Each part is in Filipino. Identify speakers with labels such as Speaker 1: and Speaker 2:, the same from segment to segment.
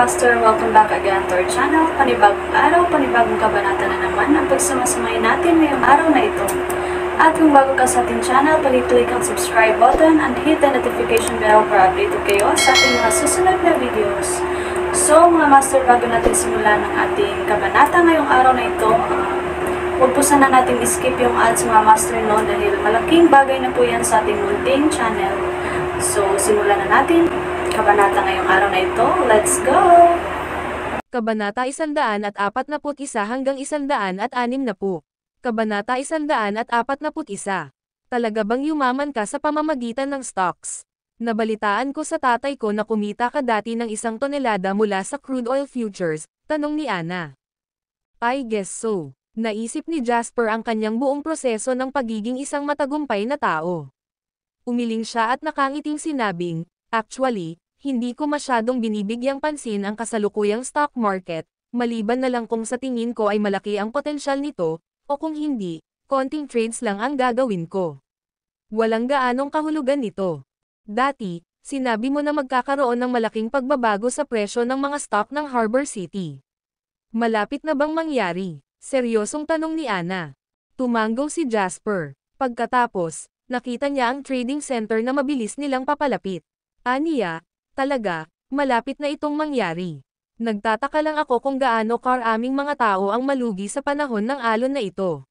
Speaker 1: Caster, welcome back again to our channel. Panibagong araw, panibagong kabanata na naman ang pagsumasumay natin ngayong araw na ito. At kung bago ka sa ating channel, paliklik ang subscribe button and hit the notification bell para updated kayo sa ating mga susunod na videos. So mga master, bago natin simulan ang ating kabanata ngayong araw na ito, uh, huwag po sana natin skip yung ads mga master no dahil malaking bagay na po yan sa ating munting channel. So simulan na natin kabanata ngayong araw na ito. Let's go! Kabanata 141 hanggang 160. Kabanata 141. Talaga bang yumaman ka sa pamamagitan ng stocks? Nabalitaan ko sa tatay ko na kumita ka dati ng isang tonelada mula sa crude oil futures, tanong ni Ana. I guess so. Naisip ni Jasper ang kanyang buong proseso ng pagiging isang matagumpay na tao. Umiling siya at nakangiting sinabing, Actually, hindi ko masyadong binibigyang pansin ang kasalukuyang stock market, maliban na lang kung sa tingin ko ay malaki ang potensyal nito, o kung hindi, konting trades lang ang gagawin ko. Walang gaanong kahulugan nito. Dati, sinabi mo na magkakaroon ng malaking pagbabago sa presyo ng mga stock ng Harbor City. Malapit na bang mangyari? Seryosong tanong ni Ana. Tumanggaw si Jasper. Pagkatapos, nakita niya ang trading center na mabilis nilang papalapit. Aniya, Talaga, malapit na itong mangyari. Nagtataka lang ako kung gaano karaming mga tao ang malugi sa panahon ng alon na ito.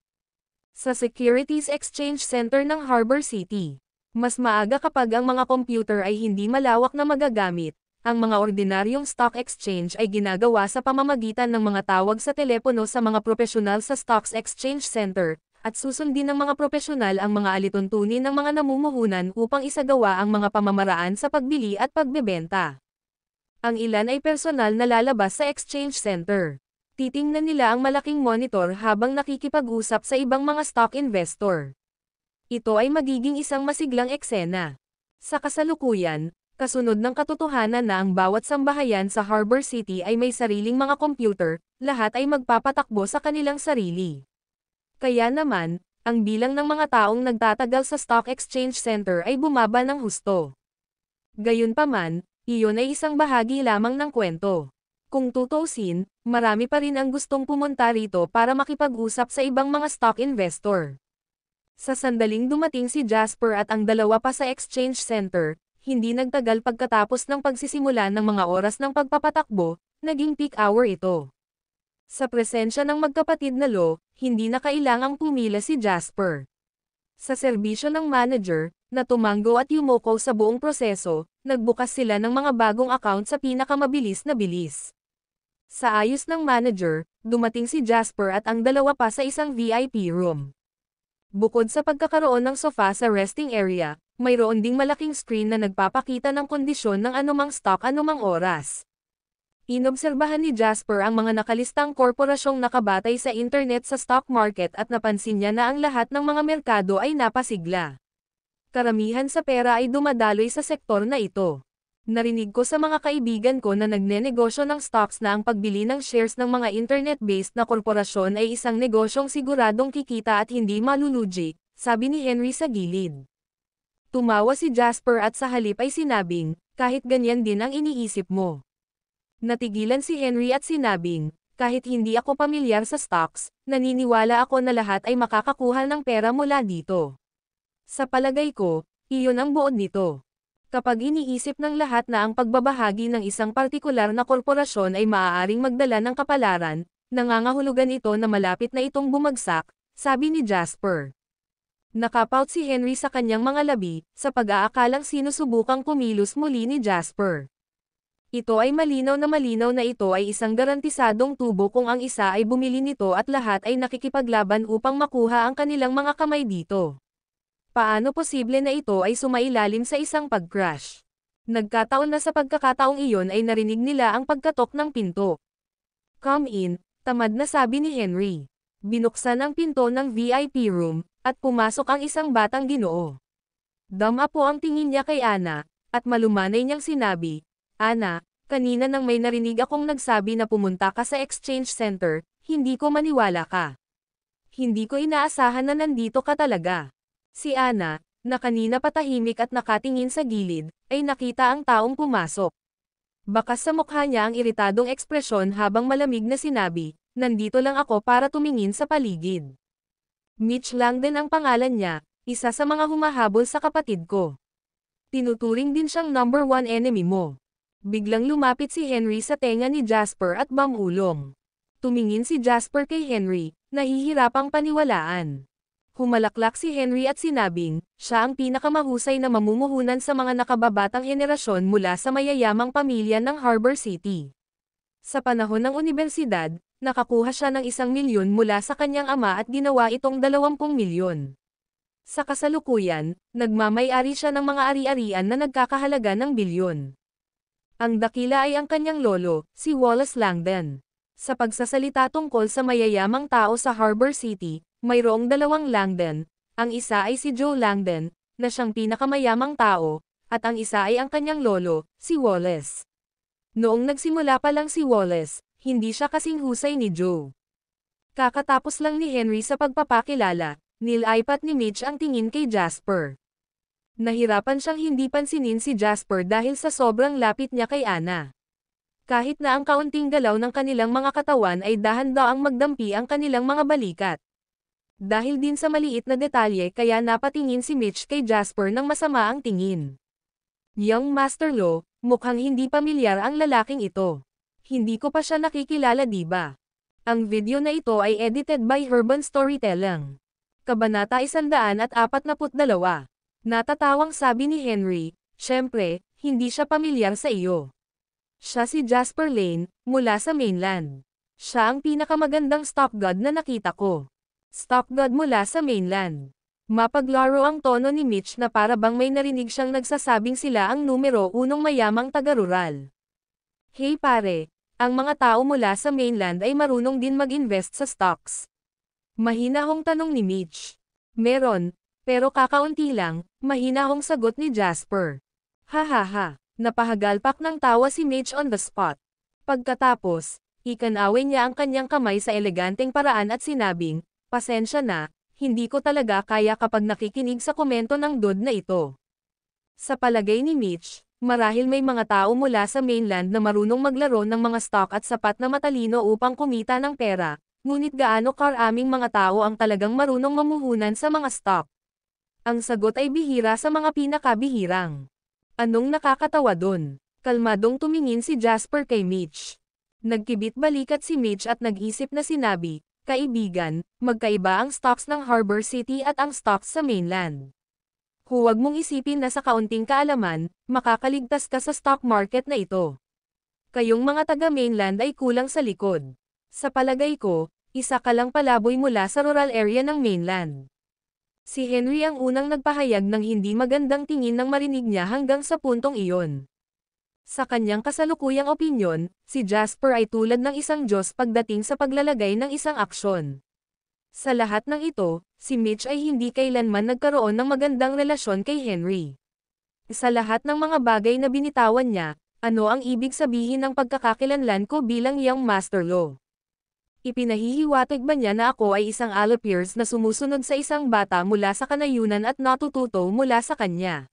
Speaker 1: Sa Securities Exchange Center ng Harbor City, mas maaga kapag ang mga computer ay hindi malawak na magagamit, ang mga ordinaryong stock exchange ay ginagawa sa pamamagitan ng mga tawag sa telepono sa mga profesional sa Stocks Exchange Center, at susundin ng mga profesional ang mga alituntunin ng mga namumuhunan upang isagawa ang mga pamamaraan sa pagbili at pagbebenta. Ang ilan ay personal na lalabas sa exchange center. Titingnan nila ang malaking monitor habang nakikipag-usap sa ibang mga stock investor. Ito ay magiging isang masiglang eksena. Sa kasalukuyan, Kasunod ng katotohanan na ang bawat sambahayan sa Harbor City ay may sariling mga computer, lahat ay magpapatakbo sa kanilang sarili. Kaya naman, ang bilang ng mga taong nagtatagal sa Stock Exchange Center ay bumaba ng husto. Gayunpaman, iyon ay isang bahagi lamang ng kwento. Kung tutusin, marami pa rin ang gustong pumunta rito para makipag-usap sa ibang mga stock investor. Sa sandaling dumating si Jasper at ang dalawa pa sa exchange center, hindi nagtagal pagkatapos ng pagsisimula ng mga oras ng pagpapatakbo, naging peak hour ito. Sa presensya ng magkapatid na Lo, hindi na kailangang pumila si Jasper. Sa serbisyo ng manager, na tumango at yumuko sa buong proseso, nagbukas sila ng mga bagong account sa pinakamabilis na bilis. Sa ayos ng manager, dumating si Jasper at ang dalawa pa sa isang VIP room. Bukod sa pagkakaroon ng sofa sa resting area, mayroon ding malaking screen na nagpapakita ng kondisyon ng anumang stock anumang oras. Inobserbahan ni Jasper ang mga nakalistang korporasyong nakabatay sa internet sa stock market at napansin niya na ang lahat ng mga merkado ay napasigla. Karamihan sa pera ay dumadaloy sa sektor na ito. Narinig ko sa mga kaibigan ko na nagnenegosyo ng stocks na ang pagbili ng shares ng mga internet-based na korporasyon ay isang negosyong siguradong kikita at hindi malulugi, sabi ni Henry sa gilid. Tumawa si Jasper at sa halip ay sinabing, kahit ganyan din ang iniisip mo. Natigilan si Henry at sinabing, kahit hindi ako pamilyar sa stocks, naniniwala ako na lahat ay makakakuha ng pera mula dito. Sa palagay ko, iyon ang buod nito. Kapag iniisip ng lahat na ang pagbabahagi ng isang partikular na korporasyon ay maaaring magdala ng kapalaran, nangangahulugan ito na malapit na itong bumagsak, sabi ni Jasper. Nakapout si Henry sa kanyang mga labi, sa pag-aakalang sinusubukang kumilos muli ni Jasper. Ito ay malinaw na malinaw na ito ay isang garantisadong tubo kung ang isa ay bumili nito at lahat ay nakikipaglaban upang makuha ang kanilang mga kamay dito. Paano posible na ito ay sumailalim sa isang pag-crash? Nagkataon na sa pagkakataong iyon ay narinig nila ang pagkatok ng pinto. Come in, tamad na sabi ni Henry. Binuksan ang pinto ng VIP room, at pumasok ang isang batang ginoo. Dama po ang tingin niya kay Ana, at malumanay niyang sinabi, Ana, kanina nang may narinig akong nagsabi na pumunta ka sa exchange center, hindi ko maniwala ka. Hindi ko inaasahan na nandito ka talaga. Si Ana, na kanina patahimik at nakatingin sa gilid, ay nakita ang taong pumasok. Bakas sa mukha niya ang iritadong ekspresyon habang malamig na sinabi, nandito lang ako para tumingin sa paligid. Mitch lang din ang pangalan niya, isa sa mga humahabol sa kapatid ko. Tinuturing din siyang number one enemy mo. Biglang lumapit si Henry sa tenga ni Jasper at bamulong. Tumingin si Jasper kay Henry, nahihirapang paniwalaan. Humalaklak si Henry at sinabing, siya ang pinakamahusay na mamumuhunan sa mga nakababatang henerasyon mula sa mayayamang pamilya ng Harbor City. Sa panahon ng universidad, nakakuha siya ng isang milyon mula sa kanyang ama at ginawa itong dalawampung milyon. Sa kasalukuyan, nagmamay-ari siya ng mga ari-arian na nagkakahalaga ng bilyon. Ang dakila ay ang kanyang lolo, si Wallace Langdon. Sa pagsasalita tungkol sa mayayamang tao sa Harbor City, mayroong dalawang Langdon, ang isa ay si Joe Langdon, na siyang pinakamayamang tao, at ang isa ay ang kanyang lolo, si Wallace. Noong nagsimula pa lang si Wallace, hindi siya kasing husay ni Joe. Kakatapos lang ni Henry sa pagpapakilala, nilaypat ni Mitch ang tingin kay Jasper. Nahirapan siyang hindi pansinin si Jasper dahil sa sobrang lapit niya kay Anna. Kahit na ang kaunting galaw ng kanilang mga katawan ay dahan ang magdampi ang kanilang mga balikat. Dahil din sa maliit na detalye kaya napatingin si Mitch kay Jasper ng masama ang tingin. Young Master Lo, mukhang hindi pamilyar ang lalaking ito. Hindi ko pa siya nakikilala diba? Ang video na ito ay edited by Urban Storytelling. Kabanata 142 Natatawang sabi ni Henry, syempre, hindi siya pamilyar sa iyo. Siya si Jasper Lane, mula sa mainland. Siya ang pinakamagandang stopgod na nakita ko. Stopgod mula sa mainland. Mapaglaro ang tono ni Mitch na para bang may narinig siyang nagsasabing sila ang numero unong mayamang taga-rural. Hey pare, ang mga tao mula sa mainland ay marunong din mag-invest sa stocks. Mahina hong tanong ni Mitch. Meron, pero kakaunti lang, mahinahong sagot ni Jasper. Hahaha, napahagalpak ng tawa si Mitch on the spot. Pagkatapos, ikanawin niya ang kanyang kamay sa eleganteng paraan at sinabing, pasensya na, hindi ko talaga kaya kapag nakikinig sa komento ng dud na ito. Sa palagay ni Mitch, marahil may mga tao mula sa mainland na marunong maglaro ng mga stock at sapat na matalino upang kumita ng pera, ngunit gaano karaming mga tao ang talagang marunong mamuhunan sa mga stock. Ang sagot ay bihira sa mga pinakabihirang. Anong nakakatawa dun? Kalmadong tumingin si Jasper kay Mitch. Nagkibit balikat si Mitch at nag-isip na sinabi, Kaibigan, magkaiba ang stocks ng Harbor City at ang stocks sa mainland. Huwag mong isipin na sa kaunting kaalaman, makakaligtas ka sa stock market na ito. Kayong mga taga-mainland ay kulang sa likod. Sa palagay ko, isa ka lang palaboy mula sa rural area ng mainland. Si Henry ang unang nagpahayag ng hindi magandang tingin ng marinig niya hanggang sa puntong iyon. Sa kanyang kasalukuyang opinyon, si Jasper ay tulad ng isang Diyos pagdating sa paglalagay ng isang aksyon. Sa lahat ng ito, si Mitch ay hindi kailanman nagkaroon ng magandang relasyon kay Henry. Sa lahat ng mga bagay na binitawan niya, ano ang ibig sabihin ng pagkakakilanlan ko bilang young master law? Ipinahihiwatig ba niya na ako ay isang Alapiers na sumusunod sa isang bata mula sa kanayunan at natututo mula sa kanya?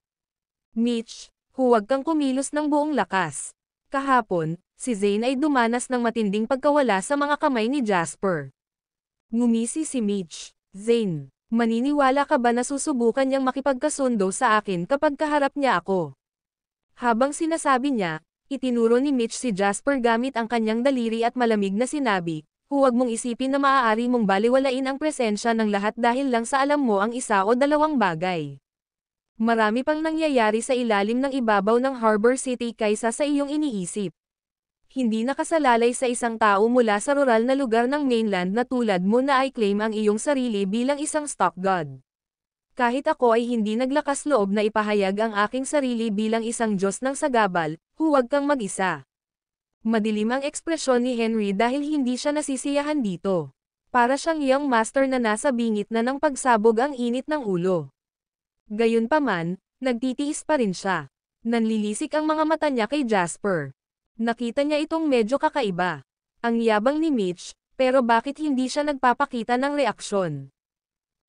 Speaker 1: Mitch, huwag kang kumilos ng buong lakas. Kahapon, si Zane ay dumanas ng matinding pagkawala sa mga kamay ni Jasper. Ngumisi si Mitch. Zane, maniniwala ka ba na susubukan niyang makipagkasundo sa akin kapag kaharap niya ako? Habang sinasabi niya, itinuro ni Mitch si Jasper gamit ang kanyang daliri at malamig na sinabi, Huwag mong isipin na maaari mong baliwalain ang presensya ng lahat dahil lang sa alam mo ang isa o dalawang bagay. Marami pang nangyayari sa ilalim ng ibabaw ng Harbor City kaysa sa iyong iniisip. Hindi nakasalalay sa isang tao mula sa rural na lugar ng mainland na tulad mo na ay claim ang iyong sarili bilang isang stock god. Kahit ako ay hindi naglakas loob na ipahayag ang aking sarili bilang isang Diyos ng sagabal, huwag kang mag-isa. Madilim ang ekspresyon ni Henry dahil hindi siya nasisiyahan dito. Para siyang young master na nasa bingit na ng pagsabog ang init ng ulo. Gayunpaman, nagtitiis pa rin siya. Nanlilisik ang mga mata niya kay Jasper. Nakita niya itong medyo kakaiba. Ang yabang ni Mitch, pero bakit hindi siya nagpapakita ng reaksyon?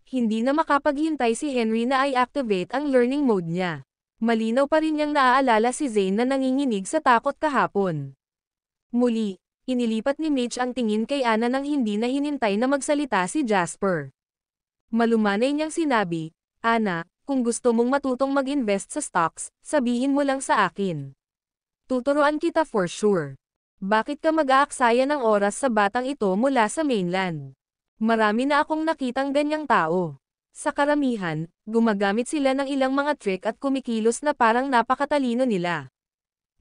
Speaker 1: Hindi na makapaghintay si Henry na i-activate ang learning mode niya. Malinaw pa rin niyang naaalala si Zane na nanginginig sa takot kahapon. Muli, inilipat ni Mitch ang tingin kay Anna nang hindi na hinintay na magsalita si Jasper. Malumanay niyang sinabi, Anna, kung gusto mong matutong mag-invest sa stocks, sabihin mo lang sa akin. Tuturuan kita for sure. Bakit ka mag-aaksaya ng oras sa batang ito mula sa mainland? Marami na akong nakitang ganyang tao. Sa karamihan, gumagamit sila ng ilang mga trick at kumikilos na parang napakatalino nila.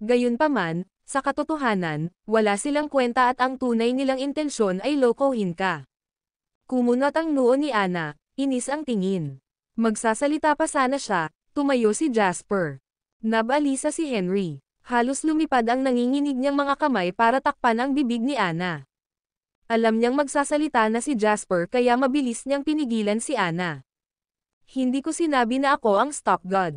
Speaker 1: Gayunpaman, sa katotohanan, wala silang kwenta at ang tunay nilang intensyon ay lokohin ka. Kumunot ang noo ni Ana, inis ang tingin. Magsasalita pa sana siya, tumayo si Jasper. Nabalisa si Henry. Halos lumipad ang nanginginig niyang mga kamay para takpan ang bibig ni Ana. Alam niyang magsasalita na si Jasper kaya mabilis niyang pinigilan si Ana. Hindi ko sinabi na ako ang stop god.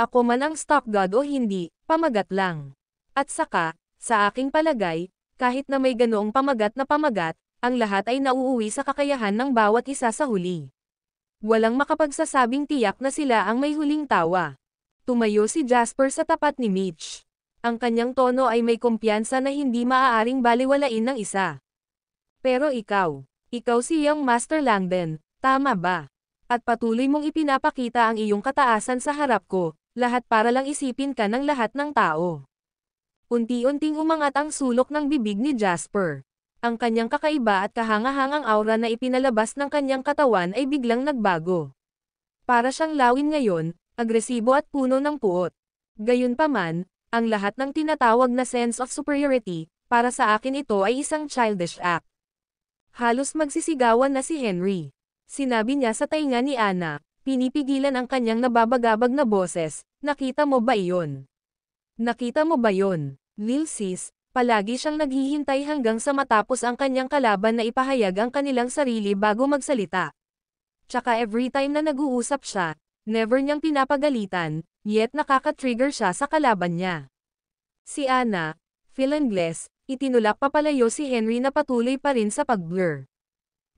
Speaker 1: Ako man ang stop god o hindi, pamagat lang. At saka, sa aking palagay, kahit na may ganoong pamagat na pamagat, ang lahat ay nauuwi sa kakayahan ng bawat isa sa huli. Walang makapagsasabing tiyak na sila ang may huling tawa. Tumayo si Jasper sa tapat ni Mitch. Ang kanyang tono ay may kumpiyansa na hindi maaaring baliwalain ng isa. Pero ikaw, ikaw si Young Master Langdon, tama ba? At patuloy mong ipinapakita ang iyong kataasan sa harap ko, lahat para lang isipin ka ng lahat ng tao. Unti-unting umangat ang sulok ng bibig ni Jasper. Ang kanyang kakaiba at kahangahangang aura na ipinalabas ng kanyang katawan ay biglang nagbago. Para siyang lawin ngayon, agresibo at puno ng puot. Gayunpaman, ang lahat ng tinatawag na sense of superiority, para sa akin ito ay isang childish act. Halos magsisigawan na si Henry. Sinabi niya sa tainga ni Anna, pinipigilan ang kanyang nababagabag na boses, nakita mo ba iyon? Nakita mo ba yon? Lil Sis, palagi siyang naghihintay hanggang sa matapos ang kanyang kalaban na ipahayag ang kanilang sarili bago magsalita. Tsaka every time na nag-uusap siya, never niyang pinapagalitan, yet nakaka-trigger siya sa kalaban niya. Si Ana, Phil Angles, itinulak papalayo si Henry na patuloy pa rin sa pag-blur.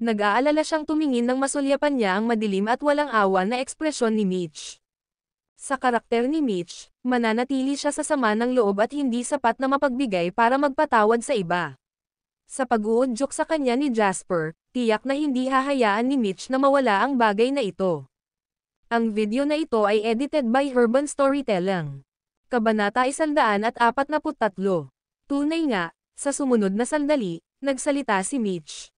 Speaker 1: Nag-aalala siyang tumingin ng masulyapan niya ang madilim at walang awa na ekspresyon ni Mitch. Sa karakter ni Mitch, mananatili siya sa sama ng loob at hindi sapat na mapagbigay para magpatawad sa iba. Sa pag-uudyok sa kanya ni Jasper, tiyak na hindi hahayaan ni Mitch na mawala ang bagay na ito. Ang video na ito ay edited by Urban Storytelling. Kabanata 143. Tunay nga, sa sumunod na sandali, nagsalita si Mitch.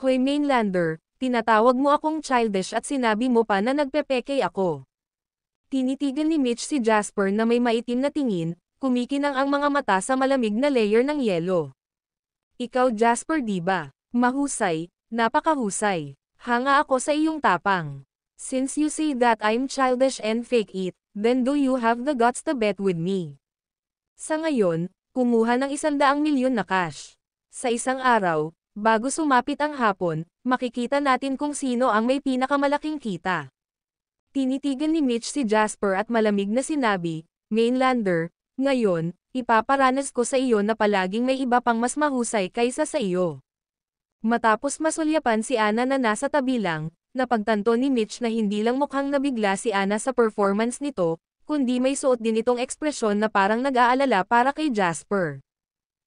Speaker 1: Hoy mainlander, tinatawag mo akong childish at sinabi mo pa na nagpepeke ako. Tinitigan ni Mitch si Jasper na may maitim na tingin, kumikinang ang mga mata sa malamig na layer ng yelo. Ikaw Jasper di ba? Mahusay, napakahusay. Hanga ako sa iyong tapang. Since you say that I'm childish and fake it, then do you have the guts to bet with me? Sa ngayon, kumuha ng isandaang milyon na cash. Sa isang araw, bago sumapit ang hapon, makikita natin kung sino ang may pinakamalaking kita. Tinitigan ni Mitch si Jasper at malamig na sinabi, Mainlander, ngayon, ipaparanas ko sa iyo na palaging may iba pang mas mahusay kaysa sa iyo. Matapos masulyapan si Ana na nasa tabi lang, napagtanto ni Mitch na hindi lang mukhang nabigla si Ana sa performance nito, kundi may suot din itong ekspresyon na parang nag-aalala para kay Jasper.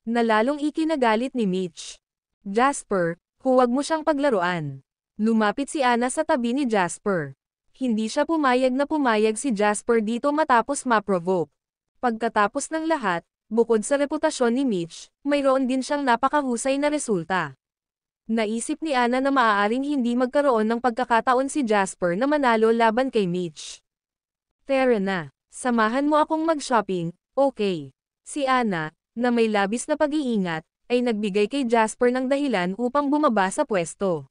Speaker 1: Nalalong ikinagalit ni Mitch. Jasper, huwag mo siyang paglaruan. Lumapit si Ana sa tabi ni Jasper hindi siya pumayag na pumayag si Jasper dito matapos ma-provoke. Pagkatapos ng lahat, bukod sa reputasyon ni Mitch, mayroon din siyang napakahusay na resulta. Naisip ni Ana na maaaring hindi magkaroon ng pagkakataon si Jasper na manalo laban kay Mitch. Tara na, samahan mo akong mag-shopping, okay. Si Ana, na may labis na pag-iingat, ay nagbigay kay Jasper ng dahilan upang bumaba sa pwesto.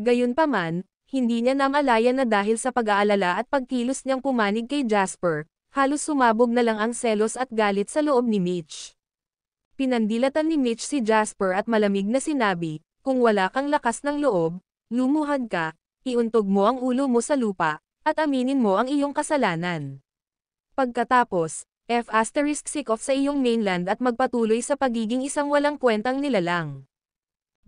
Speaker 1: Gayunpaman, hindi niya namalayan na dahil sa pag-aalala at pagkilos niyang pumanig kay Jasper, halos sumabog na lang ang selos at galit sa loob ni Mitch. Pinandilatan ni Mitch si Jasper at malamig na sinabi, kung wala kang lakas ng loob, lumuhad ka, iuntog mo ang ulo mo sa lupa, at aminin mo ang iyong kasalanan. Pagkatapos, F asterisk sick off sa iyong mainland at magpatuloy sa pagiging isang walang kwentang nilalang.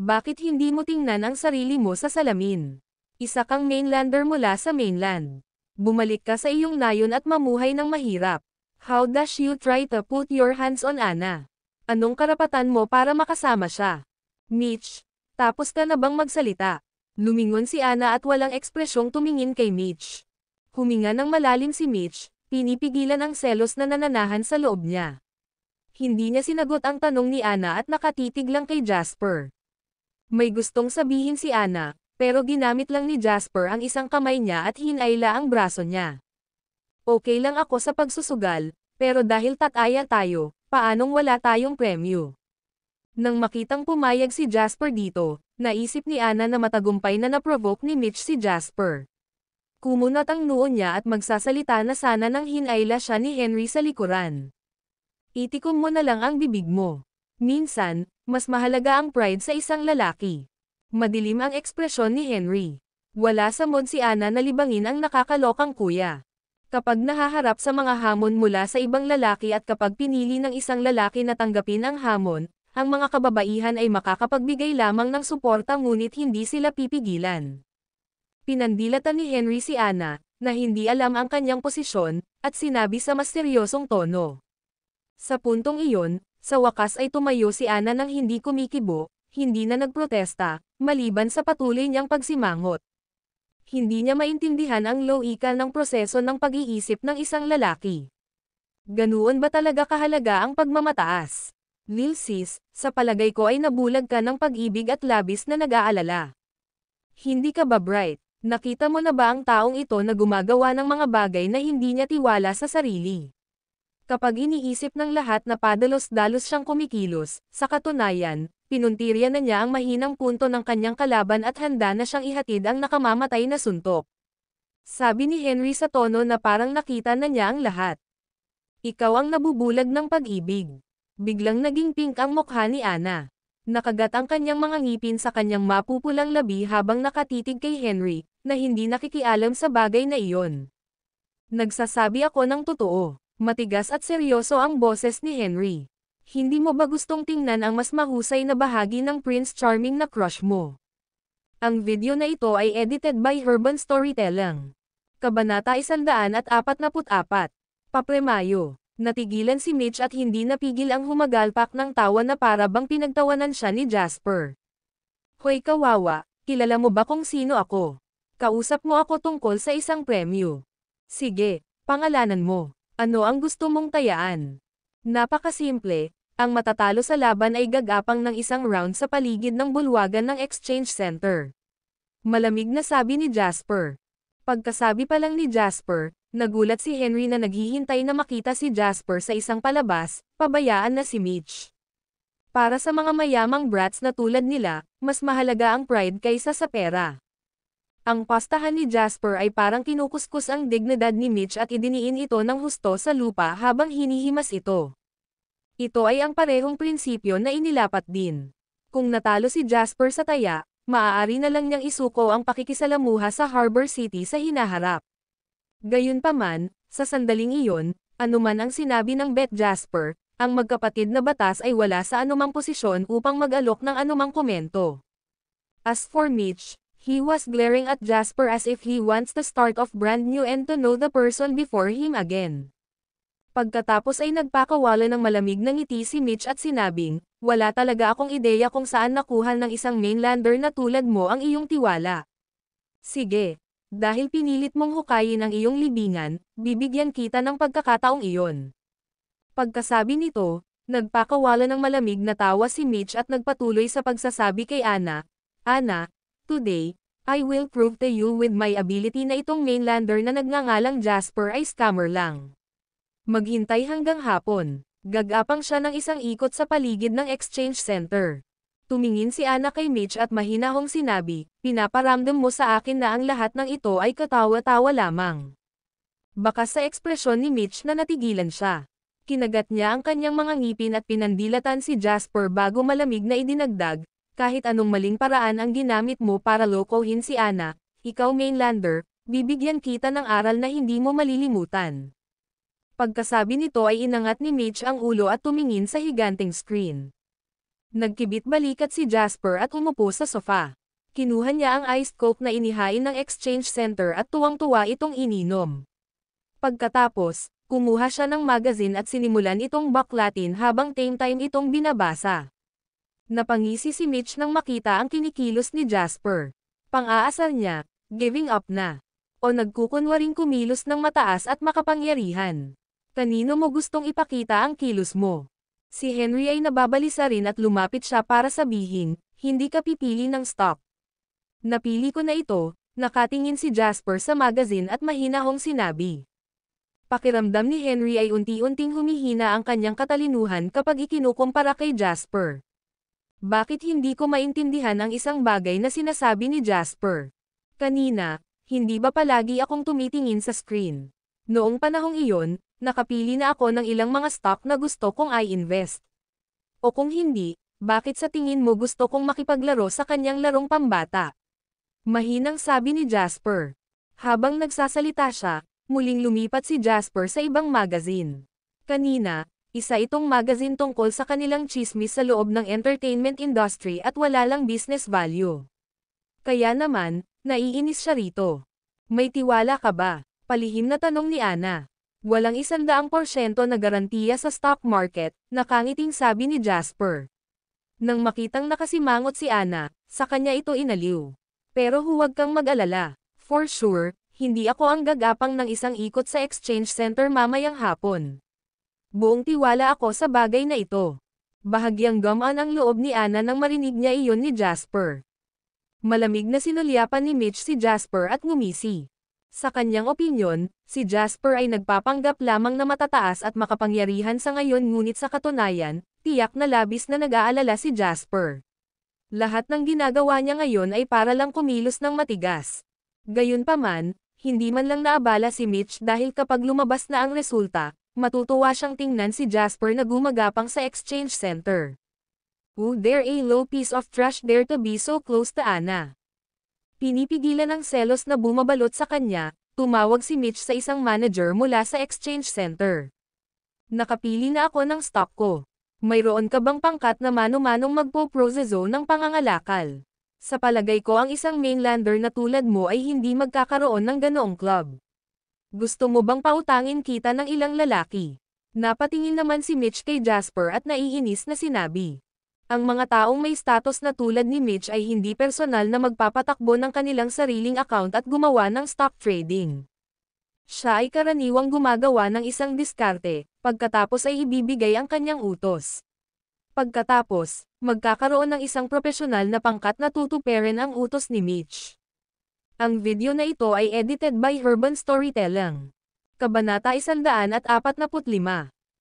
Speaker 1: Bakit hindi mo tingnan ang sarili mo sa salamin? Isa kang mainlander mula sa mainland. Bumalik ka sa iyong nayon at mamuhay ng mahirap. How dash you try to put your hands on Anna? Anong karapatan mo para makasama siya? Mitch, tapos ka na bang magsalita? Lumingon si Anna at walang ekspresyong tumingin kay Mitch. Huminga ng malalim si Mitch, pinipigilan ang selos na nananahan sa loob niya. Hindi niya sinagot ang tanong ni Anna at nakatitig lang kay Jasper. May gustong sabihin si Anna, pero ginamit lang ni Jasper ang isang kamay niya at hinayla ang braso niya. Okay lang ako sa pagsusugal, pero dahil tataya tayo, paanong wala tayong premyo? Nang makitang pumayag si Jasper dito, naisip ni Ana na matagumpay na naprovoke ni Mitch si Jasper. Kumunot ang noo niya at magsasalita na sana nang hinayla siya ni Henry sa likuran. Itikom mo na lang ang bibig mo. Minsan, mas mahalaga ang pride sa isang lalaki. Madilim ang ekspresyon ni Henry. Wala sa mod si Ana na libangin ang nakakalokang kuya. Kapag nahaharap sa mga hamon mula sa ibang lalaki at kapag pinili ng isang lalaki na tanggapin ang hamon, ang mga kababaihan ay makakapagbigay lamang ng suporta ngunit hindi sila pipigilan. Pinandilatan ni Henry si Ana, na hindi alam ang kanyang posisyon, at sinabi sa mas seryosong tono. Sa puntong iyon, sa wakas ay tumayo si Ana nang hindi kumikibo, hindi na nagprotesta, maliban sa patuloy niyang pagsimangot. Hindi niya maintindihan ang loika ng proseso ng pag-iisip ng isang lalaki. Ganoon ba talaga kahalaga ang pagmamataas? Lil sis, sa palagay ko ay nabulag ka ng pag-ibig at labis na nag-aalala. Hindi ka ba bright? Nakita mo na ba ang taong ito na gumagawa ng mga bagay na hindi niya tiwala sa sarili? Kapag iniisip ng lahat na padalos-dalos siyang kumikilos, sa katunayan, pinuntirya na niya ang mahinang punto ng kanyang kalaban at handa na siyang ihatid ang nakamamatay na suntok. Sabi ni Henry sa tono na parang nakita na niya ang lahat. Ikaw ang nabubulag ng pag-ibig. Biglang naging pink ang mukha ni Ana. Nakagat ang kanyang mga ngipin sa kanyang mapupulang labi habang nakatitig kay Henry, na hindi nakikialam sa bagay na iyon. Nagsasabi ako ng totoo. Matigas at seryoso ang boses ni Henry. Hindi mo ba gustong tingnan ang mas mahusay na bahagi ng Prince Charming na crush mo? Ang video na ito ay edited by Urban Storytelling. Kabanata 144. Paplemayo. Natigilan si Mitch at hindi napigil ang humagalpak ng tawa na para bang pinagtawanan siya ni Jasper. Hoy kawawa, kilala mo ba kung sino ako? Kausap mo ako tungkol sa isang premyo. Sige, pangalanan mo. Ano ang gusto mong tayaan? Napakasimple, ang matatalo sa laban ay gagapang ng isang round sa paligid ng bulwagan ng Exchange Center. Malamig na sabi ni Jasper. Pagkasabi pa lang ni Jasper, nagulat si Henry na naghihintay na makita si Jasper sa isang palabas, pabayaan na si Mitch. Para sa mga mayamang brats na tulad nila, mas mahalaga ang pride kaysa sa pera. Ang pastahan ni Jasper ay parang kinukuskus ang dignidad ni Mitch at idiniin ito ng husto sa lupa habang hinihimas ito. Ito ay ang parehong prinsipyo na inilapat din. Kung natalo si Jasper sa taya, maaari na lang niyang isuko ang pakikisalamuha sa Harbor City sa hinaharap. Gayunpaman, sa sandaling iyon, anuman ang sinabi ng Beth Jasper, ang magkapatid na batas ay wala sa anumang posisyon upang mag-alok ng anumang komento. As for Mitch, he was glaring at Jasper as if he wants the start of brand new and to know the person before him again. Pagkatapos ay nagpakawala ng malamig ng ngiti si Mitch at sinabing, wala talaga akong ideya kung saan nakuha ng isang mainlander na tulad mo ang iyong tiwala. Sige, dahil pinilit mong hukayin ang iyong libingan, bibigyan kita ng pagkakataong iyon. Pagkasabi nito, nagpakawala ng malamig na tawa si Mitch at nagpatuloy sa pagsasabi kay Anna, Anna, today, I will prove to you with my ability na itong mainlander na nagngangalang Jasper ay scammer lang. Maghintay hanggang hapon. Gagapang siya ng isang ikot sa paligid ng exchange center. Tumingin si Ana kay Mitch at mahinahong sinabi, pinaparamdam mo sa akin na ang lahat ng ito ay katawa-tawa lamang. Baka sa ekspresyon ni Mitch na natigilan siya. Kinagat niya ang kanyang mga ngipin at pinandilatan si Jasper bago malamig na idinagdag, kahit anong maling paraan ang ginamit mo para lokohin si Ana, ikaw mainlander, bibigyan kita ng aral na hindi mo malilimutan. Pagkasabi nito ay inangat ni Mitch ang ulo at tumingin sa higanting screen. Nagkibit balikat si Jasper at umupo sa sofa. Kinuha niya ang iced coke na inihain ng exchange center at tuwang-tuwa itong ininom. Pagkatapos, kumuha siya ng magazine at sinimulan itong baklatin habang time-time itong binabasa. Napangisi si Mitch nang makita ang kinikilos ni Jasper. Pang-aasal niya, giving up na. O nagkukunwaring kumilos ng mataas at makapangyarihan. Kanino mo gustong ipakita ang kilos mo? Si Henry ay nababalisa rin at lumapit siya para sabihin, hindi ka pipili ng stop. Napili ko na ito, nakatingin si Jasper sa magazine at mahinahong sinabi. Pakiramdam ni Henry ay unti-unting humihina ang kanyang katalinuhan kapag ikinukumpara kay Jasper. Bakit hindi ko maintindihan ang isang bagay na sinasabi ni Jasper? Kanina, hindi ba palagi akong tumitingin sa screen? Noong panahong iyon, nakapili na ako ng ilang mga stock na gusto kong i-invest. O kung hindi, bakit sa tingin mo gusto kong makipaglaro sa kanyang larong pambata? Mahinang sabi ni Jasper. Habang nagsasalita siya, muling lumipat si Jasper sa ibang magazine. Kanina, isa itong magazine tungkol sa kanilang chismis sa loob ng entertainment industry at wala lang business value. Kaya naman, naiinis siya rito. May tiwala ka ba? Palihim na tanong ni Ana. Walang isandaang porsyento na garantiya sa stock market, nakangiting sabi ni Jasper. Nang makitang nakasimangot si Ana, sa kanya ito inaliw. Pero huwag kang mag-alala. For sure, hindi ako ang gagapang ng isang ikot sa exchange center mamayang hapon. Buong tiwala ako sa bagay na ito. Bahagyang gamaan ang loob ni Ana nang marinig niya iyon ni Jasper. Malamig na sinulyapan ni Mitch si Jasper at ngumisi. Sa kanyang opinyon, si Jasper ay nagpapanggap lamang na matataas at makapangyarihan sa ngayon ngunit sa katunayan, tiyak na labis na nag-aalala si Jasper. Lahat ng ginagawa niya ngayon ay para lang kumilos ng matigas. Gayunpaman, hindi man lang naabala si Mitch dahil kapag lumabas na ang resulta, matutuwa siyang tingnan si Jasper na gumagapang sa exchange center. Would there a low piece of trash there to be so close to Anna? Pinipigilan ng selos na bumabalot sa kanya, tumawag si Mitch sa isang manager mula sa exchange center. Nakapili na ako ng stock ko. Mayroon ka bang pangkat na mano-manong magpo-proseso ng pangangalakal? Sa palagay ko ang isang mainlander na tulad mo ay hindi magkakaroon ng ganoong club. Gusto mo bang pautangin kita ng ilang lalaki? Napatingin naman si Mitch kay Jasper at naiinis na sinabi. Ang mga taong may status na tulad ni Mitch ay hindi personal na magpapatakbo ng kanilang sariling account at gumawa ng stock trading. Siya ay karaniwang gumagawa ng isang diskarte, pagkatapos ay ibibigay ang kanyang utos. Pagkatapos, magkakaroon ng isang profesional na pangkat na tutuperin ang utos ni Mitch. Ang video na ito ay edited by Urban Storytelling. Kabanata 145.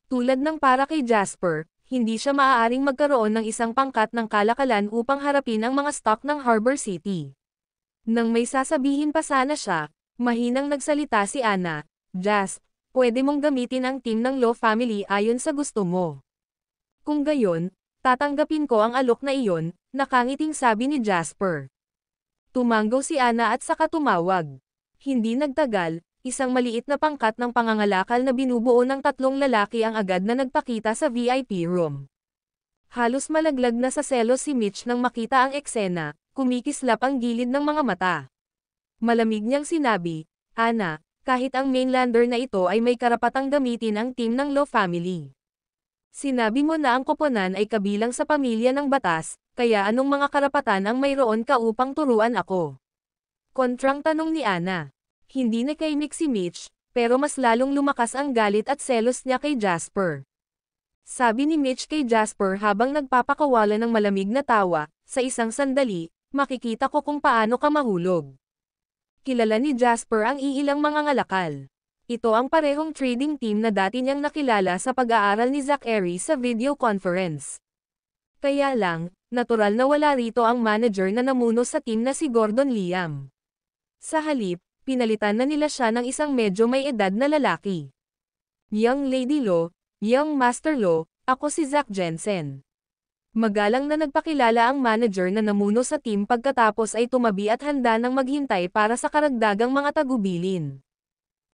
Speaker 1: Tulad ng para kay Jasper, hindi siya maaaring magkaroon ng isang pangkat ng kalakalan upang harapin ang mga stock ng Harbor City. Nang may sasabihin pa sana siya, mahinang nagsalita si Anna, Just, pwede mong gamitin ang team ng Law Family ayon sa gusto mo. Kung gayon, tatanggapin ko ang alok na iyon, nakangiting sabi ni Jasper. Tumanggaw si Anna at saka tumawag. Hindi nagtagal, isang maliit na pangkat ng pangangalakal na binubuo ng tatlong lalaki ang agad na nagpakita sa VIP room. Halos malaglag na sa selos si Mitch nang makita ang eksena, kumikislap ang gilid ng mga mata. Malamig niyang sinabi, Ana, kahit ang mainlander na ito ay may karapatang gamitin ang team ng Law Family. Sinabi mo na ang koponan ay kabilang sa pamilya ng batas, kaya anong mga karapatan ang mayroon ka upang turuan ako? Kontrang tanong ni Ana hindi nakaimik si Mitch, pero mas lalong lumakas ang galit at selos niya kay Jasper. Sabi ni Mitch kay Jasper habang nagpapakawala ng malamig na tawa, sa isang sandali, makikita ko kung paano ka mahulog. Kilala ni Jasper ang iilang mga ngalakal. Ito ang parehong trading team na dati niyang nakilala sa pag-aaral ni Zach Airy sa video conference. Kaya lang, natural na wala rito ang manager na namuno sa team na si Gordon Liam. Sa halip, pinalitan na nila siya ng isang medyo may edad na lalaki. Young Lady Lo, Young Master Lo, ako si Zack Jensen. Magalang na nagpakilala ang manager na namuno sa team pagkatapos ay tumabi at handa ng maghintay para sa karagdagang mga tagubilin.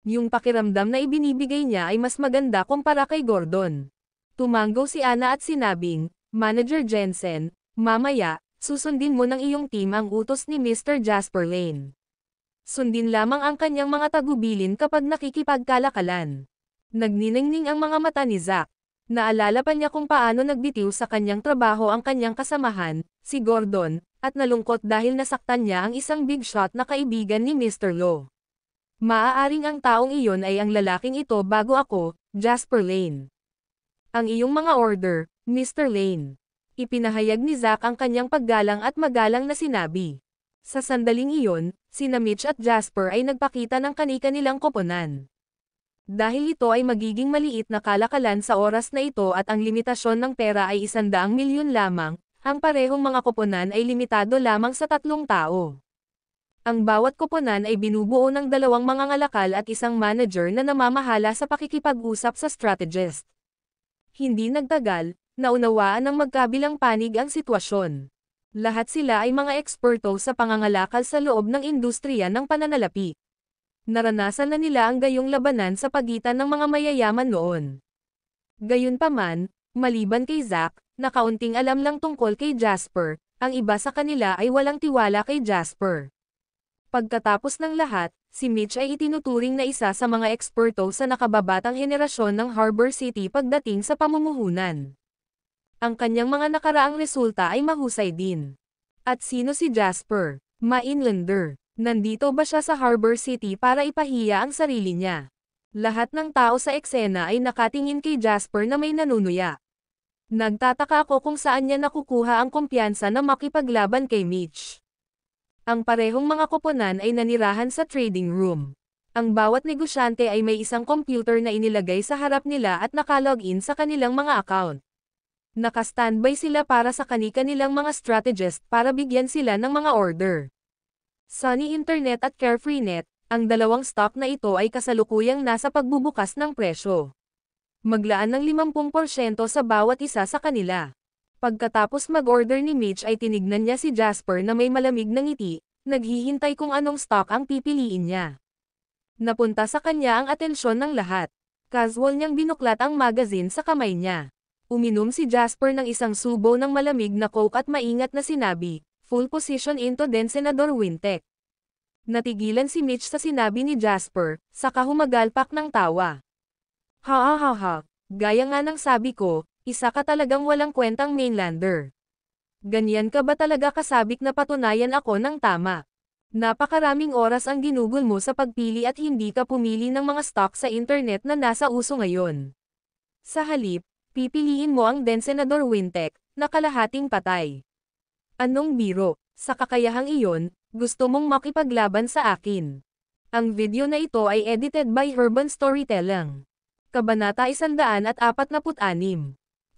Speaker 1: Yung pakiramdam na ibinibigay niya ay mas maganda kumpara kay Gordon. Tumanggo si Ana at sinabing, Manager Jensen, mamaya, susundin mo ng iyong team ang utos ni Mr. Jasper Lane sundin lamang ang kanyang mga tagubilin kapag nakikipagkalakalan. Nagniningning ang mga mata ni Zack. Naalala pa niya kung paano nagbitiw sa kanyang trabaho ang kanyang kasamahan, si Gordon, at nalungkot dahil nasaktan niya ang isang big shot na kaibigan ni Mr. Law. Maaaring ang taong iyon ay ang lalaking ito bago ako, Jasper Lane. Ang iyong mga order, Mr. Lane. Ipinahayag ni Zack ang kanyang paggalang at magalang na sinabi. Sa sandaling iyon, Sina Mitch at Jasper ay nagpakita ng kani-kanilang koponan. Dahil ito ay magiging maliit na kalakalan sa oras na ito at ang limitasyon ng pera ay isandaang milyon lamang, ang parehong mga koponan ay limitado lamang sa tatlong tao. Ang bawat koponan ay binubuo ng dalawang mga ngalakal at isang manager na namamahala sa pakikipag-usap sa strategist. Hindi nagtagal, naunawaan ng magkabilang panig ang sitwasyon. Lahat sila ay mga eksperto sa pangangalakal sa loob ng industriya ng pananalapi. Naranasan na nila ang gayong labanan sa pagitan ng mga mayayaman noon. Gayunpaman, maliban kay Zack, na kaunting alam lang tungkol kay Jasper, ang iba sa kanila ay walang tiwala kay Jasper. Pagkatapos ng lahat, si Mitch ay itinuturing na isa sa mga eksperto sa nakababatang henerasyon ng Harbor City pagdating sa pamumuhunan. Ang kanyang mga nakaraang resulta ay mahusay din. At sino si Jasper? Mainlander. Nandito ba siya sa Harbor City para ipahiya ang sarili niya? Lahat ng tao sa eksena ay nakatingin kay Jasper na may nanunuya. Nagtataka ako kung saan niya nakukuha ang kumpiyansa na makipaglaban kay Mitch. Ang parehong mga koponan ay nanirahan sa trading room. Ang bawat negosyante ay may isang computer na inilagay sa harap nila at in sa kanilang mga account. Nakastandby sila para sa kani-kanilang mga strategist para bigyan sila ng mga order. Sunny Internet at CarefreeNet, ang dalawang stock na ito ay kasalukuyang nasa pagbubukas ng presyo. Maglaan ng 50% sa bawat isa sa kanila. Pagkatapos mag-order ni Mitch ay tinignan niya si Jasper na may malamig na ngiti, naghihintay kung anong stock ang pipiliin niya. Napunta sa kanya ang atensyon ng lahat. Casual niyang binuklat ang magazine sa kamay niya. Uminom si Jasper ng isang subo ng malamig na coke at maingat na sinabi, full position into den Senador Wintek. Natigilan si Mitch sa sinabi ni Jasper, saka humagalpak ng tawa. Ha ha ha ha, gaya nga ng sabi ko, isa ka talagang walang kwentang mainlander. Ganyan ka ba talaga kasabik na patunayan ako ng tama? Napakaraming oras ang ginugol mo sa pagpili at hindi ka pumili ng mga stock sa internet na nasa uso ngayon. Sa halip, Pipiliin mo ang then Senador Wintec, na kalahating patay. Anong biro? Sa kakayahang iyon, gusto mong makipaglaban sa akin. Ang video na ito ay edited by Urban Storytelling. Kabanata 146.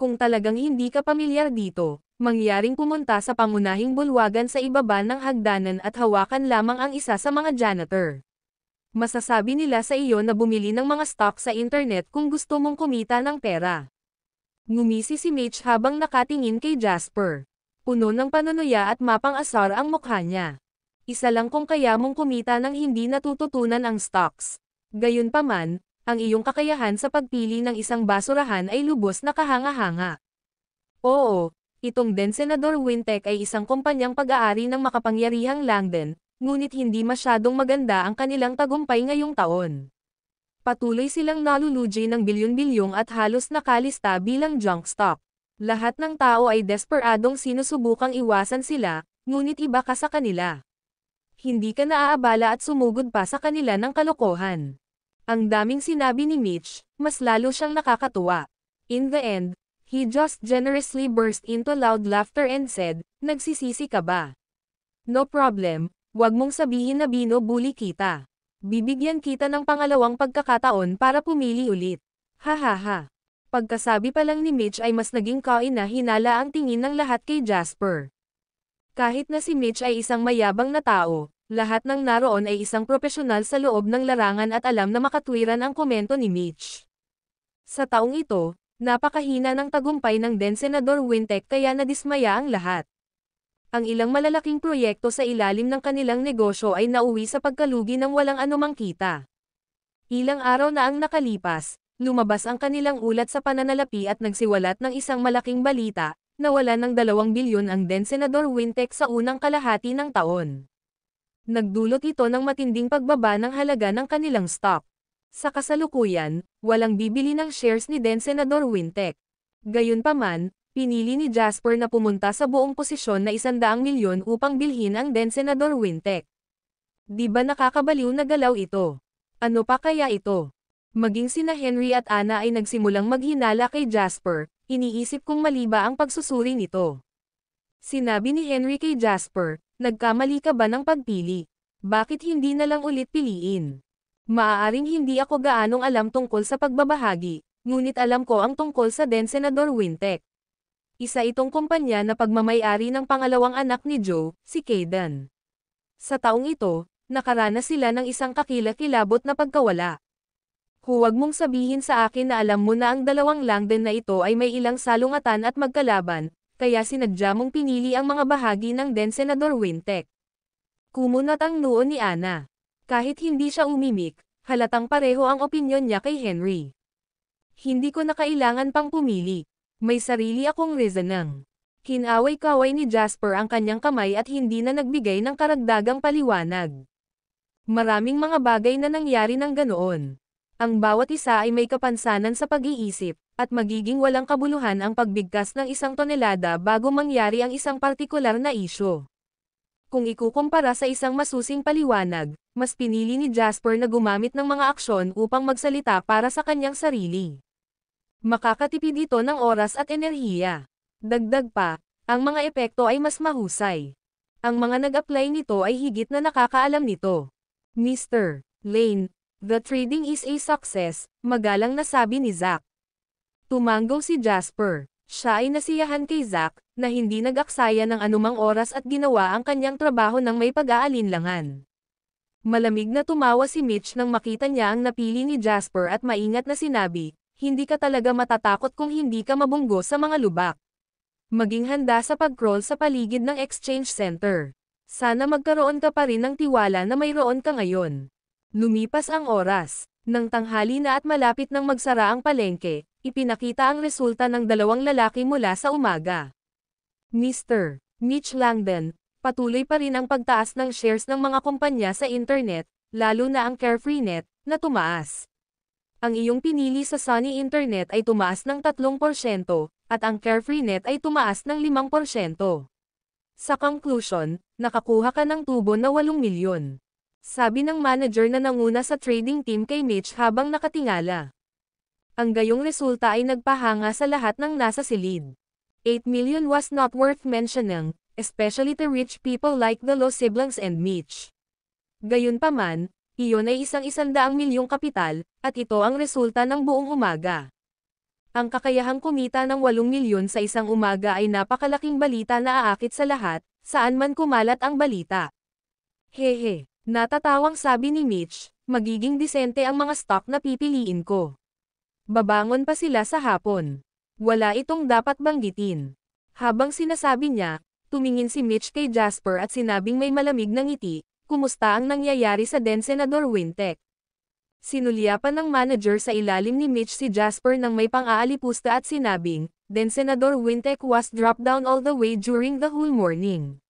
Speaker 1: Kung talagang hindi ka pamilyar dito, mangyaring pumunta sa pangunahing bulwagan sa ibaba ng hagdanan at hawakan lamang ang isa sa mga janitor. Masasabi nila sa iyo na bumili ng mga stock sa internet kung gusto mong kumita ng pera. Ngumisi si Mitch habang nakatingin kay Jasper. Puno ng panunuya at mapang-asar ang mukha niya. Isa lang kung kaya mong kumita ng hindi natututunan ang stocks. Gayunpaman, ang iyong kakayahan sa pagpili ng isang basurahan ay lubos na kahanga-hanga. Oo, itong den Senador Wintec ay isang kumpanyang pag-aari ng makapangyarihang Langden, ngunit hindi masyadong maganda ang kanilang tagumpay ngayong taon. Patuloy silang naluluji ng bilyon-bilyong at halos nakalista bilang junk stock. Lahat ng tao ay desperadong sinusubukang iwasan sila, ngunit iba ka sa kanila. Hindi ka naaabala at sumugod pa sa kanila ng kalokohan. Ang daming sinabi ni Mitch, mas lalo siyang nakakatuwa. In the end, he just generously burst into loud laughter and said, Nagsisisi ka ba? No problem, wag mong sabihin na binubuli kita. Bibigyan kita ng pangalawang pagkakataon para pumili ulit. Hahaha. Pagkasabi pa lang ni Mitch ay mas naging kain na hinala ang tingin ng lahat kay Jasper. Kahit na si Mitch ay isang mayabang na tao, lahat ng naroon ay isang profesional sa loob ng larangan at alam na makatwiran ang komento ni Mitch. Sa taong ito, napakahina ng tagumpay ng then Senador Wintec kaya nadismaya ang lahat ang ilang malalaking proyekto sa ilalim ng kanilang negosyo ay nauwi sa pagkalugi ng walang anumang kita. Ilang araw na ang nakalipas, lumabas ang kanilang ulat sa pananalapi at nagsiwalat ng isang malaking balita, nawala ng 2 bilyon ang den Senador Wintec sa unang kalahati ng taon. Nagdulot ito ng matinding pagbaba ng halaga ng kanilang stock. Sa kasalukuyan, walang bibili ng shares ni den Senador Wintec. Gayunpaman, Pinili ni Jasper na pumunta sa buong posisyon na isandaang milyon upang bilhin ang den Senador Wintek. Di ba nakakabaliw na galaw ito? Ano pa kaya ito? Maging sina Henry at Ana ay nagsimulang maghinala kay Jasper, iniisip kong mali ba ang pagsusuri nito. Sinabi ni Henry kay Jasper, nagkamali ka ba ng pagpili? Bakit hindi na lang ulit piliin? Maaaring hindi ako gaanong alam tungkol sa pagbabahagi, ngunit alam ko ang tungkol sa den Senador Wintek. Isa itong kumpanya na pagmamayari ng pangalawang anak ni Joe, si Kaden. Sa taong ito, nakaranas sila ng isang kakilakilabot na pagkawala. Huwag mong sabihin sa akin na alam mo na ang dalawang langden na ito ay may ilang salungatan at magkalaban, kaya sinadya mong pinili ang mga bahagi ng den Senador Wintek. Kumunot ang noo ni Anna. Kahit hindi siya umimik, halatang pareho ang opinyon niya kay Henry. Hindi ko na kailangan pang pumili. May sarili akong reasonang. Hinaway-kaway ni Jasper ang kanyang kamay at hindi na nagbigay ng karagdagang paliwanag. Maraming mga bagay na nangyari ng ganoon. Ang bawat isa ay may kapansanan sa pag-iisip, at magiging walang kabuluhan ang pagbigkas ng isang tonelada bago mangyari ang isang partikular na isyo. Kung ikukumpara sa isang masusing paliwanag, mas pinili ni Jasper na gumamit ng mga aksyon upang magsalita para sa kanyang sarili. Makakatipid ito ng oras at enerhiya. Dagdag pa, ang mga epekto ay mas mahusay. Ang mga nag-apply nito ay higit na nakakaalam nito. Mr. Lane, the trading is a success, magalang na sabi ni Zack. Tumango si Jasper. Siya ay nasiyahan kay Zack, na hindi nag-aksaya ng anumang oras at ginawa ang kanyang trabaho ng may pag-aalinlangan. Malamig na tumawa si Mitch nang makita niya ang napili ni Jasper at maingat na sinabi, hindi ka talaga matatakot kung hindi ka mabunggo sa mga lubak. Maging handa sa pag-crawl sa paligid ng exchange center. Sana magkaroon ka pa rin ng tiwala na mayroon ka ngayon. Lumipas ang oras. Nang tanghali na at malapit ng magsara ang palengke, ipinakita ang resulta ng dalawang lalaki mula sa umaga. Mr. Mitch Langdon, patuloy pa rin ang pagtaas ng shares ng mga kumpanya sa internet, lalo na ang CarefreeNet, na tumaas ang iyong pinili sa Sunny Internet ay tumaas ng 3%, at ang Carefree Net ay tumaas ng 5%. Sa conclusion, nakakuha ka ng tubo na 8 milyon. Sabi ng manager na nanguna sa trading team kay Mitch habang nakatingala. Ang gayong resulta ay nagpahanga sa lahat ng nasa silid. 8 million was not worth mentioning, especially to rich people like the Los siblings and Mitch. Gayunpaman, iyon ay isang isandaang milyong kapital, at ito ang resulta ng buong umaga. Ang kakayahang kumita ng 8 milyon sa isang umaga ay napakalaking balita na aakit sa lahat, saan man kumalat ang balita. Hehe, natatawang sabi ni Mitch, magiging disente ang mga stock na pipiliin ko. Babangon pa sila sa hapon. Wala itong dapat banggitin. Habang sinasabi niya, tumingin si Mitch kay Jasper at sinabing may malamig na ng ngiti, kumusta ang nangyayari sa Den Senador Wintec. Sinulyapan ng manager sa ilalim ni Mitch si Jasper nang may pang-aalipusta at sinabing, Den Senador Wintec was dropped down all the way during the whole morning.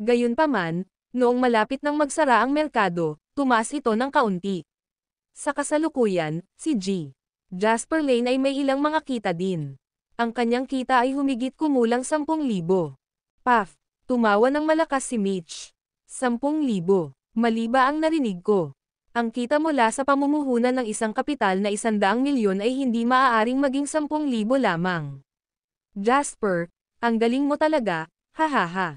Speaker 1: Gayunpaman, noong malapit nang magsara ang merkado, tumaas ito ng kaunti. Sa kasalukuyan, si G. Jasper Lane ay may ilang mga kita din. Ang kanyang kita ay humigit kumulang 10,000. Puff, Tumawa ng malakas si Mitch. Sampung libo. Maliba ang narinig ko. Ang kita mula sa pamumuhunan ng isang kapital na isandaang milyon ay hindi maaaring maging sampung libo lamang. Jasper, ang galing mo talaga, hahaha.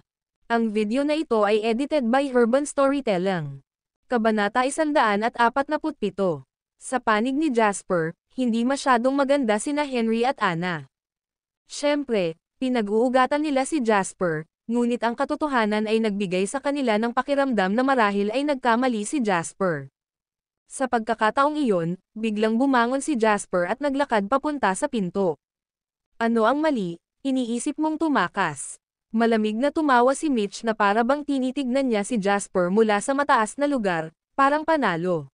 Speaker 1: Ang video na ito ay edited by Urban Storytelling. Kabanata 147. Sa panig ni Jasper, hindi masyadong maganda sina Henry at Anna. Siyempre, pinag-uugatan nila si Jasper, ngunit ang katotohanan ay nagbigay sa kanila ng pakiramdam na marahil ay nagkamali si Jasper. Sa pagkakataong iyon, biglang bumangon si Jasper at naglakad papunta sa pinto. Ano ang mali? Iniisip mong tumakas. Malamig na tumawa si Mitch na para bang tinitignan niya si Jasper mula sa mataas na lugar, parang panalo.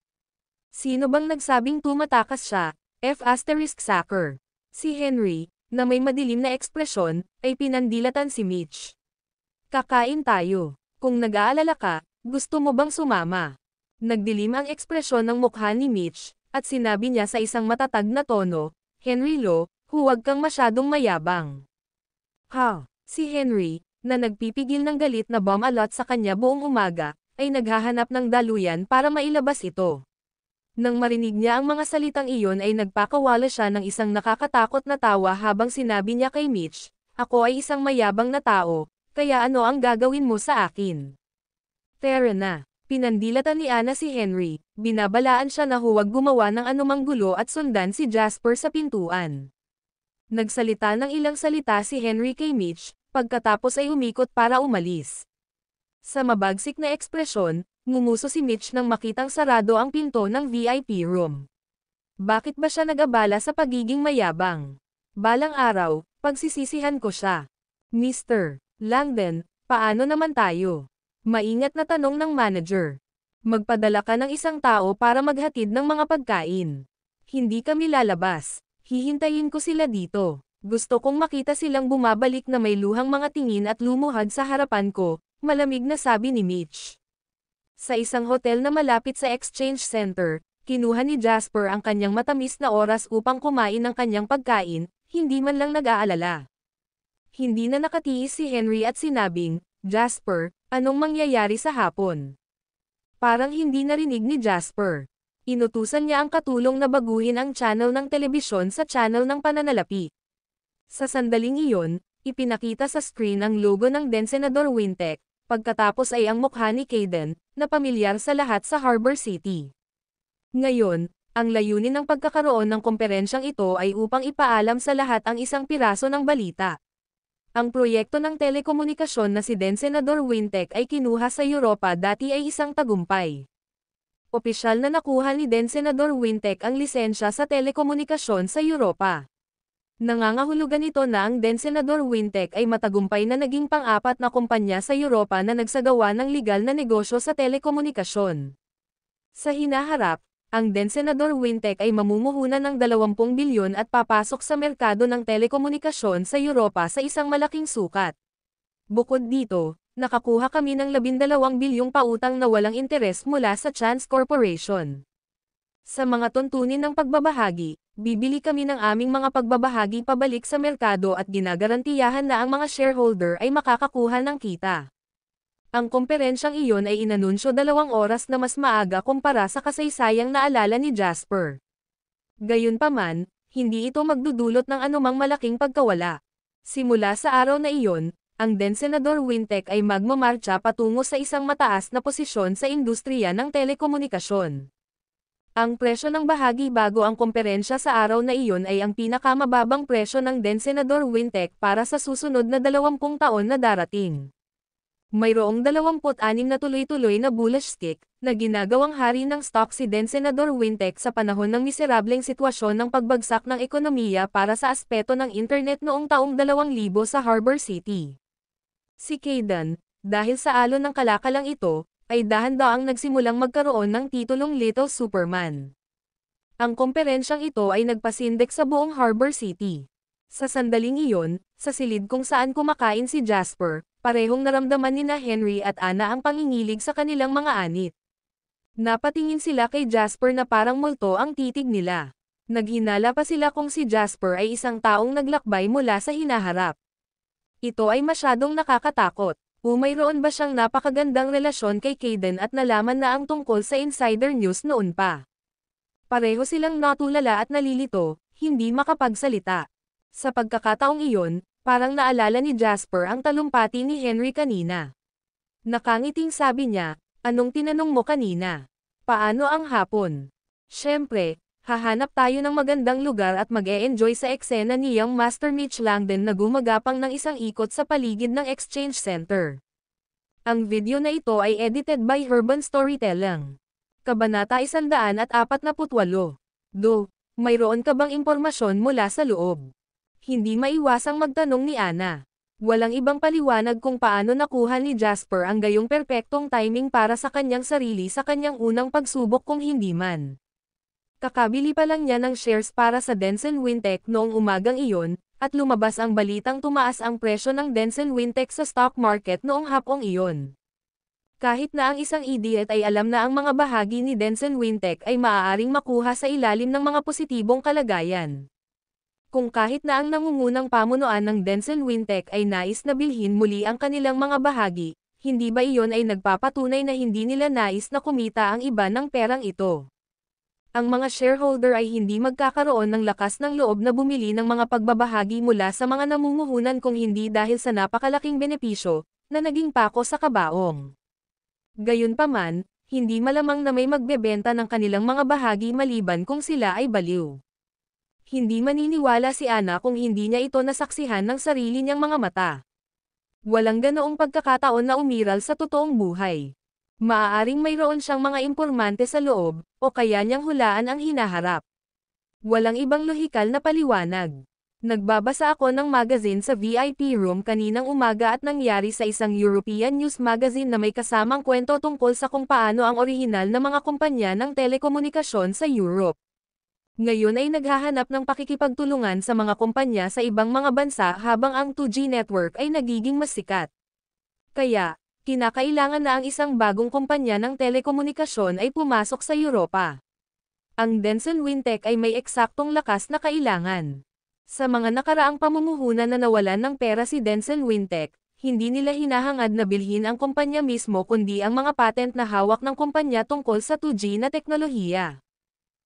Speaker 1: Sino bang nagsabing tumatakas siya? F asterisk sacker. Si Henry, na may madilim na ekspresyon, ay pinandilatan si Mitch. Kakain tayo. Kung nag-aalala ka, gusto mo bang sumama? Nagdilim ang ekspresyon ng mukha ni Mitch, at sinabi niya sa isang matatag na tono, Henry Lo, huwag kang masyadong mayabang. Ha! Si Henry, na nagpipigil ng galit na bomb alot sa kanya buong umaga, ay naghahanap ng daluyan para mailabas ito. Nang marinig niya ang mga salitang iyon ay nagpakawala siya ng isang nakakatakot na tawa habang sinabi niya kay Mitch, Ako ay isang mayabang na tao, kaya ano ang gagawin mo sa akin? Tara na. Pinandilatan ni Ana si Henry, binabalaan siya na huwag gumawa ng anumang gulo at sundan si Jasper sa pintuan. Nagsalita ng ilang salita si Henry kay Mitch, pagkatapos ay umikot para umalis. Sa mabagsik na ekspresyon, ngunguso si Mitch nang makitang sarado ang pinto ng VIP room. Bakit ba siya nag-abala sa pagiging mayabang? Balang araw, pagsisisihan ko siya. Mister, Langden, paano naman tayo? Maingat na tanong ng manager. Magpadala ka ng isang tao para maghatid ng mga pagkain. Hindi kami lalabas. Hihintayin ko sila dito. Gusto kong makita silang bumabalik na may luhang mga tingin at lumuhad sa harapan ko, malamig na sabi ni Mitch. Sa isang hotel na malapit sa exchange center, kinuha ni Jasper ang kanyang matamis na oras upang kumain ng kanyang pagkain, hindi man lang nag-aalala hindi na nakatiis si Henry at sinabing, Jasper, anong mangyayari sa hapon? Parang hindi narinig ni Jasper. Inutusan niya ang katulong na baguhin ang channel ng telebisyon sa channel ng pananalapi. Sa sandaling iyon, ipinakita sa screen ang logo ng then Senador Wintec, pagkatapos ay ang mukha ni Caden, na pamilyar sa lahat sa Harbor City. Ngayon, ang layunin ng pagkakaroon ng komperensyang ito ay upang ipaalam sa lahat ang isang piraso ng balita. Ang proyekto ng telekomunikasyon na si Den Senador Wintec ay kinuha sa Europa dati ay isang tagumpay. Opisyal na nakuha ni Den Senador Wintec ang lisensya sa telekomunikasyon sa Europa. Nangangahulugan nito na ang Den Senador Wintec ay matagumpay na naging pang-apat na kumpanya sa Europa na nagsagawa ng legal na negosyo sa telekomunikasyon. Sa hinaharap, ang then Senador Wintec ay mamumuhunan ng 20 bilyon at papasok sa merkado ng telekomunikasyon sa Europa sa isang malaking sukat. Bukod dito, nakakuha kami ng 12 bilyong pautang na walang interes mula sa Chance Corporation. Sa mga tuntunin ng pagbabahagi, bibili kami ng aming mga pagbabahagi pabalik sa merkado at ginagarantiyahan na ang mga shareholder ay makakakuha ng kita. Ang komperensyang iyon ay inanunsyo dalawang oras na mas maaga kumpara sa kasaysayang naalala ni Jasper. Gayunpaman, hindi ito magdudulot ng anumang malaking pagkawala. Simula sa araw na iyon, ang den Senador Wintec ay magmamarcha patungo sa isang mataas na posisyon sa industriya ng telekomunikasyon. Ang presyo ng bahagi bago ang komperensya sa araw na iyon ay ang pinakamababang presyo ng den Senador Wintec para sa susunod na 20 taon na darating. Mayroong 26 na tuloy-tuloy na bullish stick, na ginagawang hari ng stock si Den Senador Wintek sa panahon ng miserableng sitwasyon ng pagbagsak ng ekonomiya para sa aspeto ng internet noong taong 2000 sa Harbor City. Si Kaden, dahil sa alo ng kalakalang ito, ay dahan ang nagsimulang magkaroon ng titulong Little Superman. Ang komperensyang ito ay nagpasindek sa buong Harbor City. Sa sandaling iyon, sa silid kung saan kumakain si Jasper, parehong naramdaman nina Henry at Anna ang pangingilig sa kanilang mga anit. Napatingin sila kay Jasper na parang multo ang titig nila. Naghinala pa sila kung si Jasper ay isang taong naglakbay mula sa hinaharap. Ito ay masyadong nakakatakot. mayroon ba siyang napakagandang relasyon kay Caden at nalaman na ang tungkol sa insider news noon pa. Pareho silang natulala at nalilito, hindi makapagsalita. Sa pagkakataong iyon, Parang naalala ni Jasper ang talumpati ni Henry kanina. Nakangiting sabi niya, anong tinanong mo kanina? Paano ang hapon? Siyempre, hahanap tayo ng magandang lugar at mag -e enjoy sa eksena ni Young Master Mitch Langdon na gumagapang ng isang ikot sa paligid ng Exchange Center. Ang video na ito ay edited by Urban Storytelling. Kabanata 148. Do, mayroon ka bang impormasyon mula sa loob? hindi maiwasang magtanong ni Ana. Walang ibang paliwanag kung paano nakuha ni Jasper ang gayong perpektong timing para sa kanyang sarili sa kanyang unang pagsubok kung hindi man. Kakabili pa lang niya ng shares para sa Denson Wintech noong umagang iyon, at lumabas ang balitang tumaas ang presyo ng Denson Wintech sa stock market noong hapong iyon. Kahit na ang isang idiot ay alam na ang mga bahagi ni Denson Wintech ay maaaring makuha sa ilalim ng mga positibong kalagayan kung kahit na ang nangungunang pamunuan ng Denzel Wintech ay nais na bilhin muli ang kanilang mga bahagi, hindi ba iyon ay nagpapatunay na hindi nila nais na kumita ang iba ng perang ito? Ang mga shareholder ay hindi magkakaroon ng lakas ng loob na bumili ng mga pagbabahagi mula sa mga namumuhunan kung hindi dahil sa napakalaking benepisyo na naging pako sa kabaong. Gayunpaman, hindi malamang na may magbebenta ng kanilang mga bahagi maliban kung sila ay baliw. Hindi maniniwala si Ana kung hindi niya ito nasaksihan ng sarili niyang mga mata. Walang ganoong pagkakataon na umiral sa totoong buhay. Maaaring mayroon siyang mga impormante sa loob, o kaya niyang hulaan ang hinaharap. Walang ibang lohikal na paliwanag. Nagbabasa ako ng magazine sa VIP room kaninang umaga at nangyari sa isang European news magazine na may kasamang kwento tungkol sa kung paano ang orihinal na mga kumpanya ng telekomunikasyon sa Europe. Ngayon ay naghahanap ng pakikipagtulungan sa mga kumpanya sa ibang mga bansa habang ang 2G network ay nagiging mas sikat. Kaya, kinakailangan na ang isang bagong kumpanya ng telekomunikasyon ay pumasok sa Europa. Ang Denson Wintech ay may eksaktong lakas na kailangan. Sa mga nakaraang pamumuhunan na nawalan ng pera si Denson Wintech, hindi nila hinahangad na bilhin ang kumpanya mismo kundi ang mga patent na hawak ng kumpanya tungkol sa 2G na teknolohiya.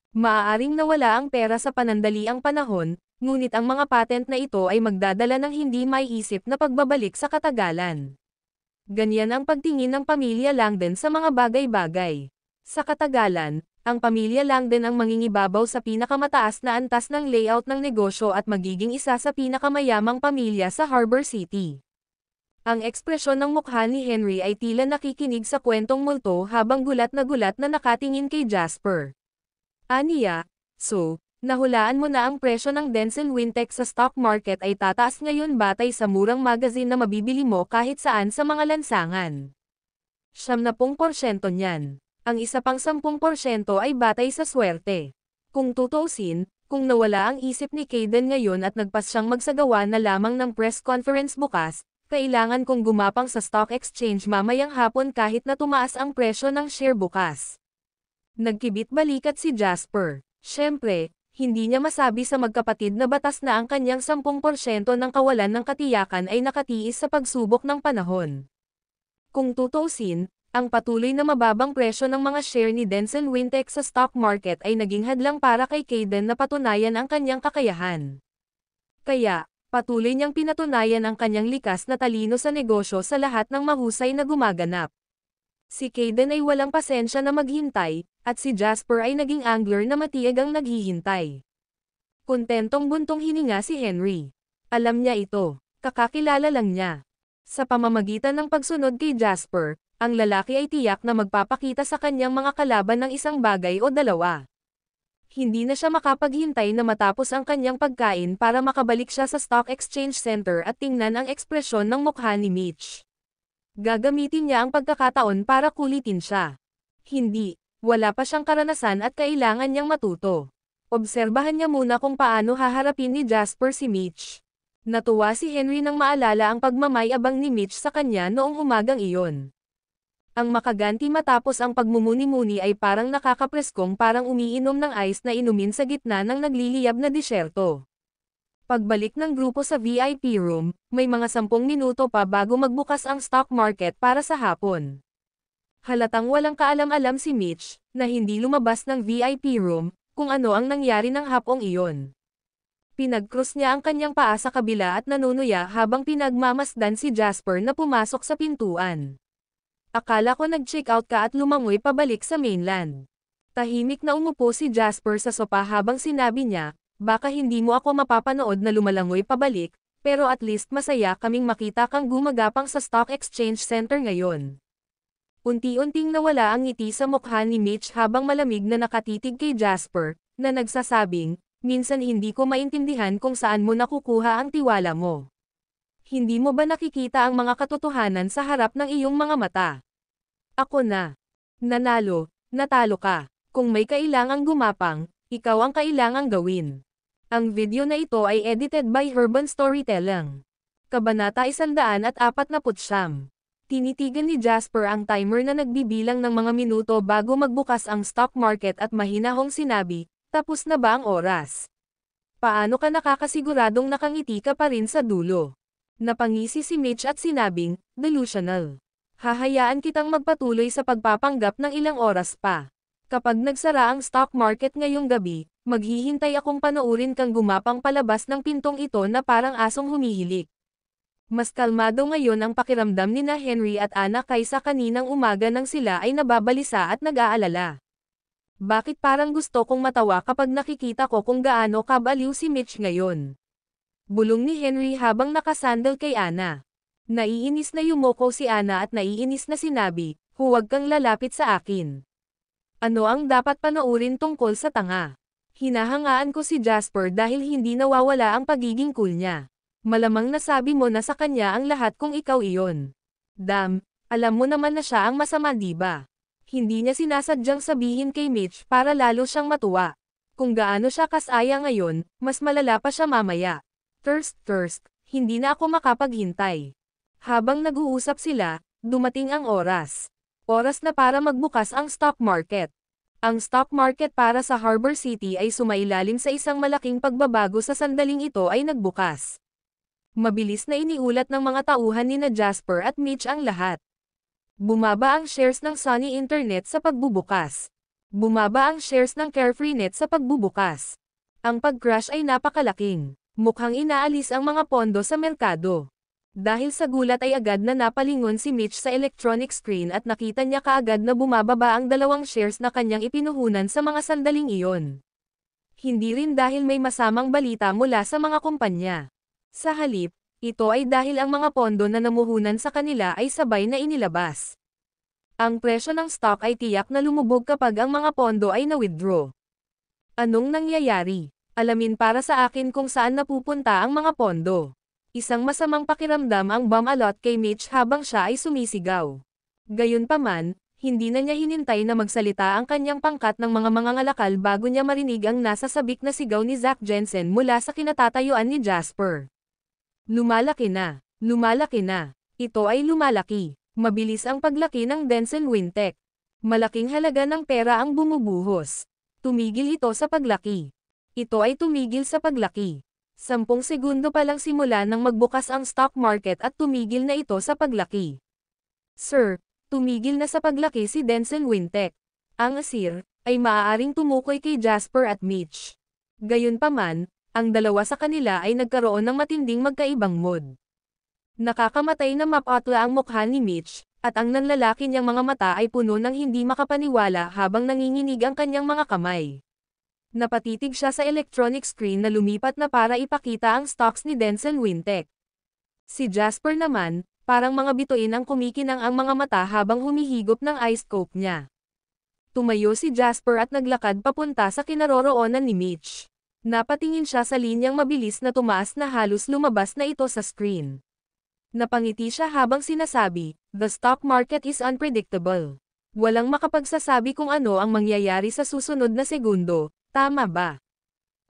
Speaker 1: Maaaring nawala ang pera sa panandaliang panahon, ngunit ang mga patent na ito ay magdadala ng hindi maiisip na pagbabalik sa katagalan. Ganyan ang pagtingin ng pamilya Langden sa mga bagay-bagay. Sa katagalan, ang pamilya Langden ang mangingibabaw sa pinakamataas na antas ng layout ng negosyo at magiging isa sa pinakamayamang pamilya sa Harbor City. Ang ekspresyon ng mukha ni Henry ay tila nakikinig sa kwentong multo habang gulat na gulat na nakatingin kay Jasper. Aniya, so, nahulaan mo na ang presyo ng Denzel Wintech sa stock market ay tataas ngayon batay sa murang magazine na mabibili mo kahit saan sa mga lansangan. Siyam na pong porsyento niyan. Ang isa pang sampung porsyento ay batay sa swerte. Kung tutusin, kung nawala ang isip ni Kaden ngayon at nagpas siyang magsagawa na lamang ng press conference bukas, kailangan kong gumapang sa stock exchange mamayang hapon kahit na tumaas ang presyo ng share bukas. Nagkibit-balikat si Jasper. Siyempre, hindi niya masabi sa magkapatid na batas na ang kanyang 10% ng kawalan ng katiyakan ay nakatiis sa pagsubok ng panahon. Kung tutuusin, ang patuloy na mababang presyo ng mga share ni Denzel Wintec sa stock market ay naging hadlang para kay Kaden na patunayan ang kanyang kakayahan. Kaya, patuloy niyang pinatunayan ang kanyang likas na talino sa negosyo sa lahat ng mahusay na gumaganap. Si Kaden ay walang pasensya na maghintay, at si Jasper ay naging angler na matiyag ang naghihintay. Kontentong buntong hininga si Henry. Alam niya ito, kakakilala lang niya. Sa pamamagitan ng pagsunod kay Jasper, ang lalaki ay tiyak na magpapakita sa kanyang mga kalaban ng isang bagay o dalawa. Hindi na siya makapaghintay na matapos ang kanyang pagkain para makabalik siya sa Stock Exchange Center at tingnan ang ekspresyon ng mukha ni Mitch. Gagamitin niya ang pagkakataon para kulitin siya. Hindi, wala pa siyang karanasan at kailangan niyang matuto. Obserbahan niya muna kung paano haharapin ni Jasper si Mitch. Natuwa si Henry nang maalala ang pagmamayabang ni Mitch sa kanya noong umagang iyon. Ang makaganti matapos ang pagmumuni-muni ay parang nakakapreskong parang umiinom ng ice na inumin sa gitna ng nagliliyab na disyerto. Pagbalik ng grupo sa VIP room, may mga sampung minuto pa bago magbukas ang stock market para sa hapon. Halatang walang kaalam-alam si Mitch, na hindi lumabas ng VIP room, kung ano ang nangyari ng hapong iyon. Pinagcross niya ang kanyang paa sa kabila at nanunuya habang pinagmamasdan si Jasper na pumasok sa pintuan. Akala ko nag-check out ka at lumangoy pabalik sa mainland. Tahimik na umupo si Jasper sa sopa habang sinabi niya, Baka hindi mo ako mapapanood na lumalangoy pabalik, pero at least masaya kaming makita kang gumagapang sa Stock Exchange Center ngayon. Unti-unting nawala ang ngiti sa mukha ni Mitch habang malamig na nakatitig kay Jasper, na nagsasabing, minsan hindi ko maintindihan kung saan mo nakukuha ang tiwala mo. Hindi mo ba nakikita ang mga katotohanan sa harap ng iyong mga mata? Ako na. Nanalo, natalo ka. Kung may kailangang gumapang, ikaw ang kailangang gawin. Ang video na ito ay edited by Urban Storytelling. Kabanata 149. Tinitigan ni Jasper ang timer na nagbibilang ng mga minuto bago magbukas ang stock market at mahinahong sinabi, tapos na ba ang oras? Paano ka nakakasiguradong nakangiti ka pa rin sa dulo? Napangisi si Mitch at sinabing, delusional. Hahayaan kitang magpatuloy sa pagpapanggap ng ilang oras pa. Kapag nagsara ang stock market ngayong gabi, maghihintay akong panoorin kang gumapang palabas ng pintong ito na parang asong humihilik. Mas kalmado ngayon ang pakiramdam ni na Henry at Anna kaysa kaninang umaga nang sila ay nababalisa at nag-aalala. Bakit parang gusto kong matawa kapag nakikita ko kung gaano kabaliw si Mitch ngayon? Bulong ni Henry habang nakasandal kay Ana. Naiinis na yumoko si Ana at naiinis na sinabi, huwag kang lalapit sa akin. Ano ang dapat panoorin tungkol sa tanga? Hinahangaan ko si Jasper dahil hindi nawawala ang pagiging cool niya. Malamang nasabi mo na sa kanya ang lahat kung ikaw iyon. Dam, alam mo naman na siya ang masama diba? Hindi niya sinasadyang sabihin kay Mitch para lalo siyang matuwa. Kung gaano siya kasaya ngayon, mas malala pa siya mamaya. Thirst, thirst, hindi na ako makapaghintay. Habang nag-uusap sila, dumating ang oras. Oras na para magbukas ang stock market. Ang stock market para sa Harbor City ay sumailalim sa isang malaking pagbabago sa sandaling ito ay nagbukas. Mabilis na iniulat ng mga tauhan ni na Jasper at Mitch ang lahat. Bumaba ang shares ng Sunny Internet sa pagbubukas. Bumaba ang shares ng CarefreeNet sa pagbubukas. Ang pag-crash ay napakalaking. Mukhang inaalis ang mga pondo sa merkado. Dahil sa gulat ay agad na napalingon si Mitch sa electronic screen at nakita niya kaagad na bumababa ang dalawang shares na kanyang ipinuhunan sa mga sandaling iyon. Hindi rin dahil may masamang balita mula sa mga kumpanya. Sa halip, ito ay dahil ang mga pondo na namuhunan sa kanila ay sabay na inilabas. Ang presyo ng stock ay tiyak na lumubog kapag ang mga pondo ay na-withdraw. Anong nangyayari? Alamin para sa akin kung saan napupunta ang mga pondo. Isang masamang pakiramdam ang bumalot kay Mitch habang siya ay sumisigaw. Gayunpaman, hindi na niya hinintay na magsalita ang kanyang pangkat ng mga mangangalakal bago niya marinig ang nasa sabik na sigaw ni Zack Jensen mula sa kinatatayuan ni Jasper. Lumalaki na, lumalaki na, ito ay lumalaki, mabilis ang paglaki ng Denzel Wintech. Malaking halaga ng pera ang bumubuhos. Tumigil ito sa paglaki. Ito ay tumigil sa paglaki. Sampung segundo pa lang simula nang magbukas ang stock market at tumigil na ito sa paglaki. Sir, tumigil na sa paglaki si Denzel Wintec. Ang asir, ay maaaring tumukoy kay Jasper at Mitch. Gayunpaman, ang dalawa sa kanila ay nagkaroon ng matinding magkaibang mood. Nakakamatay na mapatla ang mukha ni Mitch, at ang nanlalaki niyang mga mata ay puno ng hindi makapaniwala habang nanginginig ang kanyang mga kamay. Napatitig siya sa electronic screen na lumipat na para ipakita ang stocks ni Denzel Wintec. Si Jasper naman, parang mga bituin ang kumikinang ang mga mata habang humihigop ng ice coke niya. Tumayo si Jasper at naglakad papunta sa kinaroroonan ni Mitch. Napatingin siya sa linyang mabilis na tumaas na halos lumabas na ito sa screen. Napangiti siya habang sinasabi, The stock market is unpredictable. Walang makapagsasabi kung ano ang mangyayari sa susunod na segundo, Tama ba?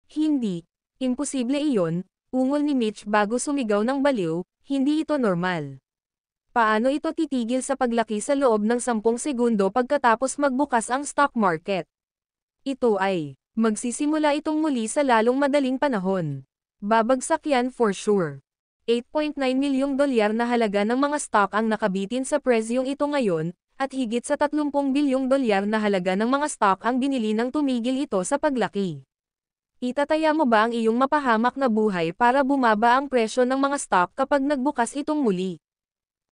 Speaker 1: Hindi, imposible iyon, ungol ni Mitch bago sumigaw ng baliw, hindi ito normal. Paano ito titigil sa paglaki sa loob ng 10 segundo pagkatapos magbukas ang stock market? Ito ay, magsisimula itong muli sa lalong madaling panahon. Babagsak yan for sure. 8.9 milyong dolyar na halaga ng mga stock ang nakabitin sa presyong ito ngayon, at higit sa 30 bilyong dolyar na halaga ng mga stock ang binili nang tumigil ito sa paglaki. Itataya mo ba ang iyong mapahamak na buhay para bumaba ang presyo ng mga stock kapag nagbukas itong muli?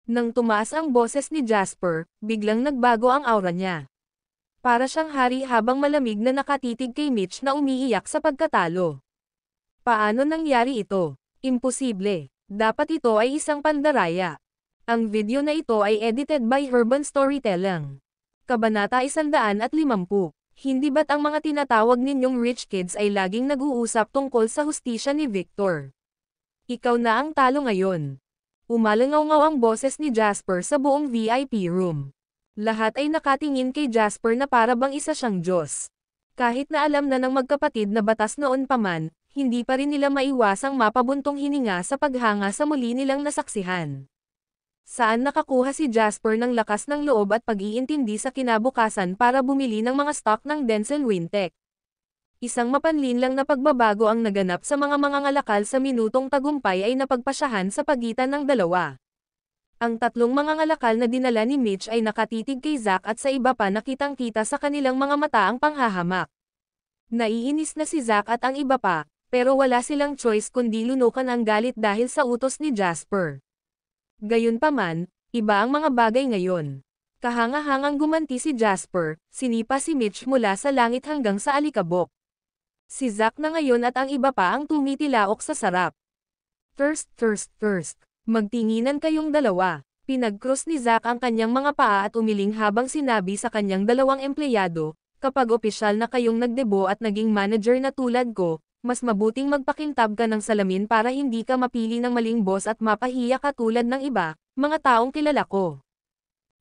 Speaker 1: Nang tumaas ang boses ni Jasper, biglang nagbago ang aura niya. Para siyang hari habang malamig na nakatitig kay Mitch na umiiyak sa pagkatalo. Paano nangyari ito? Imposible. Dapat ito ay isang pandaraya. Ang video na ito ay edited by Urban Storytelling. Kabanata 150. Hindi ba't ang mga tinatawag ninyong rich kids ay laging nag-uusap tungkol sa hustisya ni Victor? Ikaw na ang talo ngayon. Umalangaw-ngaw ang boses ni Jasper sa buong VIP room. Lahat ay nakatingin kay Jasper na para bang isa siyang Diyos. Kahit na alam na ng magkapatid na batas noon paman, hindi pa rin nila maiwasang mapabuntong hininga sa paghanga sa muli nilang nasaksihan. Saan nakakuha si Jasper ng lakas ng loob at pag-iintindi sa kinabukasan para bumili ng mga stock ng Denzel Wintech. Isang mapanlin lang na pagbabago ang naganap sa mga mangangalakal sa minutong tagumpay ay napagpasyahan sa pagitan ng dalawa. Ang tatlong mangangalakal na dinala ni Mitch ay nakatitig kay Zack at sa iba pa nakitang-kita sa kanilang mga mata ang panghahamak. Naiinis na si Zack at ang iba pa, pero wala silang choice kundi lunukan ang galit dahil sa utos ni Jasper. Gayunpaman, iba ang mga bagay ngayon. Kahangahangang gumanti si Jasper, sinipa si Mitch mula sa langit hanggang sa alikabok. Si Zack na ngayon at ang iba pa ang tumitilaok sa sarap. Thirst, thirst, thirst. Magtinginan kayong dalawa. Pinagkrus ni Zack ang kanyang mga paa at umiling habang sinabi sa kanyang dalawang empleyado, kapag opisyal na kayong nagdebo at naging manager na tulad ko, mas mabuting magpakintab ka ng salamin para hindi ka mapili ng maling boss at mapahiya ka tulad ng iba, mga taong kilala ko.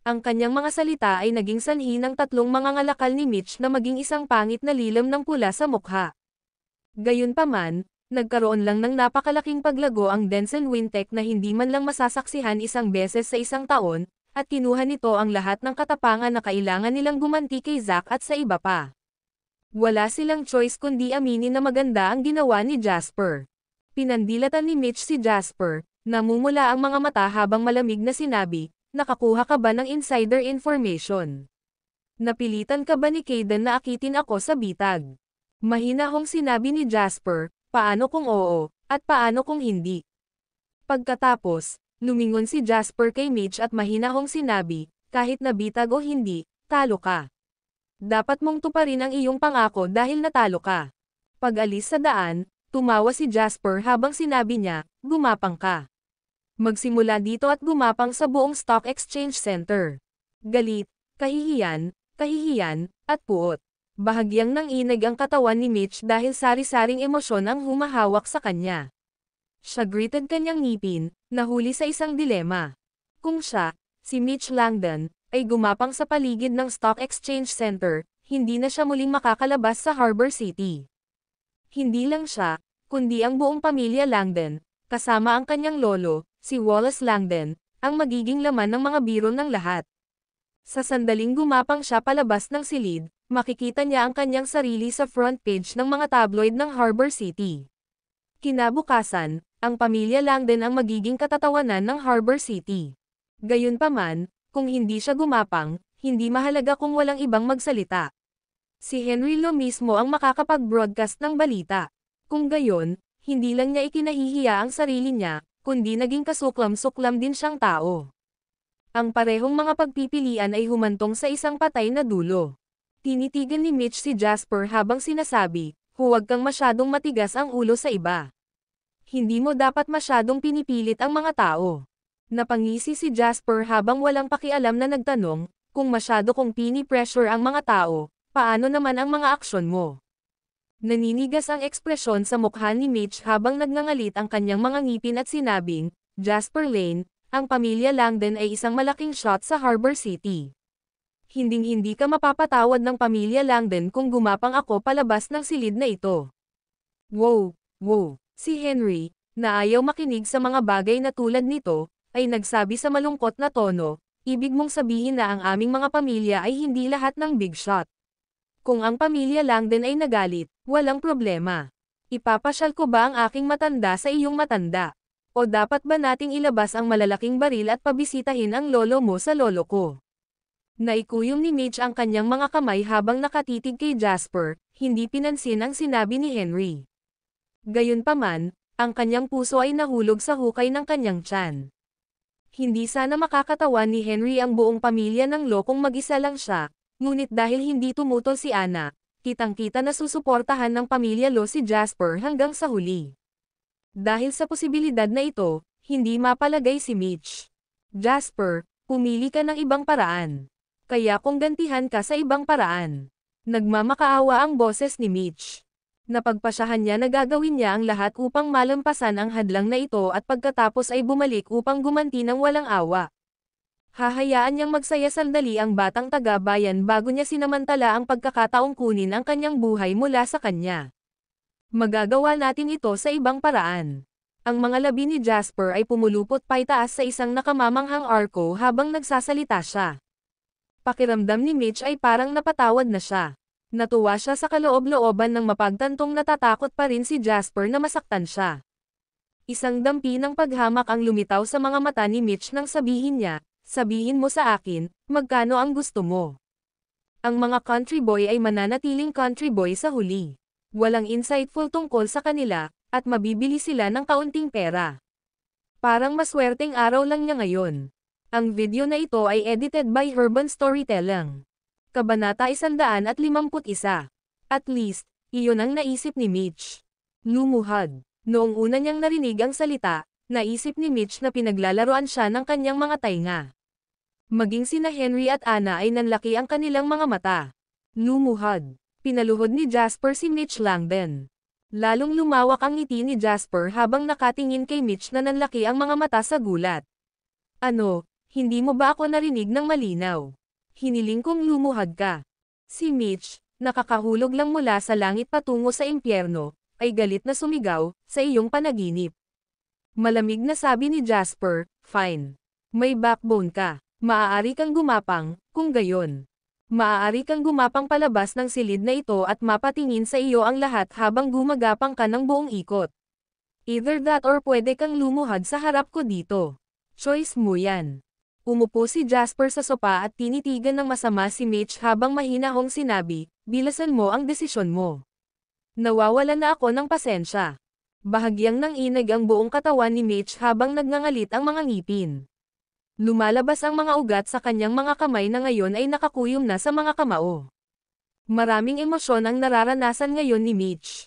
Speaker 1: Ang kanyang mga salita ay naging sanhi ng tatlong mga ngalakal ni Mitch na maging isang pangit na lilam ng pula sa mukha. Gayunpaman, nagkaroon lang ng napakalaking paglago ang Denson Wintech na hindi man lang masasaksihan isang beses sa isang taon, at kinuha nito ang lahat ng katapangan na kailangan nilang gumanti kay Zack at sa iba pa. Wala silang choice kundi aminin na maganda ang ginawa ni Jasper. Pinandilatan ni Mitch si Jasper, namumula ang mga mata habang malamig na sinabi, nakakuha ka ba ng insider information? Napilitan ka ba ni Caden na akitin ako sa bitag? Mahinahong sinabi ni Jasper, paano kung oo, at paano kung hindi? Pagkatapos, lumingon si Jasper kay Mitch at mahinahong sinabi, kahit nabitag o hindi, talo ka. Dapat mong tuparin ang iyong pangako dahil natalo ka. Pag-alis sa daan, tumawa si Jasper habang sinabi niya, gumapang ka. Magsimula dito at gumapang sa buong Stock Exchange Center. Galit, kahihiyan, kahihiyan, at puot. Bahagyang nang nanginig ang katawan ni Mitch dahil sari-saring emosyon ang humahawak sa kanya. Siya greeted kanyang ngipin, nahuli sa isang dilema. Kung siya, si Mitch Langdon, ay gumapang sa paligid ng Stock Exchange Center, hindi na siya muling makakalabas sa Harbor City. Hindi lang siya, kundi ang buong pamilya Langdon, kasama ang kanyang lolo, si Wallace Langdon, ang magiging laman ng mga biro ng lahat. Sa sandaling gumapang siya palabas ng silid, makikita niya ang kanyang sarili sa front page ng mga tabloid ng Harbor City. Kinabukasan, ang pamilya lang ang magiging katatawanan ng Harbor City. Gayunpaman, kung hindi siya gumapang, hindi mahalaga kung walang ibang magsalita. Si Henry Lo mismo ang makakapag-broadcast ng balita. Kung gayon, hindi lang niya ikinahihiya ang sarili niya, kundi naging kasuklam-suklam din siyang tao. Ang parehong mga pagpipilian ay humantong sa isang patay na dulo. Tinitigan ni Mitch si Jasper habang sinasabi, huwag kang masyadong matigas ang ulo sa iba. Hindi mo dapat masyadong pinipilit ang mga tao. Napangisi si Jasper habang walang pakialam na nagtanong, kung masyado kong pini-pressure ang mga tao, paano naman ang mga aksyon mo? Naninigas ang ekspresyon sa mukha ni Mitch habang nagngangalit ang kanyang mga ngipin at sinabing, Jasper Lane, ang pamilya Langdon ay isang malaking shot sa Harbor City. Hinding-hindi ka mapapatawad ng pamilya Langdon kung gumapang ako palabas ng silid na ito. Wow, wow, si Henry, na ayaw makinig sa mga bagay na tulad nito, ay nagsabi sa malungkot na tono, ibig mong sabihin na ang aming mga pamilya ay hindi lahat ng big shot. Kung ang pamilya lang din ay nagalit, walang problema. Ipapasyal ko ba ang aking matanda sa iyong matanda? O dapat ba nating ilabas ang malalaking baril at pabisitahin ang lolo mo sa lolo ko? Naikuyom ni Mitch ang kanyang mga kamay habang nakatitig kay Jasper, hindi pinansin ang sinabi ni Henry. Gayunpaman, ang kanyang puso ay nahulog sa hukay ng kanyang tiyan. Hindi sana makakatawan ni Henry ang buong pamilya ng lokong mag-isa lang siya, ngunit dahil hindi tumutol si Anna, kitang-kita na susuportahan ng pamilya Lo si Jasper hanggang sa huli. Dahil sa posibilidad na ito, hindi mapalagay si Mitch. Jasper, pumili ka ng ibang paraan. Kaya kung gantihan ka sa ibang paraan. Nagmamakaawa ang boses ni Mitch. Napagpasyahan niya na gagawin niya ang lahat upang malampasan ang hadlang na ito at pagkatapos ay bumalik upang gumanti ng walang awa. Hahayaan niyang magsaya sandali ang batang tagabayan bago niya sinamantala ang pagkakataong kunin ang kanyang buhay mula sa kanya. Magagawa natin ito sa ibang paraan. Ang mga labi ni Jasper ay pumulupot paitaas sa isang nakamamanghang arko habang nagsasalita siya. Pakiramdam ni Mitch ay parang napatawad na siya. Natuwa siya sa kaloob-looban ng mapagtantong natatakot pa rin si Jasper na masaktan siya. Isang dampi ng paghamak ang lumitaw sa mga mata ni Mitch nang sabihin niya, sabihin mo sa akin, magkano ang gusto mo. Ang mga country boy ay mananatiling country boy sa huli. Walang insightful tungkol sa kanila, at mabibili sila ng kaunting pera. Parang maswerteng araw lang niya ngayon. Ang video na ito ay edited by Urban Storytelling. Kabanata 151. At least, iyon ang naisip ni Mitch. Lumuhad. Noong una niyang narinig ang salita, naisip ni Mitch na pinaglalaroan siya ng kanyang mga tainga. Maging sina Henry at Anna ay nanlaki ang kanilang mga mata. Lumuhad. Pinaluhod ni Jasper si Mitch Langden. Lalong lumawak ang ngiti ni Jasper habang nakatingin kay Mitch na nanlaki ang mga mata sa gulat. Ano, hindi mo ba ako narinig ng malinaw? Hiniling kong lumuhad ka. Si Mitch, nakakahulog lang mula sa langit patungo sa impyerno, ay galit na sumigaw, sa iyong panaginip. Malamig na sabi ni Jasper, fine. May backbone ka. Maaari kang gumapang, kung gayon. Maaari kang gumapang palabas ng silid na ito at mapatingin sa iyo ang lahat habang gumagapang ka ng buong ikot. Either that or pwede kang lumuhad sa harap ko dito. Choice mo yan. Umupo si Jasper sa sopa at tinitigan ng masama si Mitch habang mahinahong sinabi, bilasan mo ang desisyon mo. Nawawala na ako ng pasensya. Bahagyang nang inag ang buong katawan ni Mitch habang nagngangalit ang mga ngipin. Lumalabas ang mga ugat sa kanyang mga kamay na ngayon ay nakakuyom na sa mga kamao. Maraming emosyon ang nararanasan ngayon ni Mitch.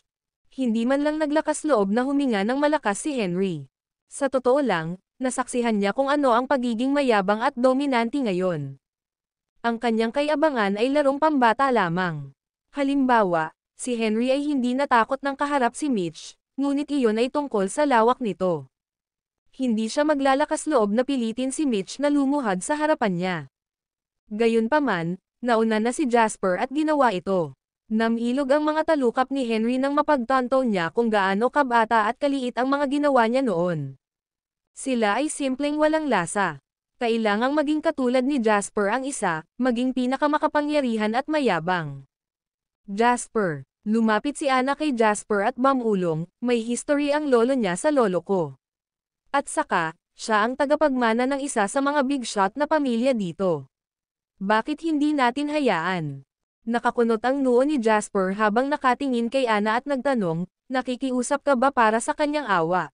Speaker 1: Hindi man lang naglakas loob na huminga ng malakas si Henry. Sa totoo lang, nasaksihan niya kung ano ang pagiging mayabang at dominante ngayon. Ang kanyang kayabangan ay larong pambata lamang. Halimbawa, si Henry ay hindi natakot ng kaharap si Mitch, ngunit iyon ay tungkol sa lawak nito. Hindi siya maglalakas loob na pilitin si Mitch na lumuhad sa harapan niya. Gayunpaman, nauna na si Jasper at ginawa ito. Namilog ang mga talukap ni Henry nang mapagtanto niya kung gaano kabata at kaliit ang mga ginawa niya noon. Sila ay simpleng walang lasa. Kailangang maging katulad ni Jasper ang isa, maging pinakamakapangyarihan at mayabang. Jasper. Lumapit si Ana kay Jasper at mamulong, may history ang lolo niya sa lolo ko. At saka, siya ang tagapagmana ng isa sa mga big shot na pamilya dito. Bakit hindi natin hayaan? Nakakunot ang noo ni Jasper habang nakatingin kay Ana at nagtanong, nakikiusap ka ba para sa kanyang awa?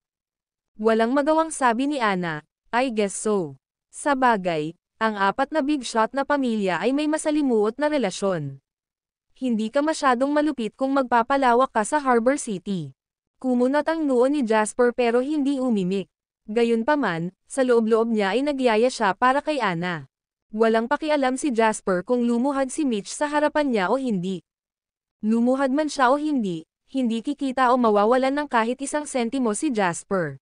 Speaker 1: Walang magawang sabi ni Ana, I guess so. Sa bagay, ang apat na big shot na pamilya ay may masalimuot na relasyon. Hindi ka masyadong malupit kung magpapalawak ka sa Harbor City. Kumunot ang noo ni Jasper pero hindi umimik. Gayunpaman, sa loob-loob niya ay nagyaya siya para kay Ana. Walang pakialam si Jasper kung lumuhad si Mitch sa harapan niya o hindi. Lumuhad man siya o hindi, hindi kikita o mawawalan ng kahit isang sentimo si Jasper.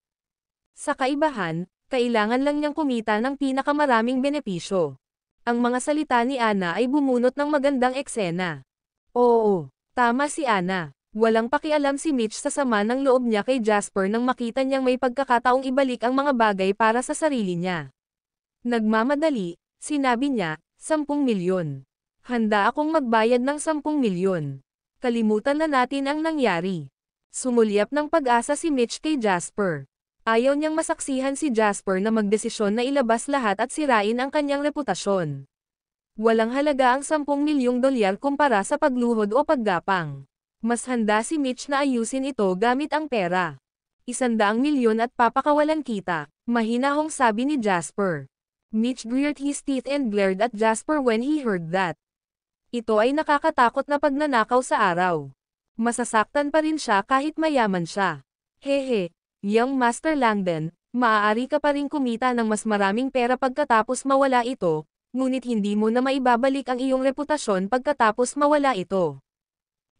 Speaker 1: Sa kaibahan, kailangan lang niyang kumita ng pinakamaraming benepisyo. Ang mga salita ni Ana ay bumunot ng magandang eksena. Oo, tama si Ana. Walang pakialam si Mitch sa sama ng loob niya kay Jasper nang makita niyang may pagkakataong ibalik ang mga bagay para sa sarili niya. Nagmamadali, sinabi niya, 10 milyon. Handa akong magbayad ng 10 milyon. Kalimutan na natin ang nangyari. Sumulyap ng pag-asa si Mitch kay Jasper. Ayaw niyang masaksihan si Jasper na magdesisyon na ilabas lahat at sirain ang kanyang reputasyon. Walang halaga ang 10 milyong dolyar kumpara sa pagluhod o paggapang. Mas handa si Mitch na ayusin ito gamit ang pera. Isandaang milyon at papakawalan kita. Mahinahong sabi ni Jasper. Mitch gritted his teeth and glared at Jasper when he heard that. Ito ay nakakatakot na pagnanakaw sa araw. Masasaktan pa rin siya kahit mayaman siya. Hehe, Young Master Langdon, maaari ka pa rin kumita ng mas maraming pera pagkatapos mawala ito, ngunit hindi mo na maibabalik ang iyong reputasyon pagkatapos mawala ito.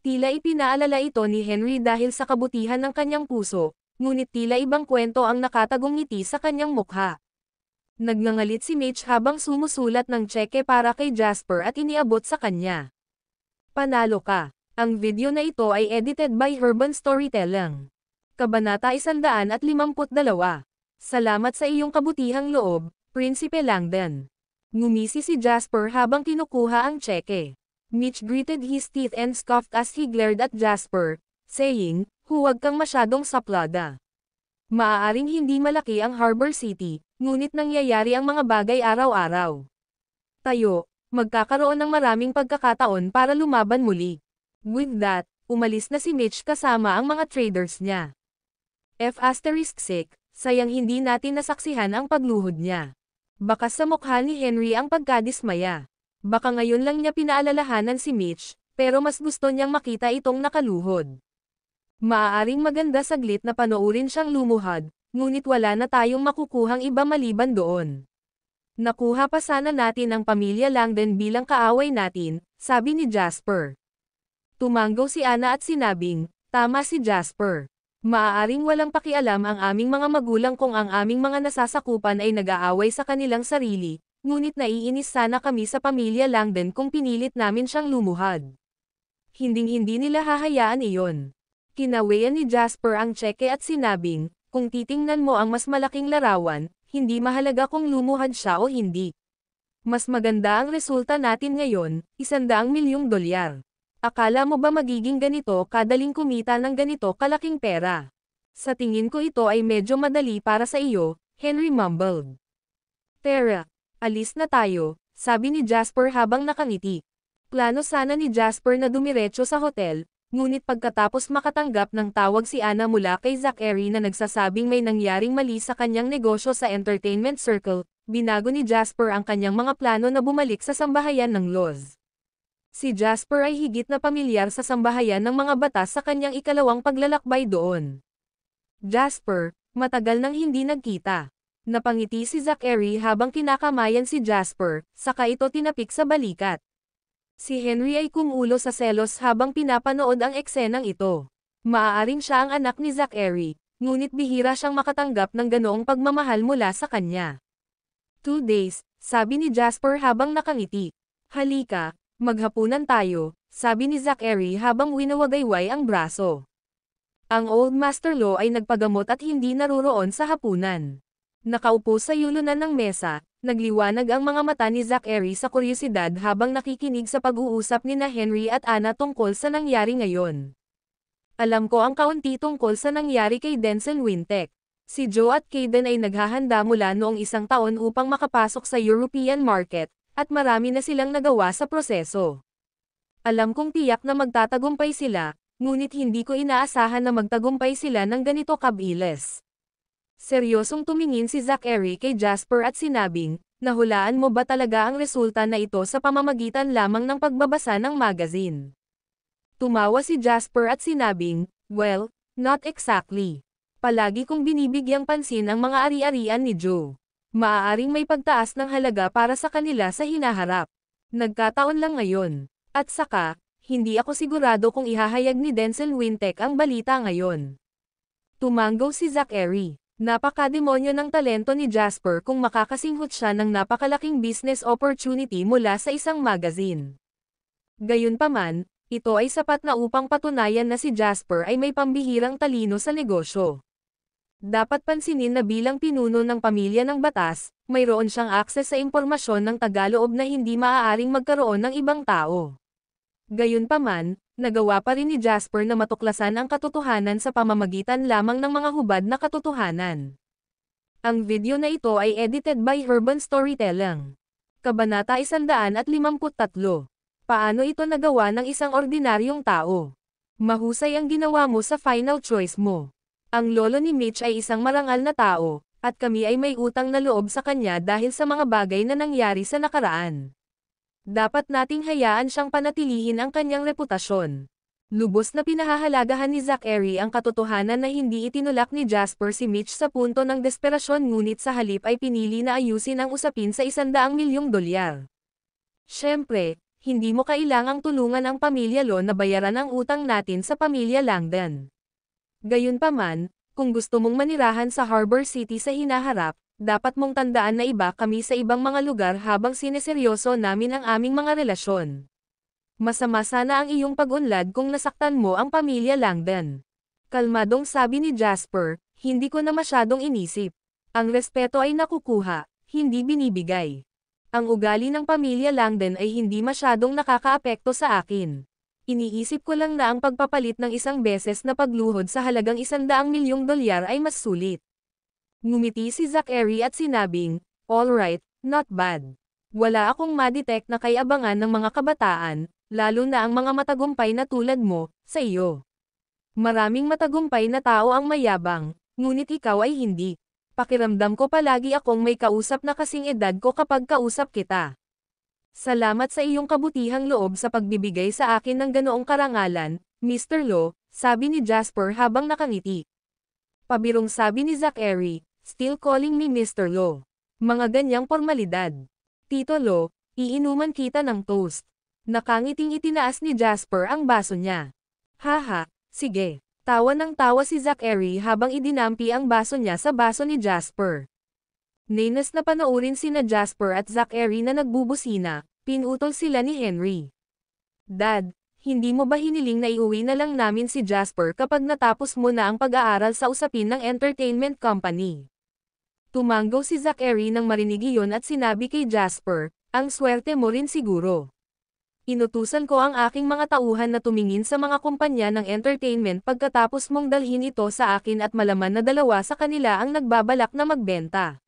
Speaker 1: Tila ipinaalala ito ni Henry dahil sa kabutihan ng kanyang puso, ngunit tila ibang kwento ang nakatagong ngiti sa kanyang mukha. Nagngangalit si Mitch habang sumusulat ng tseke para kay Jasper at iniabot sa kanya. Panalo ka. Ang video na ito ay edited by Urban Storytelling. Kabanata 152. Salamat sa iyong kabutihang loob, Prinsipe Langdon. Ngumisi si Jasper habang kinukuha ang tseke. Mitch gritted his teeth and scoffed as he glared at Jasper, saying, Huwag kang masyadong saplada. Maaaring hindi malaki ang Harbor City, ngunit nangyayari ang mga bagay araw-araw. Tayo, magkakaroon ng maraming pagkakataon para lumaban muli. With that, umalis na si Mitch kasama ang mga traders niya. F asterisk sick, sayang hindi natin nasaksihan ang pagluhod niya. Baka sa mukha ni Henry ang pagkadismaya. Baka ngayon lang niya pinaalalahanan si Mitch, pero mas gusto niyang makita itong nakaluhod. Maaaring maganda saglit na panoorin siyang lumuhad, ngunit wala na tayong makukuhang iba maliban doon. Nakuha pa sana natin ang pamilya Langdon bilang kaaway natin, sabi ni Jasper. Tumanggaw si Ana at sinabing, tama si Jasper. Maaaring walang pakialam ang aming mga magulang kung ang aming mga nasasakupan ay nag-aaway sa kanilang sarili, ngunit naiinis sana kami sa pamilya Langdon kung pinilit namin siyang lumuhad. Hinding-hindi nila hahayaan iyon. Kinawayan ni Jasper ang tseke at sinabing, kung titingnan mo ang mas malaking larawan, hindi mahalaga kung lumuhad siya o hindi. Mas maganda ang resulta natin ngayon, isandaang milyong dolyar. Akala mo ba magiging ganito kadaling kumita ng ganito kalaking pera? Sa tingin ko ito ay medyo madali para sa iyo, Henry mumbled. Tara, alis na tayo, sabi ni Jasper habang nakangiti. Plano sana ni Jasper na dumiretso sa hotel, ngunit pagkatapos makatanggap ng tawag si Anna mula kay Zachary na nagsasabing may nangyaring mali sa kanyang negosyo sa entertainment circle, binago ni Jasper ang kanyang mga plano na bumalik sa sambahayan ng Loz. Si Jasper ay higit na pamilyar sa sambahayan ng mga bata sa kanyang ikalawang paglalakbay doon. Jasper, matagal nang hindi nagkita. Napangiti si Zachary habang kinakamayan si Jasper, saka ito tinapik sa balikat. Si Henry ay kumulo sa selos habang pinapanood ang eksenang ito. Maaaring siya ang anak ni Zachary, ngunit bihira siyang makatanggap ng ganoong pagmamahal mula sa kanya. Two days, sabi ni Jasper habang nakangiti. Halika, Maghapunan tayo, sabi ni Zachary habang winawagayway ang braso. Ang Old Master Law ay nagpagamot at hindi naruroon sa hapunan. Nakaupo sa yulunan ng mesa, nagliwanag ang mga mata ni Zachary sa kuryosidad habang nakikinig sa pag-uusap ni na Henry at Anna tungkol sa nangyari ngayon. Alam ko ang kaunti tungkol sa nangyari kay Denzel Wintek. Si Joe at Caden ay naghahanda mula noong isang taon upang makapasok sa European market, at marami na silang nagawa sa proseso. Alam kong tiyak na magtatagumpay sila, ngunit hindi ko inaasahan na magtagumpay sila ng ganito kabilis. Seryosong tumingin si Zack kay Jasper at sinabing, nahulaan mo ba talaga ang resulta na ito sa pamamagitan lamang ng pagbabasa ng magazine? Tumawa si Jasper at sinabing, well, not exactly. Palagi kong binibigyang pansin ang mga ari-arian ni Joe maaaring may pagtaas ng halaga para sa kanila sa hinaharap. Nagkataon lang ngayon. At saka, hindi ako sigurado kung ihahayag ni Denzel Wintek ang balita ngayon. Tumanggo si Zachary. Napakademonyo ng talento ni Jasper kung makakasinghot siya ng napakalaking business opportunity mula sa isang magazine. Gayunpaman, ito ay sapat na upang patunayan na si Jasper ay may pambihirang talino sa negosyo. Dapat pansinin na bilang pinuno ng pamilya ng batas, mayroon siyang akses sa impormasyon ng Tagaloob na hindi maaaring magkaroon ng ibang tao. Gayunpaman, nagawa pa rin ni Jasper na matuklasan ang katotohanan sa pamamagitan lamang ng mga hubad na katotohanan. Ang video na ito ay edited by Urban Storytelling. Kabanata 153. Paano ito nagawa ng isang ordinaryong tao? Mahusay ang ginawa mo sa final choice mo. Ang lolo ni Mitch ay isang marangal na tao, at kami ay may utang na loob sa kanya dahil sa mga bagay na nangyari sa nakaraan. Dapat nating hayaan siyang panatilihin ang kanyang reputasyon. Lubos na pinahahalagahan ni Zachary ang katotohanan na hindi itinulak ni Jasper si Mitch sa punto ng desperasyon ngunit sa halip ay pinili na ayusin ang usapin sa isandaang milyong dolyar. Siyempre, hindi mo kailangang tulungan ang pamilya Lo na bayaran ang utang natin sa pamilya Langdon. Gayunpaman, kung gusto mong manirahan sa Harbor City sa hinaharap, dapat mong tandaan na iba kami sa ibang mga lugar habang sineseryoso namin ang aming mga relasyon. Masama sana ang iyong pag-unlad kung nasaktan mo ang pamilya Langdon. Kalmadong sabi ni Jasper, hindi ko na masyadong inisip. Ang respeto ay nakukuha, hindi binibigay. Ang ugali ng pamilya Langdon ay hindi masyadong nakakaapekto sa akin. Iniisip ko lang na ang pagpapalit ng isang beses na pagluhod sa halagang isandaang milyong dolyar ay mas sulit. Ngumiti si Zachary at sinabing, All right, not bad. Wala akong madetect na kayabangan ng mga kabataan, lalo na ang mga matagumpay na tulad mo, sa iyo. Maraming matagumpay na tao ang mayabang, ngunit ikaw ay hindi. Pakiramdam ko palagi akong may kausap na kasing edad ko kapag kausap kita. Salamat sa iyong kabutihang loob sa pagbibigay sa akin ng ganoong karangalan, Mr. Lo, sabi ni Jasper habang nakangiti. Pabirong sabi ni Zachary, still calling me Mr. Lo. Mga ganyang formalidad. Tito Lo, iinuman kita ng toast. Nakangiting itinaas ni Jasper ang baso niya. Haha, sige. Tawa ng tawa si Zachary habang idinampi ang baso niya sa baso ni Jasper. Nainas na panoorin sina Jasper at Zachary na nagbubusina, pinutol sila ni Henry. Dad, hindi mo ba hiniling na iuwi na lang namin si Jasper kapag natapos mo na ang pag-aaral sa usapin ng entertainment company? Tumango si Zachary nang marinig iyon at sinabi kay Jasper, ang swerte mo rin siguro. Inutusan ko ang aking mga tauhan na tumingin sa mga kumpanya ng entertainment pagkatapos mong dalhin ito sa akin at malaman na dalawa sa kanila ang nagbabalak na magbenta.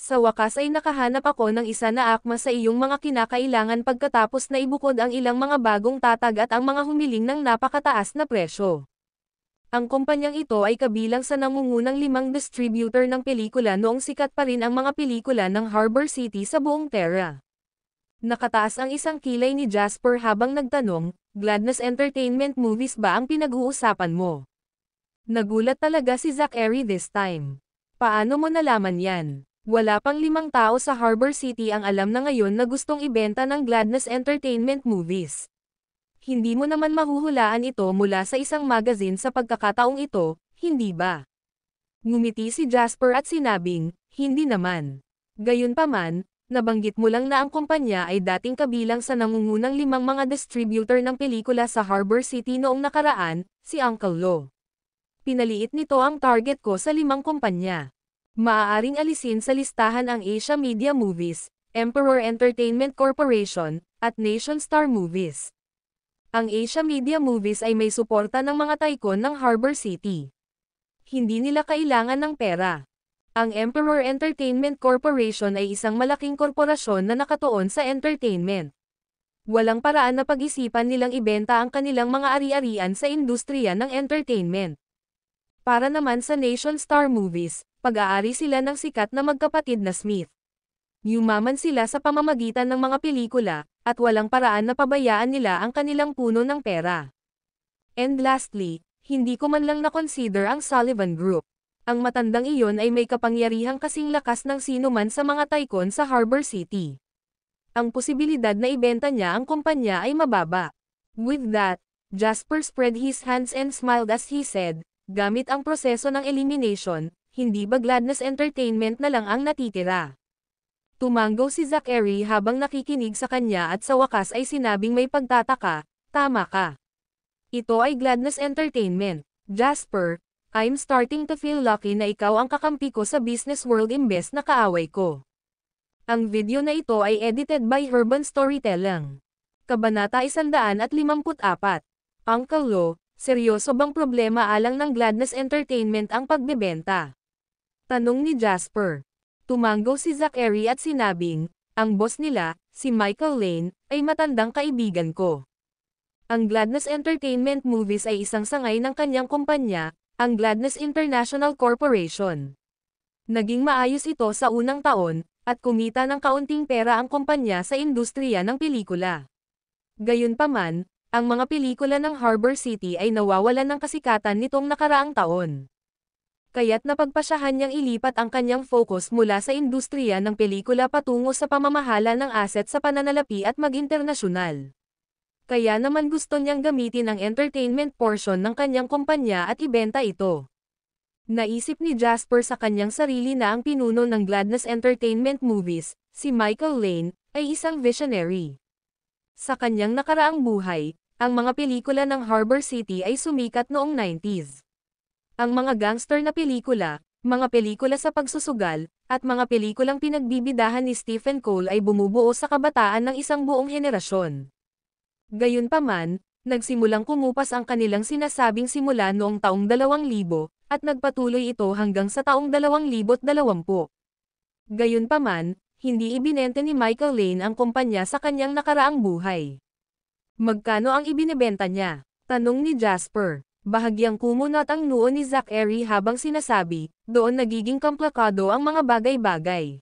Speaker 1: Sa wakas ay nakahanap ako ng isa na akma sa iyong mga kinakailangan pagkatapos na ibukod ang ilang mga bagong tatag at ang mga humiling ng napakataas na presyo. Ang kumpanyang ito ay kabilang sa nangungunang limang distributor ng pelikula noong sikat pa rin ang mga pelikula ng Harbor City sa buong Terra. Nakataas ang isang kilay ni Jasper habang nagtanong, Gladness Entertainment Movies ba ang pinag-uusapan mo? Nagulat talaga si Zach this time. Paano mo nalaman yan? Wala pang limang tao sa Harbor City ang alam na ngayon na gustong ibenta ng Gladness Entertainment Movies. Hindi mo naman mahuhulaan ito mula sa isang magazine sa pagkakataong ito, hindi ba? Ngumiti si Jasper at sinabing, hindi naman. Gayunpaman, nabanggit mo lang na ang kumpanya ay dating kabilang sa nangungunang limang mga distributor ng pelikula sa Harbor City noong nakaraan, si Uncle Lo. Pinaliit nito ang target ko sa limang kumpanya. Maaaring alisin sa listahan ang Asia Media Movies, Emperor Entertainment Corporation, at Nation Star Movies. Ang Asia Media Movies ay may suporta ng mga tycoon ng Harbor City. Hindi nila kailangan ng pera. Ang Emperor Entertainment Corporation ay isang malaking korporasyon na nakatuon sa entertainment. Walang paraan na pag-isipan nilang ibenta ang kanilang mga ari-arian sa industriya ng entertainment. Para naman sa Nation Star Movies, pag-aari sila ng sikat na magkapatid na Smith. Yumaman sila sa pamamagitan ng mga pelikula, at walang paraan na pabayaan nila ang kanilang puno ng pera. And lastly, hindi ko man lang na-consider ang Sullivan Group. Ang matandang iyon ay may kapangyarihang kasing lakas ng sino man sa mga tycoon sa Harbor City. Ang posibilidad na ibenta niya ang kumpanya ay mababa. With that, Jasper spread his hands and smiled as he said, Gamit ang proseso ng elimination, hindi ba Gladness Entertainment na lang ang natitira? Tumanggo si Zachary habang nakikinig sa kanya at sa wakas ay sinabing may pagtataka, tama ka. Ito ay Gladness Entertainment. Jasper, I'm starting to feel lucky na ikaw ang kakampi ko sa business world imbes na kaaway ko. Ang video na ito ay edited by Urban Storytelling. Kabanata 154. Uncle Lo, seryoso bang problema alang ng Gladness Entertainment ang pagbebenta? Tanong ni Jasper. Tumanggo si Zachary at sinabing, ang boss nila, si Michael Lane, ay matandang kaibigan ko. Ang Gladness Entertainment Movies ay isang sangay ng kanyang kumpanya, ang Gladness International Corporation. Naging maayos ito sa unang taon, at kumita ng kaunting pera ang kumpanya sa industriya ng pelikula. Gayunpaman, ang mga pelikula ng Harbor City ay nawawalan ng kasikatan nitong nakaraang taon. Kaya't napagpasyahan niyang ilipat ang kanyang focus mula sa industriya ng pelikula patungo sa pamamahala ng asset sa pananalapi at mag-internasyonal. Kaya naman gusto niyang gamitin ang entertainment portion ng kanyang kumpanya at ibenta ito. Naisip ni Jasper sa kanyang sarili na ang pinuno ng Gladness Entertainment Movies, si Michael Lane, ay isang visionary. Sa kanyang nakaraang buhay, ang mga pelikula ng Harbor City ay sumikat noong 90s. Ang mga gangster na pelikula, mga pelikula sa pagsusugal, at mga pelikulang pinagbibidahan ni Stephen Cole ay bumubuo sa kabataan ng isang buong henerasyon. Gayunpaman, nagsimulang kumupas ang kanilang sinasabing simula noong taong 2000, at nagpatuloy ito hanggang sa taong 2020. Gayunpaman, hindi ibinente ni Michael Lane ang kumpanya sa kanyang nakaraang buhay. Magkano ang ibinebenta niya? Tanong ni Jasper. Bahagyang kumunot ang noo ni Zack habang sinasabi, doon nagiging komplikado ang mga bagay-bagay.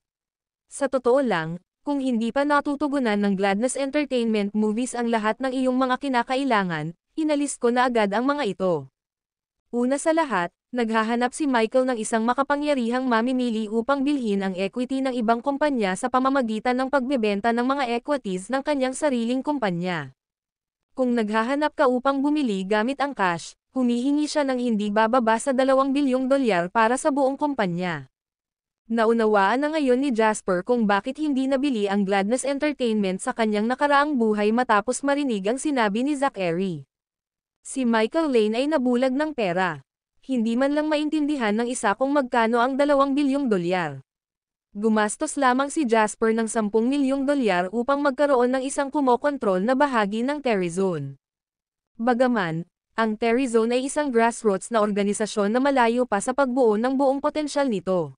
Speaker 1: Sa totoo lang, kung hindi pa natutugunan ng Gladness Entertainment Movies ang lahat ng iyong mga kinakailangan, inalis ko na agad ang mga ito. Una sa lahat, Naghahanap si Michael ng isang makapangyarihang mamimili upang bilhin ang equity ng ibang kumpanya sa pamamagitan ng pagbebenta ng mga equities ng kanyang sariling kumpanya. Kung naghahanap ka upang bumili gamit ang cash, humihingi siya ng hindi bababa sa 2 bilyong dolyar para sa buong kumpanya. Naunawaan na ngayon ni Jasper kung bakit hindi nabili ang Gladness Entertainment sa kanyang nakaraang buhay matapos marinig ang sinabi ni Zachary. Si Michael Lane ay nabulag ng pera hindi man lang maintindihan ng isa kung magkano ang 2 bilyong dolyar. Gumastos lamang si Jasper ng 10 milyong dolyar upang magkaroon ng isang kumokontrol na bahagi ng Terry Zone. Bagaman, ang Terry Zone ay isang grassroots na organisasyon na malayo pa sa pagbuo ng buong potensyal nito.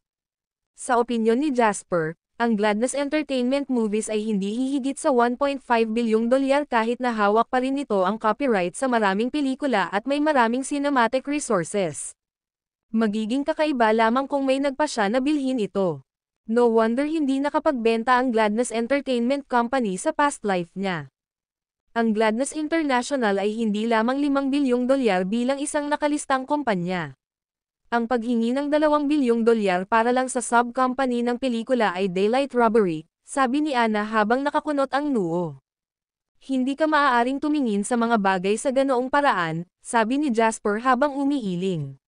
Speaker 1: Sa opinyon ni Jasper, ang Gladness Entertainment Movies ay hindi hihigit sa 1.5 bilyong dolyar kahit na hawak pa rin nito ang copyright sa maraming pelikula at may maraming cinematic resources. Magiging kakaiba lamang kung may nagpasya na bilhin ito. No wonder hindi nakapagbenta ang Gladness Entertainment Company sa past life niya. Ang Gladness International ay hindi lamang 5 bilyong dolyar bilang isang nakalistang kumpanya. Ang paghingi ng 2 bilyong dolyar para lang sa sub-company ng pelikula ay daylight robbery, sabi ni Ana habang nakakunot ang noo. Hindi ka maaaring tumingin sa mga bagay sa ganoong paraan, sabi ni Jasper habang umiiling.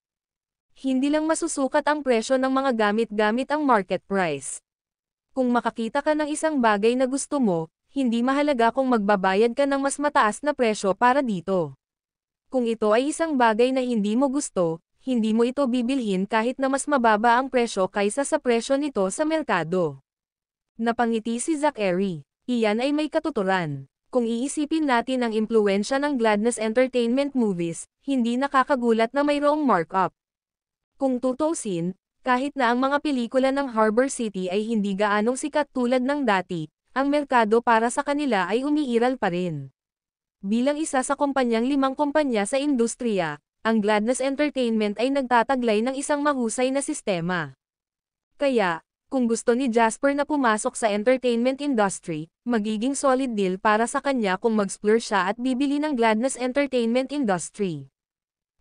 Speaker 1: Hindi lang masusukat ang presyo ng mga gamit gamit ang market price. Kung makakita ka ng isang bagay na gusto mo, hindi mahalaga kung magbabayad ka ng mas mataas na presyo para dito. Kung ito ay isang bagay na hindi mo gusto, hindi mo ito bibilhin kahit na mas mababa ang presyo kaysa sa presyo nito sa merkado. Napangiti si Zachary. Iyan ay may katuturan. Kung iisipin natin ang impluensya ng Gladness Entertainment Movies, hindi nakakagulat na mayroong markup. Kung tutusin, kahit na ang mga pelikula ng Harbor City ay hindi gaanong sikat tulad ng dati, ang merkado para sa kanila ay umiiral pa rin. Bilang isa sa kumpanyang limang kumpanya sa industriya, ang Gladness Entertainment ay nagtataglay ng isang mahusay na sistema. Kaya, kung gusto ni Jasper na pumasok sa entertainment industry, magiging solid deal para sa kanya kung mag-splurge siya at bibili ng Gladness Entertainment Industry.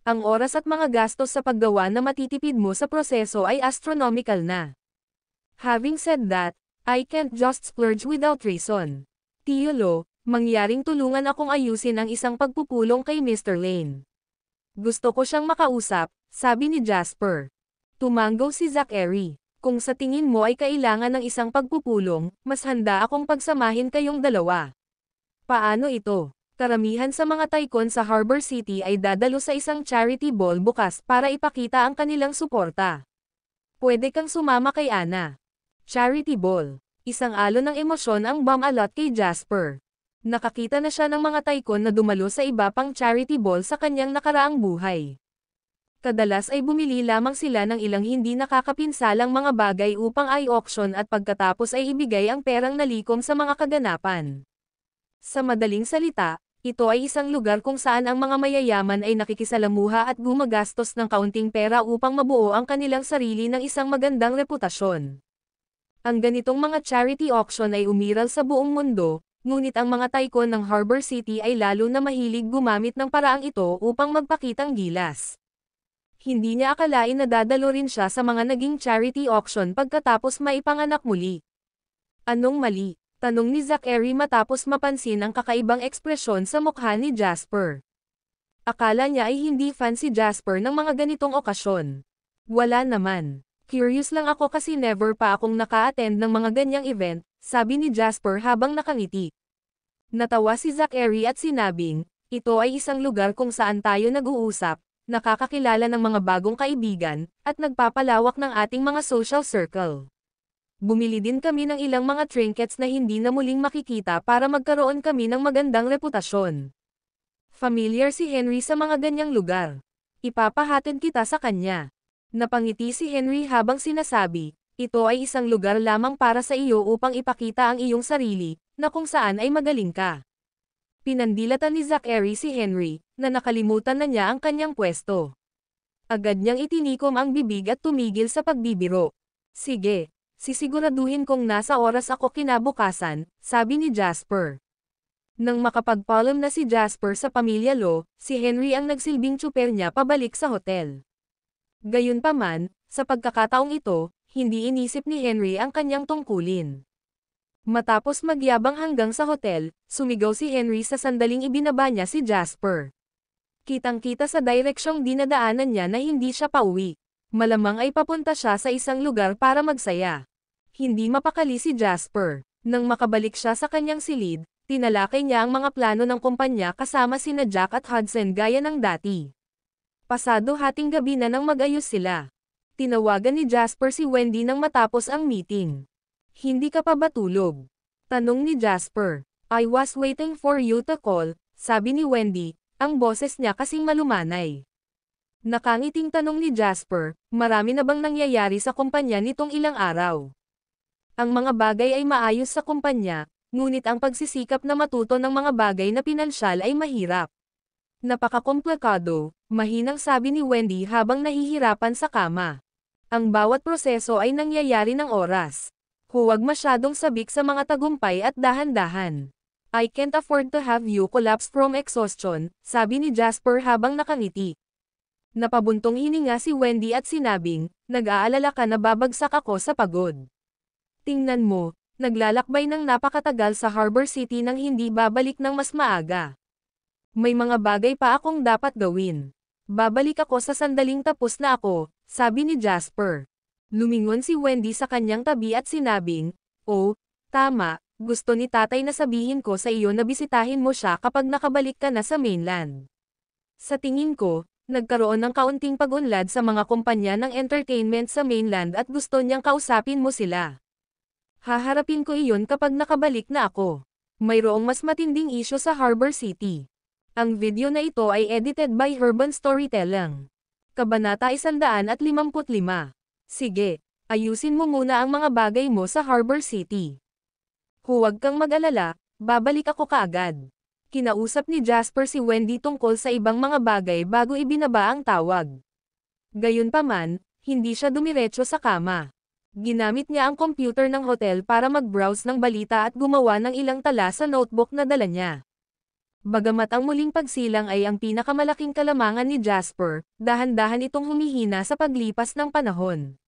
Speaker 1: Ang oras at mga gastos sa paggawa na matitipid mo sa proseso ay astronomical na. Having said that, I can't just splurge without reason. Tiyolo, mangyaring tulungan akong ayusin ang isang pagpupulong kay Mr. Lane. Gusto ko siyang makausap, sabi ni Jasper. Tumanggo si Zachary. Kung sa tingin mo ay kailangan ng isang pagpupulong, mas handa akong pagsamahin kayong dalawa. Paano ito? Karamihan sa mga tycoon sa Harbor City ay dadalo sa isang charity ball bukas para ipakita ang kanilang suporta. Pwede kang sumama kay Ana. Charity ball. Isang alo ng emosyon ang bumalot kay Jasper. Nakakita na siya ng mga tycoon na dumalo sa iba pang charity ball sa kanyang nakaraang buhay. Kadalas ay bumili lamang sila ng ilang hindi nakakapinsalang mga bagay upang ay auction at pagkatapos ay ibigay ang perang nalikom sa mga kaganapan. Sa madaling salita, ito ay isang lugar kung saan ang mga mayayaman ay nakikisalamuha at gumagastos ng kaunting pera upang mabuo ang kanilang sarili ng isang magandang reputasyon. Ang ganitong mga charity auction ay umiral sa buong mundo, ngunit ang mga tycoon ng Harbor City ay lalo na mahilig gumamit ng paraang ito upang magpakitang gilas. Hindi niya akalain na dadalo rin siya sa mga naging charity auction pagkatapos maipanganak muli. Anong mali? Tanong ni Zachary matapos mapansin ang kakaibang ekspresyon sa mukha ni Jasper. Akala niya ay hindi fan si Jasper ng mga ganitong okasyon. Wala naman. Curious lang ako kasi never pa akong naka-attend ng mga ganyang event, sabi ni Jasper habang nakangiti. Natawa si Zachary at sinabing, ito ay isang lugar kung saan tayo nag-uusap, nakakakilala ng mga bagong kaibigan, at nagpapalawak ng ating mga social circle. Bumili din kami ng ilang mga trinkets na hindi na muling makikita para magkaroon kami ng magandang reputasyon. Familiar si Henry sa mga ganyang lugar. Ipapahatid kita sa kanya. Napangiti si Henry habang sinasabi, ito ay isang lugar lamang para sa iyo upang ipakita ang iyong sarili, na kung saan ay magaling ka. Pinandilatan ni Zachary si Henry, na nakalimutan na niya ang kanyang pwesto. Agad niyang itinikom ang bibig at tumigil sa pagbibiro. Sige, sisiguraduhin kong nasa oras ako kinabukasan, sabi ni Jasper. Nang makapagpalam na si Jasper sa pamilya Lo, si Henry ang nagsilbing tsuper niya pabalik sa hotel. Gayunpaman, sa pagkakataong ito, hindi inisip ni Henry ang kanyang tungkulin. Matapos magyabang hanggang sa hotel, sumigaw si Henry sa sandaling ibinaba niya si Jasper. Kitang-kita sa direksyong dinadaanan niya na hindi siya pauwi. Malamang ay papunta siya sa isang lugar para magsaya. Hindi mapakali si Jasper. Nang makabalik siya sa kanyang silid, tinalakay niya ang mga plano ng kumpanya kasama sina Jack at Hudson gaya ng dati. Pasado hating gabi na nang mag-ayos sila. Tinawagan ni Jasper si Wendy nang matapos ang meeting. Hindi ka pa ba tulog? Tanong ni Jasper. I was waiting for you to call, sabi ni Wendy, ang boses niya kasing malumanay. Nakangiting tanong ni Jasper, marami na bang nangyayari sa kumpanya nitong ilang araw? Ang mga bagay ay maayos sa kumpanya, ngunit ang pagsisikap na matuto ng mga bagay na pinansyal ay mahirap. Napakakomplikado, mahinang sabi ni Wendy habang nahihirapan sa kama. Ang bawat proseso ay nangyayari ng oras. Huwag masyadong sabik sa mga tagumpay at dahan-dahan. I can't afford to have you collapse from exhaustion, sabi ni Jasper habang nakangiti. Napabuntong hininga si Wendy at sinabing, nag-aalala ka na babagsak ako sa pagod. Tingnan mo, naglalakbay ng napakatagal sa Harbor City nang hindi babalik ng mas maaga. May mga bagay pa akong dapat gawin. Babalik ako sa sandaling tapos na ako, sabi ni Jasper. Lumingon si Wendy sa kanyang tabi at sinabing, Oh, tama, gusto ni tatay na sabihin ko sa iyo na bisitahin mo siya kapag nakabalik ka na sa mainland. Sa tingin ko, nagkaroon ng kaunting pagunlad sa mga kumpanya ng entertainment sa mainland at gusto niyang kausapin mo sila. Haharapin ko iyon kapag nakabalik na ako. Mayroong mas matinding isyo sa Harbor City. Ang video na ito ay edited by Urban Storytelling. Kabanata 155. Sige, ayusin mo muna ang mga bagay mo sa Harbor City. Huwag kang mag-alala, babalik ako kaagad. Kinausap ni Jasper si Wendy tungkol sa ibang mga bagay bago ibinaba ang tawag. Gayunpaman, hindi siya dumiretso sa kama. Ginamit niya ang computer ng hotel para mag-browse ng balita at gumawa ng ilang tala sa notebook na dala niya. Bagamat ang muling pagsilang ay ang pinakamalaking kalamangan ni Jasper, dahan-dahan itong humihina sa paglipas ng panahon.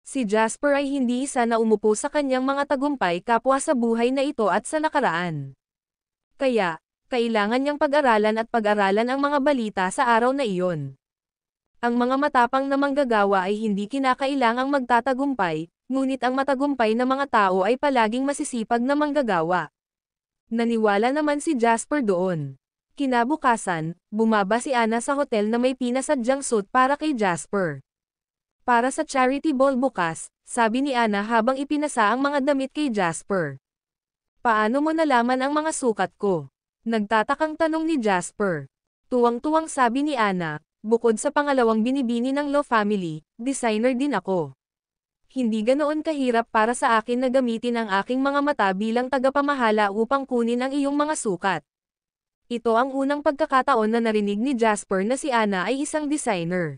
Speaker 1: Si Jasper ay hindi isa na umupo sa kanyang mga tagumpay kapwa sa buhay na ito at sa nakaraan. Kaya, kailangan niyang pag-aralan at pag-aralan ang mga balita sa araw na iyon. Ang mga matapang na manggagawa ay hindi kinakailangang magtatagumpay, ngunit ang matagumpay na mga tao ay palaging masisipag na manggagawa. Naniwala naman si Jasper doon. Kinabukasan, bumaba si Ana sa hotel na may pinasadyang suit para kay Jasper. Para sa charity ball bukas, sabi ni Ana habang ipinasa ang mga damit kay Jasper. Paano mo nalaman ang mga sukat ko? Nagtatakang tanong ni Jasper. Tuwang-tuwang sabi ni Ana, bukod sa pangalawang binibini ng Law Family, designer din ako hindi ganoon kahirap para sa akin na gamitin ang aking mga mata bilang tagapamahala upang kunin ang iyong mga sukat. Ito ang unang pagkakataon na narinig ni Jasper na si Anna ay isang designer.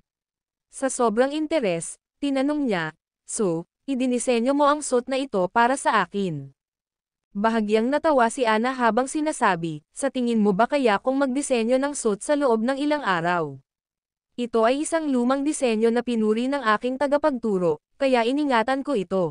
Speaker 1: Sa sobrang interes, tinanong niya, So, idinisenyo mo ang suit na ito para sa akin. Bahagyang natawa si Ana habang sinasabi, sa tingin mo ba kaya kung magdisenyo ng suit sa loob ng ilang araw? Ito ay isang lumang disenyo na pinuri ng aking tagapagturo, kaya iningatan ko ito.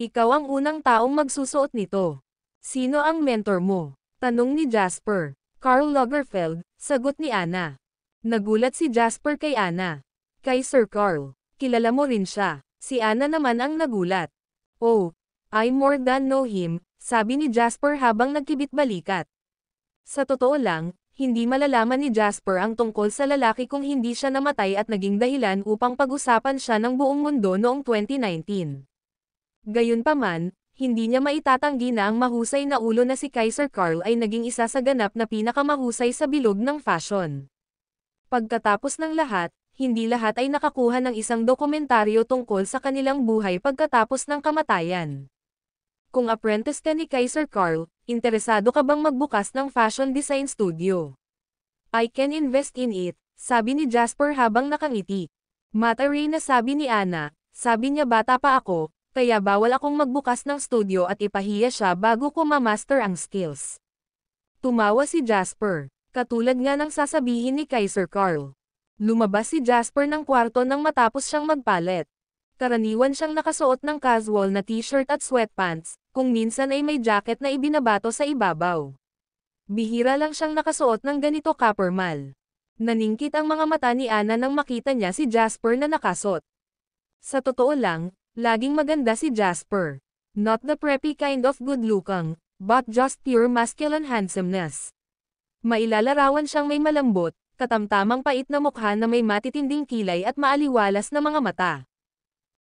Speaker 1: Ikaw ang unang taong magsusuot nito. Sino ang mentor mo? Tanong ni Jasper. Karl Lagerfeld, sagot ni Anna. Nagulat si Jasper kay Anna. Kay Sir Carl, kilala mo rin siya. Si Anna naman ang nagulat. Oh, I more than know him, sabi ni Jasper habang nagkibit balikat. Sa totoo lang, hindi malalaman ni Jasper ang tungkol sa lalaki kung hindi siya namatay at naging dahilan upang pag-usapan siya ng buong mundo noong 2019. Gayunpaman, hindi niya maitatanggi na ang mahusay na ulo na si Kaiser Karl ay naging isa sa ganap na pinakamahusay sa bilog ng fashion. Pagkatapos ng lahat, hindi lahat ay nakakuha ng isang dokumentaryo tungkol sa kanilang buhay pagkatapos ng kamatayan. Kung apprentice ka ni Kaiser Carl, interesado ka bang magbukas ng fashion design studio? I can invest in it, sabi ni Jasper habang nakangiti. Mata Ray na sabi ni Anna, sabi niya bata pa ako, kaya bawal akong magbukas ng studio at ipahiya siya bago ko ma-master ang skills. Tumawa si Jasper, katulad nga ng sasabihin ni Kaiser Carl. Lumabas si Jasper ng kwarto nang matapos siyang magpalit. Karaniwan siyang nakasuot ng casual na t-shirt at sweatpants, kung minsan ay may jacket na ibinabato sa ibabaw. Bihira lang siyang nakasuot ng ganito kapermal. Naningkit ang mga mata ni Anna nang makita niya si Jasper na nakasot. Sa totoo lang, laging maganda si Jasper. Not the preppy kind of good-looking, but just pure masculine handsomeness. Mailalarawan siyang may malambot, katamtamang pait na mukha na may matitinding kilay at maaliwalas na mga mata.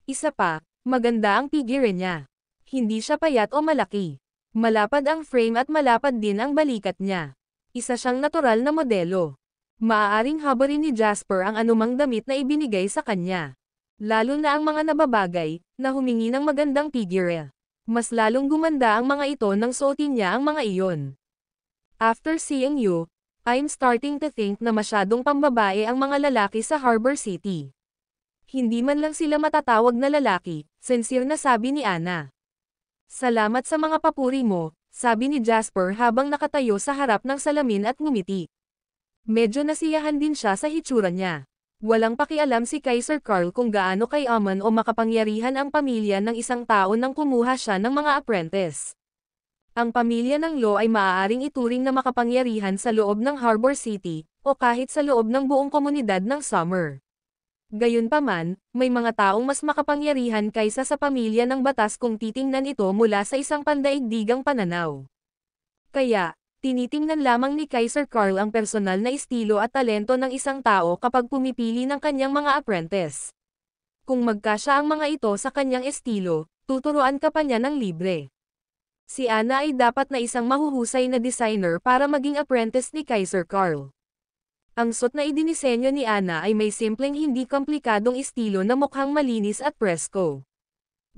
Speaker 1: Isa pa, maganda ang pigire niya hindi siya payat o malaki. Malapad ang frame at malapad din ang balikat niya. Isa siyang natural na modelo. Maaaring habarin ni Jasper ang anumang damit na ibinigay sa kanya. Lalo na ang mga nababagay, na humingi ng magandang figure. Mas lalong gumanda ang mga ito nang suotin niya ang mga iyon. After seeing you, I'm starting to think na masyadong pambabae ang mga lalaki sa Harbor City. Hindi man lang sila matatawag na lalaki, sincere na sabi ni Ana. Salamat sa mga papuri mo, sabi ni Jasper habang nakatayo sa harap ng salamin at ngumiti. Medyo nasiyahan din siya sa hitsura niya. Walang pakialam si Kaiser Carl kung gaano kayaman o makapangyarihan ang pamilya ng isang tao nang kumuha siya ng mga apprentice. Ang pamilya ng Lo ay maaaring ituring na makapangyarihan sa loob ng Harbor City, o kahit sa loob ng buong komunidad ng Summer. Gayunpaman, may mga taong mas makapangyarihan kaysa sa pamilya ng batas kung titingnan ito mula sa isang pandaigdigang pananaw. Kaya, tinitingnan lamang ni Kaiser Karl ang personal na estilo at talento ng isang tao kapag pumipili ng kanyang mga apprentice. Kung magkasya ang mga ito sa kanyang estilo, tuturuan ka pa niya ng libre. Si Ana ay dapat na isang mahuhusay na designer para maging apprentice ni Kaiser Karl. Ang suit na idinisenyo ni Ana ay may simpleng hindi komplikadong estilo na mukhang malinis at presko.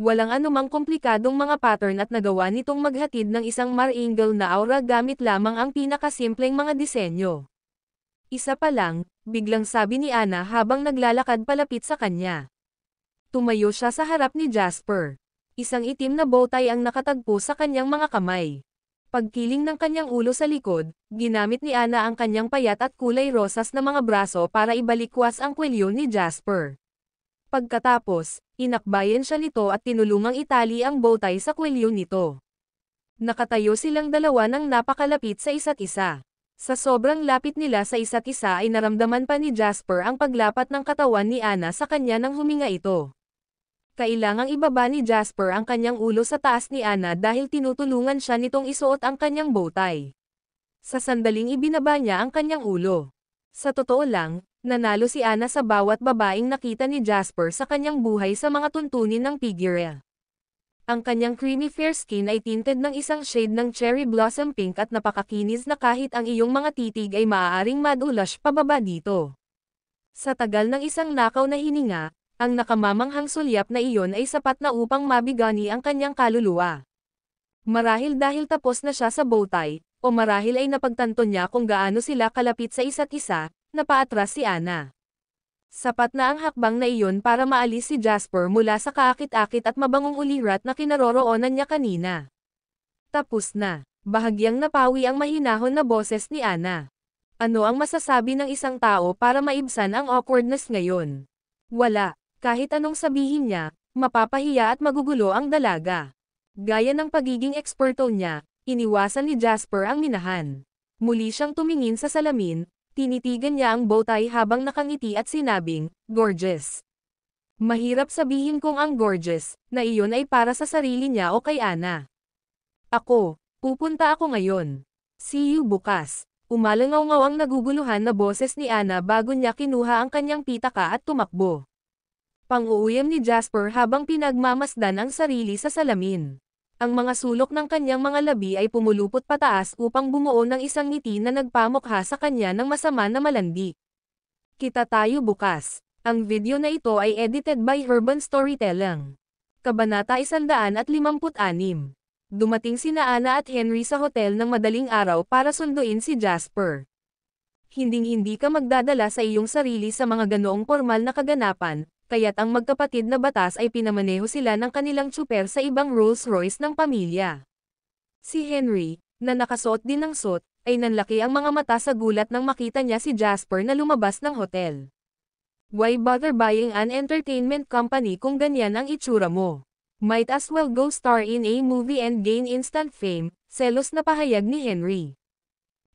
Speaker 1: Walang anumang komplikadong mga pattern at nagawa nitong maghatid ng isang maringle na aura gamit lamang ang pinakasimpleng mga disenyo. Isa pa lang, biglang sabi ni Ana habang naglalakad palapit sa kanya. Tumayo siya sa harap ni Jasper. Isang itim na bowtie ang nakatagpo sa kanyang mga kamay. Pagkiling ng kanyang ulo sa likod, ginamit ni Ana ang kanyang payat at kulay rosas na mga braso para ibalikwas ang kwelyo ni Jasper. Pagkatapos, inakbayan siya nito at tinulungang itali ang bowtie sa kwelyo nito. Nakatayo silang dalawa ng napakalapit sa isa't isa. Sa sobrang lapit nila sa isa't isa ay naramdaman pa ni Jasper ang paglapat ng katawan ni Ana sa kanya nang huminga ito. Kailangang ibaba ni Jasper ang kanyang ulo sa taas ni Anna dahil tinutulungan siya nitong isuot ang kanyang bowtie. Sa sandaling ibinaba niya ang kanyang ulo. Sa totoo lang, nanalo si Anna sa bawat babaeng nakita ni Jasper sa kanyang buhay sa mga tuntunin ng figure. Ang kanyang creamy fair skin ay tinted ng isang shade ng cherry blossom pink at napakakinis na kahit ang iyong mga titig ay maaaring madulash pababa dito. Sa tagal ng isang nakaw na hininga, ang nakamamanghang sulyap na iyon ay sapat na upang mabigani ang kanyang kaluluwa. Marahil dahil tapos na siya sa bowtie, o marahil ay napagtanto niya kung gaano sila kalapit sa isa't isa, napaatras si Ana. Sapat na ang hakbang na iyon para maalis si Jasper mula sa kaakit-akit at mabangong ulirat na kinaroroonan niya kanina. Tapos na. Bahagyang napawi ang mahinahon na boses ni Ana. Ano ang masasabi ng isang tao para maibsan ang awkwardness ngayon? Wala. Kahit anong sabihin niya, mapapahiya at magugulo ang dalaga. Gaya ng pagiging eksperto niya, iniwasan ni Jasper ang minahan. Muli siyang tumingin sa salamin, tinitigan niya ang bowtie habang nakangiti at sinabing, gorgeous. Mahirap sabihin kung ang gorgeous, na iyon ay para sa sarili niya o kay Ana. Ako, pupunta ako ngayon. See you bukas. Umalangaw-ngaw ang naguguluhan na boses ni Ana bago niya kinuha ang kanyang pitaka at tumakbo pang Panguyam ni Jasper habang pinagmamasdan ang sarili sa salamin. Ang mga sulok ng kanyang mga labi ay pumulupot pataas upang bumuo ng isang ngiti na nagpamukha sa kanya ng masama na malandi. Kita tayo bukas. Ang video na ito ay edited by Urban Storytelling. Kabanata 156. Dumating sina Ana at Henry sa hotel ng madaling araw para sunduin si Jasper. Hinding-hindi ka magdadala sa iyong sarili sa mga ganoong formal na kaganapan, kaya't ang magkapatid na batas ay pinamaneho sila ng kanilang super sa ibang Rolls-Royce ng pamilya. Si Henry, na nakasuot din ng suit, ay nanlaki ang mga mata sa gulat nang makita niya si Jasper na lumabas ng hotel. Why bother buying an entertainment company kung ganyan ang itsura mo? Might as well go star in a movie and gain instant fame, selos na pahayag ni Henry.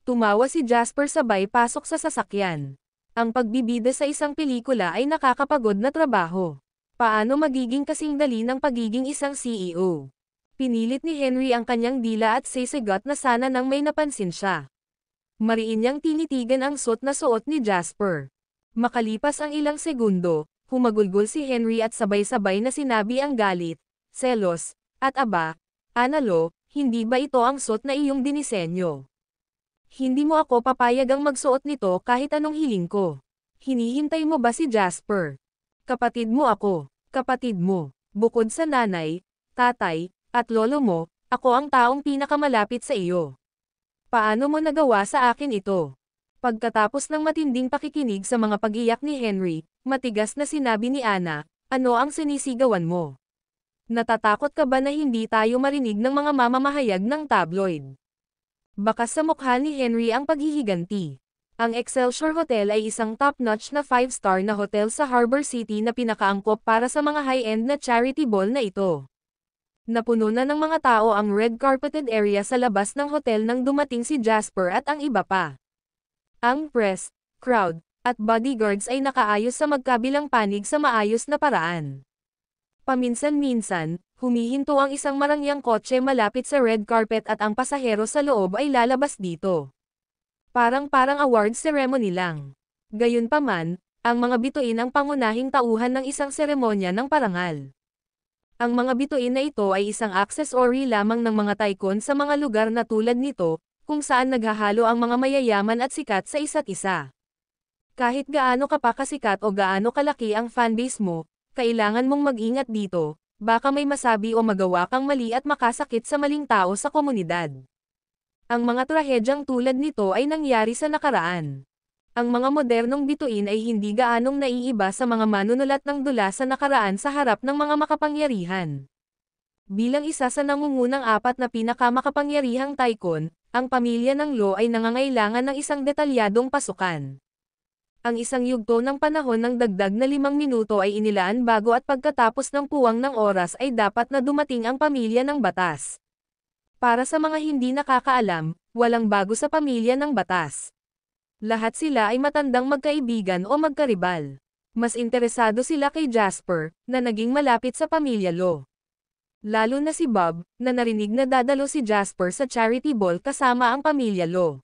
Speaker 1: Tumawa si Jasper sabay pasok sa sasakyan. Ang pagbibida sa isang pelikula ay nakakapagod na trabaho. Paano magiging kasing dali ng pagiging isang CEO? Pinilit ni Henry ang kanyang dila at sisigot na sana nang may napansin siya. Mariin niyang tinitigan ang suot na suot ni Jasper. Makalipas ang ilang segundo, humagulgol si Henry at sabay-sabay na sinabi ang galit, selos, at aba, analo, hindi ba ito ang suot na iyong dinisenyo? Hindi mo ako papayag ang magsuot nito kahit anong hiling ko. Hinihintay mo ba si Jasper? Kapatid mo ako, kapatid mo. Bukod sa nanay, tatay, at lolo mo, ako ang taong pinakamalapit sa iyo. Paano mo nagawa sa akin ito? Pagkatapos ng matinding pakikinig sa mga pagiyak ni Henry, matigas na sinabi ni Ana, ano ang sinisigawan mo? Natatakot ka ba na hindi tayo marinig ng mga mamamahayag ng tabloid? Baka sa mukha ni Henry ang paghihiganti. Ang Excelsior Hotel ay isang top-notch na 5-star na hotel sa Harbor City na pinakaangkop para sa mga high-end na charity ball na ito. Napuno na ng mga tao ang red carpeted area sa labas ng hotel nang dumating si Jasper at ang iba pa. Ang press, crowd, at bodyguards ay nakaayos sa magkabilang panig sa maayos na paraan. Paminsan-minsan, Humihinto ang isang marangyang kotse malapit sa red carpet at ang pasahero sa loob ay lalabas dito. Parang-parang award ceremony lang. Gayunpaman, ang mga bituin ang pangunahing tauhan ng isang seremonya ng parangal. Ang mga bituin na ito ay isang accessory lamang ng mga taikon sa mga lugar na tulad nito, kung saan naghahalo ang mga mayayaman at sikat sa isa't isa. Kahit gaano ka pa kasikat o gaano kalaki ang fanbase mo, kailangan mong mag-ingat dito, baka may masabi o magawa kang mali at makasakit sa maling tao sa komunidad. Ang mga trahedyang tulad nito ay nangyari sa nakaraan. Ang mga modernong bituin ay hindi gaanong naiiba sa mga manunulat ng dula sa nakaraan sa harap ng mga makapangyarihan. Bilang isa sa nangungunang apat na pinakamakapangyarihang tycoon, ang pamilya ng Lo ay nangangailangan ng isang detalyadong pasukan. Ang isang yugto ng panahon ng dagdag na limang minuto ay inilaan bago at pagkatapos ng puwang ng oras ay dapat na dumating ang pamilya ng batas. Para sa mga hindi nakakaalam, walang bago sa pamilya ng batas. Lahat sila ay matandang magkaibigan o magkaribal. Mas interesado sila kay Jasper, na naging malapit sa pamilya Lo. Lalo na si Bob, na narinig na dadalo si Jasper sa charity ball kasama ang pamilya Lo.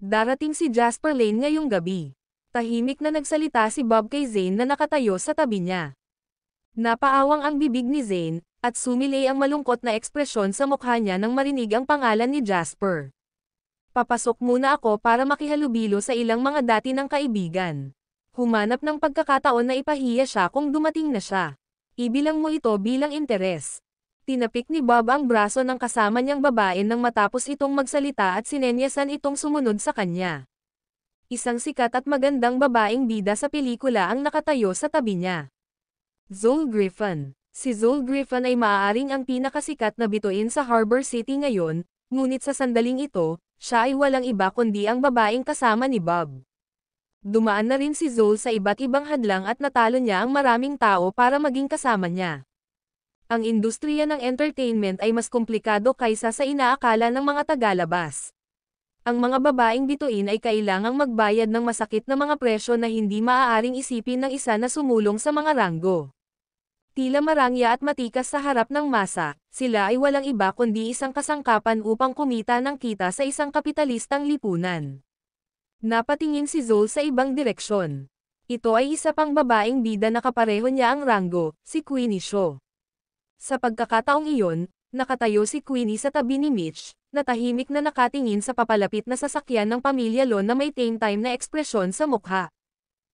Speaker 1: Darating si Jasper Lane ngayong gabi tahimik na nagsalita si Bob kay Zane na nakatayo sa tabi niya. Napaawang ang bibig ni Zane, at sumilay ang malungkot na ekspresyon sa mukha niya nang marinig ang pangalan ni Jasper. Papasok muna ako para makihalubilo sa ilang mga dati ng kaibigan. Humanap ng pagkakataon na ipahiya siya kung dumating na siya. Ibilang mo ito bilang interes. Tinapik ni Bob ang braso ng kasama niyang babae nang matapos itong magsalita at sinenyasan itong sumunod sa kanya isang sikat at magandang babaeng bida sa pelikula ang nakatayo sa tabi niya. Zool Griffin Si Zool Griffin ay maaaring ang pinakasikat na bituin sa Harbor City ngayon, ngunit sa sandaling ito, siya ay walang iba kundi ang babaeng kasama ni Bob. Dumaan na rin si Zool sa iba't ibang hadlang at natalo niya ang maraming tao para maging kasama niya. Ang industriya ng entertainment ay mas komplikado kaysa sa inaakala ng mga tagalabas ang mga babaeng bituin ay kailangang magbayad ng masakit na mga presyo na hindi maaaring isipin ng isa na sumulong sa mga ranggo. Tila marangya at matikas sa harap ng masa, sila ay walang iba kundi isang kasangkapan upang kumita ng kita sa isang kapitalistang lipunan. Napatingin si Zol sa ibang direksyon. Ito ay isa pang babaeng bida na kapareho niya ang ranggo, si Queenie Shaw. Sa pagkakataong iyon, nakatayo si Queenie sa tabi ni Mitch, na tahimik na nakatingin sa papalapit na sasakyan ng pamilya Lon na may tame-time na ekspresyon sa mukha.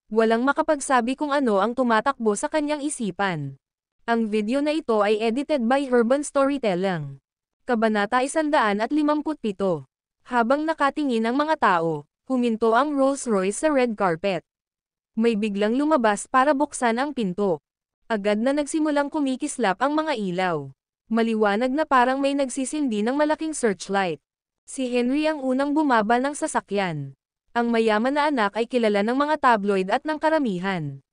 Speaker 1: Walang makapagsabi kung ano ang tumatakbo sa kanyang isipan. Ang video na ito ay edited by Urban Storytelling. Kabanata 157. Habang nakatingin ang mga tao, huminto ang Rolls-Royce sa red carpet. May biglang lumabas para buksan ang pinto. Agad na nagsimulang kumikislap ang mga ilaw maliwanag na parang may nagsisindi ng malaking searchlight. Si Henry ang unang bumaba ng sasakyan. Ang mayaman na anak ay kilala ng mga tabloid at ng karamihan.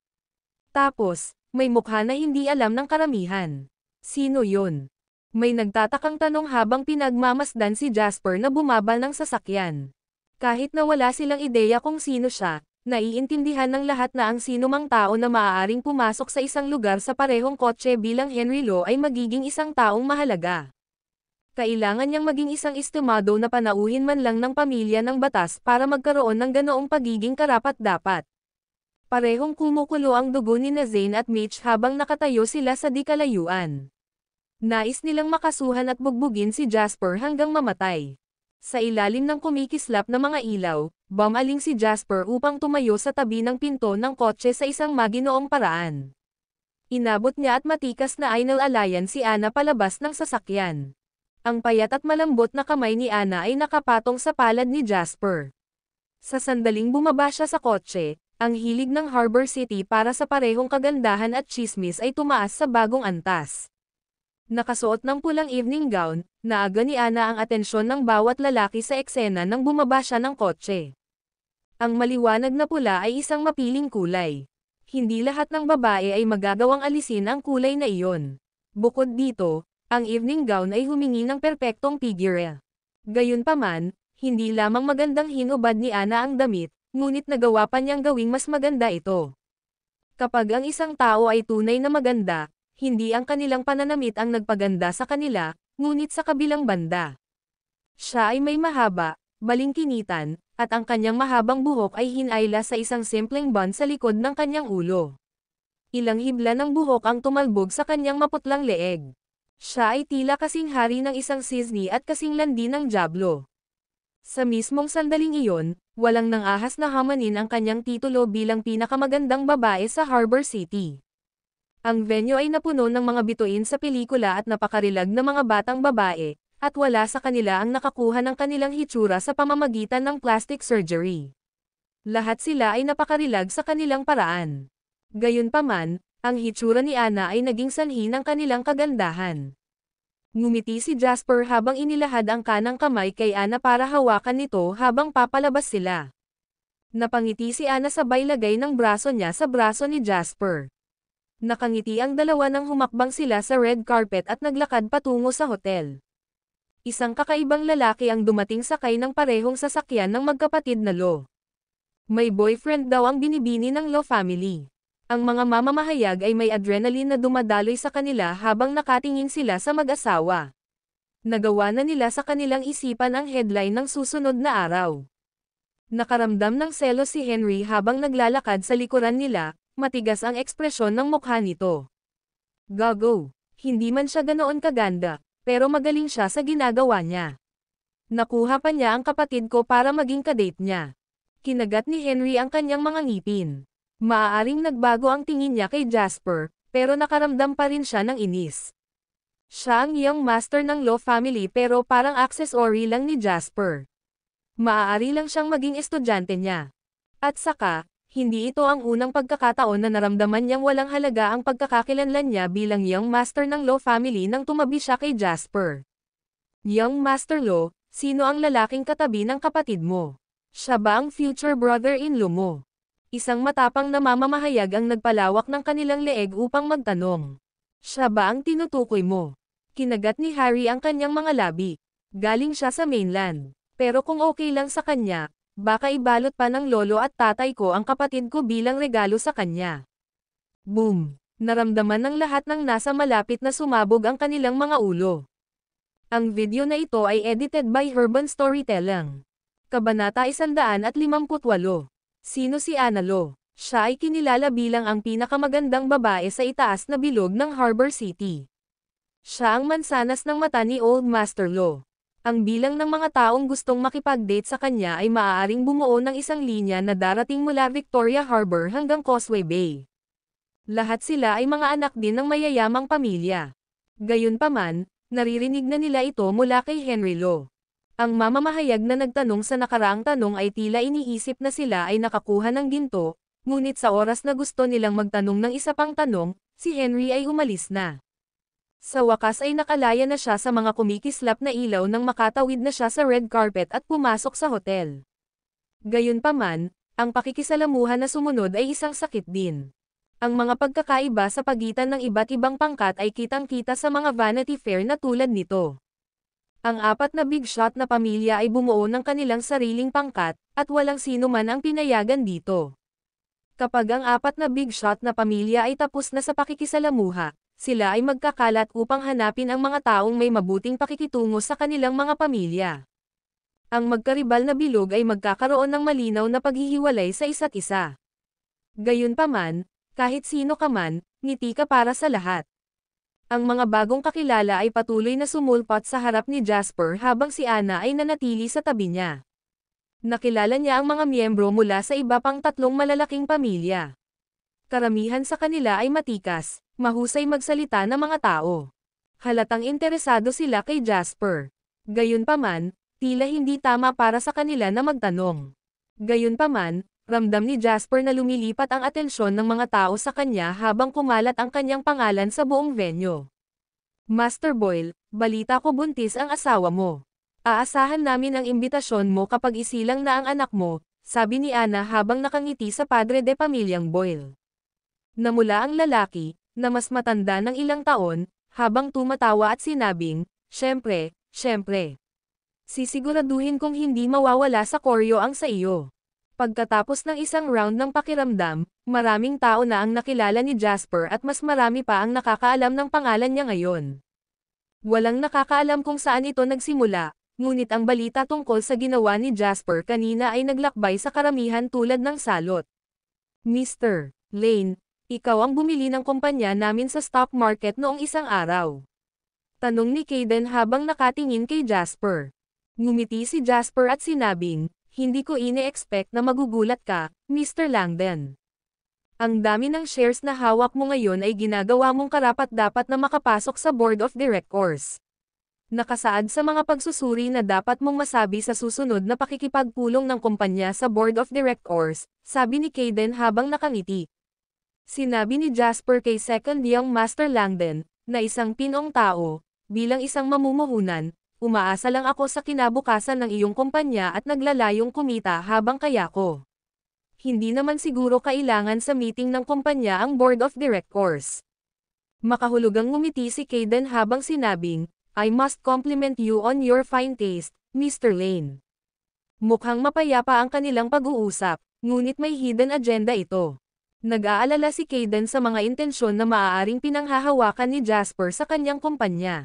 Speaker 1: Tapos, may mukha na hindi alam ng karamihan. Sino yon? May nagtatakang tanong habang pinagmamasdan si Jasper na bumaba ng sasakyan. Kahit na wala silang ideya kung sino siya, Naiintindihan ng lahat na ang sinumang tao na maaaring pumasok sa isang lugar sa parehong kotse bilang Henry Law ay magiging isang taong mahalaga. Kailangan niyang maging isang estimado na panauhin man lang ng pamilya ng batas para magkaroon ng ganoong pagiging karapat-dapat. Parehong kumukulo ang dugo ni na Zane at Mitch habang nakatayo sila sa dikalayuan. Nais nilang makasuhan at bugbugin si Jasper hanggang mamatay. Sa ilalim ng kumikislap na mga ilaw, bumaling si Jasper upang tumayo sa tabi ng pinto ng kotse sa isang maginoong paraan. Inabot niya at matikas na ay nalalayan si Ana palabas ng sasakyan. Ang payat at malambot na kamay ni Ana ay nakapatong sa palad ni Jasper. Sa sandaling bumaba siya sa kotse, ang hilig ng Harbor City para sa parehong kagandahan at chismis ay tumaas sa bagong antas. Nakasuot ng pulang evening gown, naaga ni Ana ang atensyon ng bawat lalaki sa eksena nang bumaba siya ng kotse. Ang maliwanag na pula ay isang mapiling kulay. Hindi lahat ng babae ay magagawang alisin ang kulay na iyon. Bukod dito, ang evening gown ay humingi ng perpektong figure. Gayunpaman, hindi lamang magandang hinubad ni Ana ang damit, ngunit nagawa pa niyang gawing mas maganda ito. Kapag ang isang tao ay tunay na maganda, hindi ang kanilang pananamit ang nagpaganda sa kanila, ngunit sa kabilang banda. Siya ay may mahaba, balingkinitan, at ang kanyang mahabang buhok ay hinayla sa isang simpleng bun sa likod ng kanyang ulo. Ilang hibla ng buhok ang tumalbog sa kanyang maputlang leeg. Siya ay tila kasing hari ng isang sisni at kasing landi ng jablo. Sa mismong sandaling iyon, walang nang ahas na hamanin ang kanyang titulo bilang pinakamagandang babae sa Harbor City. Ang venue ay napuno ng mga bituin sa pelikula at napakarilag ng mga batang babae, at wala sa kanila ang nakakuha ng kanilang hitsura sa pamamagitan ng plastic surgery. Lahat sila ay napakarilag sa kanilang paraan. Gayunpaman, ang hitsura ni Ana ay naging sanhi ng kanilang kagandahan. Ngumiti si Jasper habang inilahad ang kanang kamay kay Ana para hawakan nito habang papalabas sila. Napangiti si Ana sabay lagay ng braso niya sa braso ni Jasper. Nakangiti ang dalawa nang humakbang sila sa red carpet at naglakad patungo sa hotel. Isang kakaibang lalaki ang dumating sakay ng parehong sasakyan ng magkapatid na Lo. May boyfriend daw ang binibini ng Lo family. Ang mga mamamahayag ay may adrenaline na dumadaloy sa kanila habang nakatingin sila sa mag-asawa. Nagawa na nila sa kanilang isipan ang headline ng susunod na araw. Nakaramdam ng selos si Henry habang naglalakad sa likuran nila, matigas ang ekspresyon ng mukha nito. Gago! Hindi man siya ganoon kaganda, pero magaling siya sa ginagawa niya. Nakuha pa niya ang kapatid ko para maging kadate niya. Kinagat ni Henry ang kanyang mga ngipin. Maaaring nagbago ang tingin niya kay Jasper, pero nakaramdam pa rin siya ng inis. Siya ang iyong master ng law family pero parang accessory lang ni Jasper. Maaari lang siyang maging estudyante niya. At saka, hindi ito ang unang pagkakataon na naramdaman niyang walang halaga ang pagkakakilanlan niya bilang young master ng Law family nang tumabi siya kay Jasper. Young Master Law, sino ang lalaking katabi ng kapatid mo? Siya ba ang future brother-in-law mo? Isang matapang na mamamahayag ang nagpalawak ng kanilang leeg upang magtanong. Siya ba ang tinutukoy mo? Kinagat ni Harry ang kanyang mga labi. Galing siya sa mainland. Pero kung okay lang sa kanya, Baka ibalot pa ng lolo at tatay ko ang kapatid ko bilang regalo sa kanya. Boom! Naramdaman ng lahat ng nasa malapit na sumabog ang kanilang mga ulo. Ang video na ito ay edited by Urban Storytelling. Kabanata 158. Sino si Analo? Siya ay kinilala bilang ang pinakamagandang babae sa itaas na bilog ng Harbor City. Siya ang mansanas ng mata ni Old Master Law. Ang bilang ng mga taong gustong makipag-date sa kanya ay maaaring bumuo ng isang linya na darating mula Victoria Harbor hanggang Causeway Bay. Lahat sila ay mga anak din ng mayayamang pamilya. Gayunpaman, naririnig na nila ito mula kay Henry Law. Ang mamamahayag na nagtanong sa nakaraang tanong ay tila iniisip na sila ay nakakuha ng ginto, ngunit sa oras na gusto nilang magtanong ng isa pang tanong, si Henry ay umalis na. Sa wakas ay nakalaya na siya sa mga kumikislap na ilaw nang makatawid na siya sa red carpet at pumasok sa hotel. Gayunpaman, ang pakikisalamuhan na sumunod ay isang sakit din. Ang mga pagkakaiba sa pagitan ng iba't ibang pangkat ay kitang-kita sa mga Vanity Fair na tulad nito. Ang apat na big shot na pamilya ay bumuo ng kanilang sariling pangkat, at walang sino man ang pinayagan dito. Kapag ang apat na big shot na pamilya ay tapos na sa pakikisalamuha, sila ay magkakalat upang hanapin ang mga taong may mabuting pakikitungo sa kanilang mga pamilya. Ang magkaribal na bilog ay magkakaroon ng malinaw na paghihiwalay sa isa't isa. Gayunpaman, kahit sino ka man, ngiti ka para sa lahat. Ang mga bagong kakilala ay patuloy na sumulpot sa harap ni Jasper habang si Anna ay nanatili sa tabi niya. Nakilala niya ang mga miyembro mula sa iba pang tatlong malalaking pamilya. Karamihan sa kanila ay matikas, mahusay magsalita ng mga tao. Halatang interesado sila kay Jasper. Gayunpaman, tila hindi tama para sa kanila na magtanong. Gayunpaman, ramdam ni Jasper na lumilipat ang atensyon ng mga tao sa kanya habang kumalat ang kanyang pangalan sa buong venue. Master Boyle, balita ko buntis ang asawa mo. Aasahan namin ang imbitasyon mo kapag isilang na ang anak mo, sabi ni Ana habang nakangiti sa padre de pamilyang Boyle. Namula ang lalaki, na mas matanda ng ilang taon, habang tumatawa at sinabing, Siyempre, siyempre. Sisiguraduhin kong hindi mawawala sa koryo ang sa iyo. Pagkatapos ng isang round ng pakiramdam, maraming tao na ang nakilala ni Jasper at mas marami pa ang nakakaalam ng pangalan niya ngayon. Walang nakakaalam kung saan ito nagsimula, ngunit ang balita tungkol sa ginawa ni Jasper kanina ay naglakbay sa karamihan tulad ng salot. Mr. Lane, ikaw ang bumili ng kumpanya namin sa stock market noong isang araw. Tanong ni Kaden habang nakatingin kay Jasper. Ngumiti si Jasper at sinabing, hindi ko ine-expect na magugulat ka, Mr. Langdon. Ang dami ng shares na hawak mo ngayon ay ginagawa mong karapat-dapat na makapasok sa board of directors. Nakasaad sa mga pagsusuri na dapat mong masabi sa susunod na pakikipagpulong ng kumpanya sa board of directors, sabi ni Kaden habang nakangiti. Sinabi ni Jasper kay Second Young Master Langdon, na isang pinong tao, bilang isang mamumuhunan, umaasa lang ako sa kinabukasan ng iyong kumpanya at naglalayong kumita habang kaya ko. Hindi naman siguro kailangan sa meeting ng kumpanya ang board of directors. Makahulugang ngumiti si Caden habang sinabing, I must compliment you on your fine taste, Mr. Lane. Mukhang mapayapa ang kanilang pag-uusap, ngunit may hidden agenda ito. Nag-aalala si Caden sa mga intensyon na maaaring pinanghahawakan ni Jasper sa kanyang kumpanya.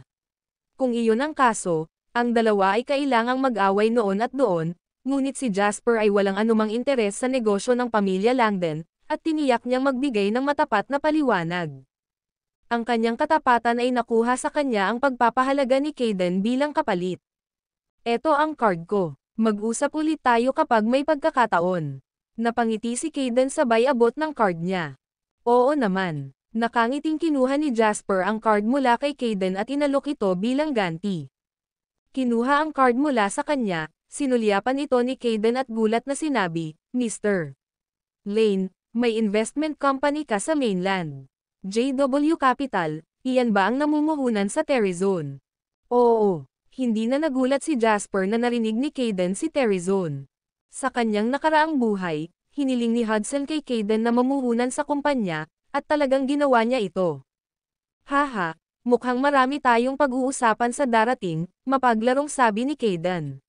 Speaker 1: Kung iyon ang kaso, ang dalawa ay kailangang mag-away noon at doon, ngunit si Jasper ay walang anumang interes sa negosyo ng pamilya Langdon, at tiniyak niyang magbigay ng matapat na paliwanag. Ang kanyang katapatan ay nakuha sa kanya ang pagpapahalaga ni Caden bilang kapalit. Ito ang card ko. Mag-usap ulit tayo kapag may pagkakataon. Napangiti si Caden sabay abot ng card niya. Oo naman. Nakangiting kinuha ni Jasper ang card mula kay Caden at inalok ito bilang ganti. Kinuha ang card mula sa kanya, sinulyapan ito ni Caden at gulat na sinabi, Mr. Lane, may investment company ka sa mainland. JW Capital, iyan ba ang namumuhunan sa Terryzone? Oo, hindi na nagulat si Jasper na narinig ni Caden si Terryzone. Sa kanyang nakaraang buhay, hiniling ni Hudson kay Caden na mamuhunan sa kumpanya, at talagang ginawa niya ito. Haha, mukhang marami tayong pag-uusapan sa darating, mapaglarong sabi ni Caden.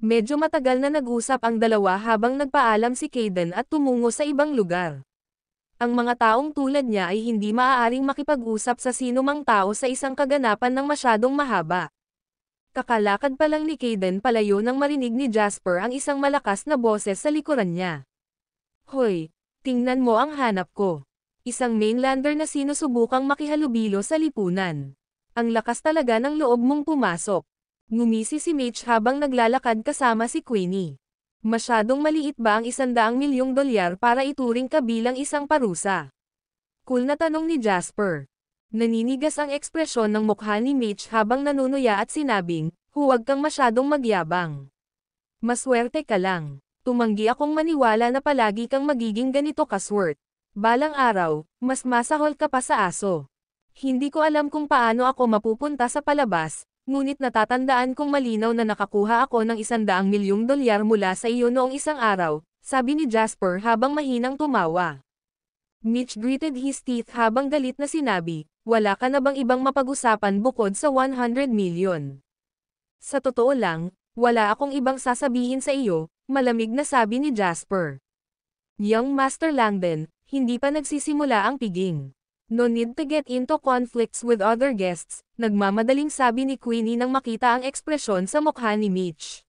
Speaker 1: Medyo matagal na nag-usap ang dalawa habang nagpaalam si Caden at tumungo sa ibang lugar. Ang mga taong tulad niya ay hindi maaaring makipag-usap sa sinumang tao sa isang kaganapan ng masyadong mahaba. Kakalakad pa lang ni Caden palayo nang marinig ni Jasper ang isang malakas na boses sa likuran niya. Hoy, tingnan mo ang hanap ko. Isang mainlander na sinusubukang makihalubilo sa lipunan. Ang lakas talaga ng loob mong pumasok. Ngumisi si Mitch habang naglalakad kasama si Queenie. Masyadong maliit ba ang isandaang milyong dolyar para ituring ka bilang isang parusa? Cool na tanong ni Jasper. Naninigas ang ekspresyon ng mukha ni Mitch habang nanunuya at sinabing, huwag kang masyadong magyabang. Maswerte ka lang. Tumanggi akong maniwala na palagi kang magiging ganito kaswert. Balang araw, mas masahol ka pa sa aso. Hindi ko alam kung paano ako mapupunta sa palabas, ngunit natatandaan kong malinaw na nakakuha ako ng isandaang milyong dolyar mula sa iyo noong isang araw, sabi ni Jasper habang mahinang tumawa. Mitch gritted his teeth habang galit na sinabi, wala ka na bang ibang mapag-usapan bukod sa 100 million? Sa totoo lang, wala akong ibang sasabihin sa iyo, malamig na sabi ni Jasper. Young Master Langdon, hindi pa nagsisimula ang piging. No need to get into conflicts with other guests, nagmamadaling sabi ni Queenie nang makita ang ekspresyon sa mukha ni Mitch.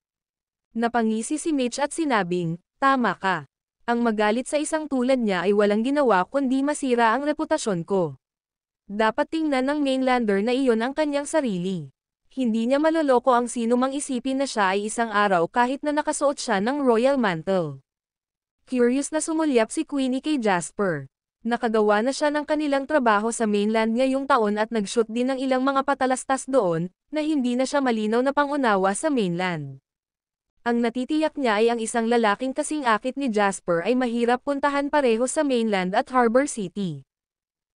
Speaker 1: Napangisi si Mitch at sinabing, tama ka. Ang magalit sa isang tulad niya ay walang ginawa kundi masira ang reputasyon ko. Dapat tingnan ng mainlander na iyon ang kanyang sarili. Hindi niya maloloko ang sinumang isipin na siya ay isang araw kahit na nakasuot siya ng royal mantle. Curious na sumulyap si Queenie kay Jasper. Nakagawa na siya ng kanilang trabaho sa mainland ngayong taon at nag-shoot din ng ilang mga patalastas doon, na hindi na siya malinaw na pangunawa sa mainland. Ang natitiyak niya ay ang isang lalaking kasing akit ni Jasper ay mahirap puntahan pareho sa mainland at Harbor City.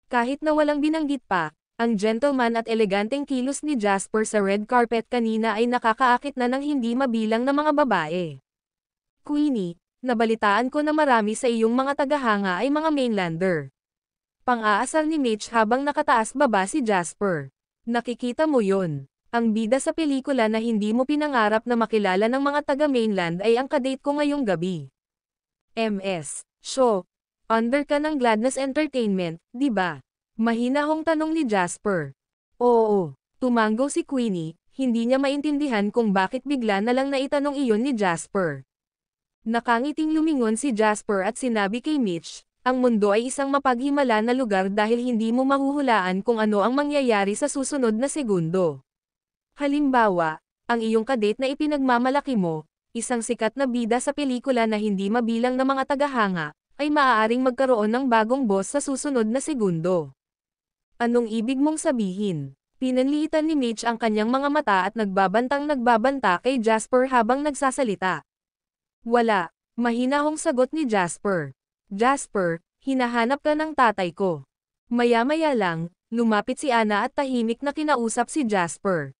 Speaker 1: Kahit na walang binanggit pa, ang gentleman at eleganteng kilos ni Jasper sa red carpet kanina ay nakakaakit na ng hindi mabilang na mga babae. Queenie, nabalitaan ko na marami sa iyong mga tagahanga ay mga mainlander. Pang-aasar ni Mitch habang nakataas baba si Jasper. Nakikita mo yun. Ang bida sa pelikula na hindi mo pinangarap na makilala ng mga taga-mainland ay ang kadate ko ngayong gabi. MS. Show. Under ka ng Gladness Entertainment, di ba? Mahina hong tanong ni Jasper. Oo. Tumango si Queenie, hindi niya maintindihan kung bakit bigla na lang naitanong iyon ni Jasper. Nakangiting lumingon si Jasper at sinabi kay Mitch, ang mundo ay isang mapaghimala na lugar dahil hindi mo mahuhulaan kung ano ang mangyayari sa susunod na segundo. Halimbawa, ang iyong kadate na ipinagmamalaki mo, isang sikat na bida sa pelikula na hindi mabilang ng mga tagahanga, ay maaaring magkaroon ng bagong boss sa susunod na segundo. Anong ibig mong sabihin? Pinanliitan ni Mitch ang kanyang mga mata at nagbabantang nagbabanta kay Jasper habang nagsasalita. Wala, mahinahong sagot ni Jasper. Jasper, hinahanap ka ng tatay ko. Maya-maya lang, lumapit si Ana at tahimik na kinausap si Jasper.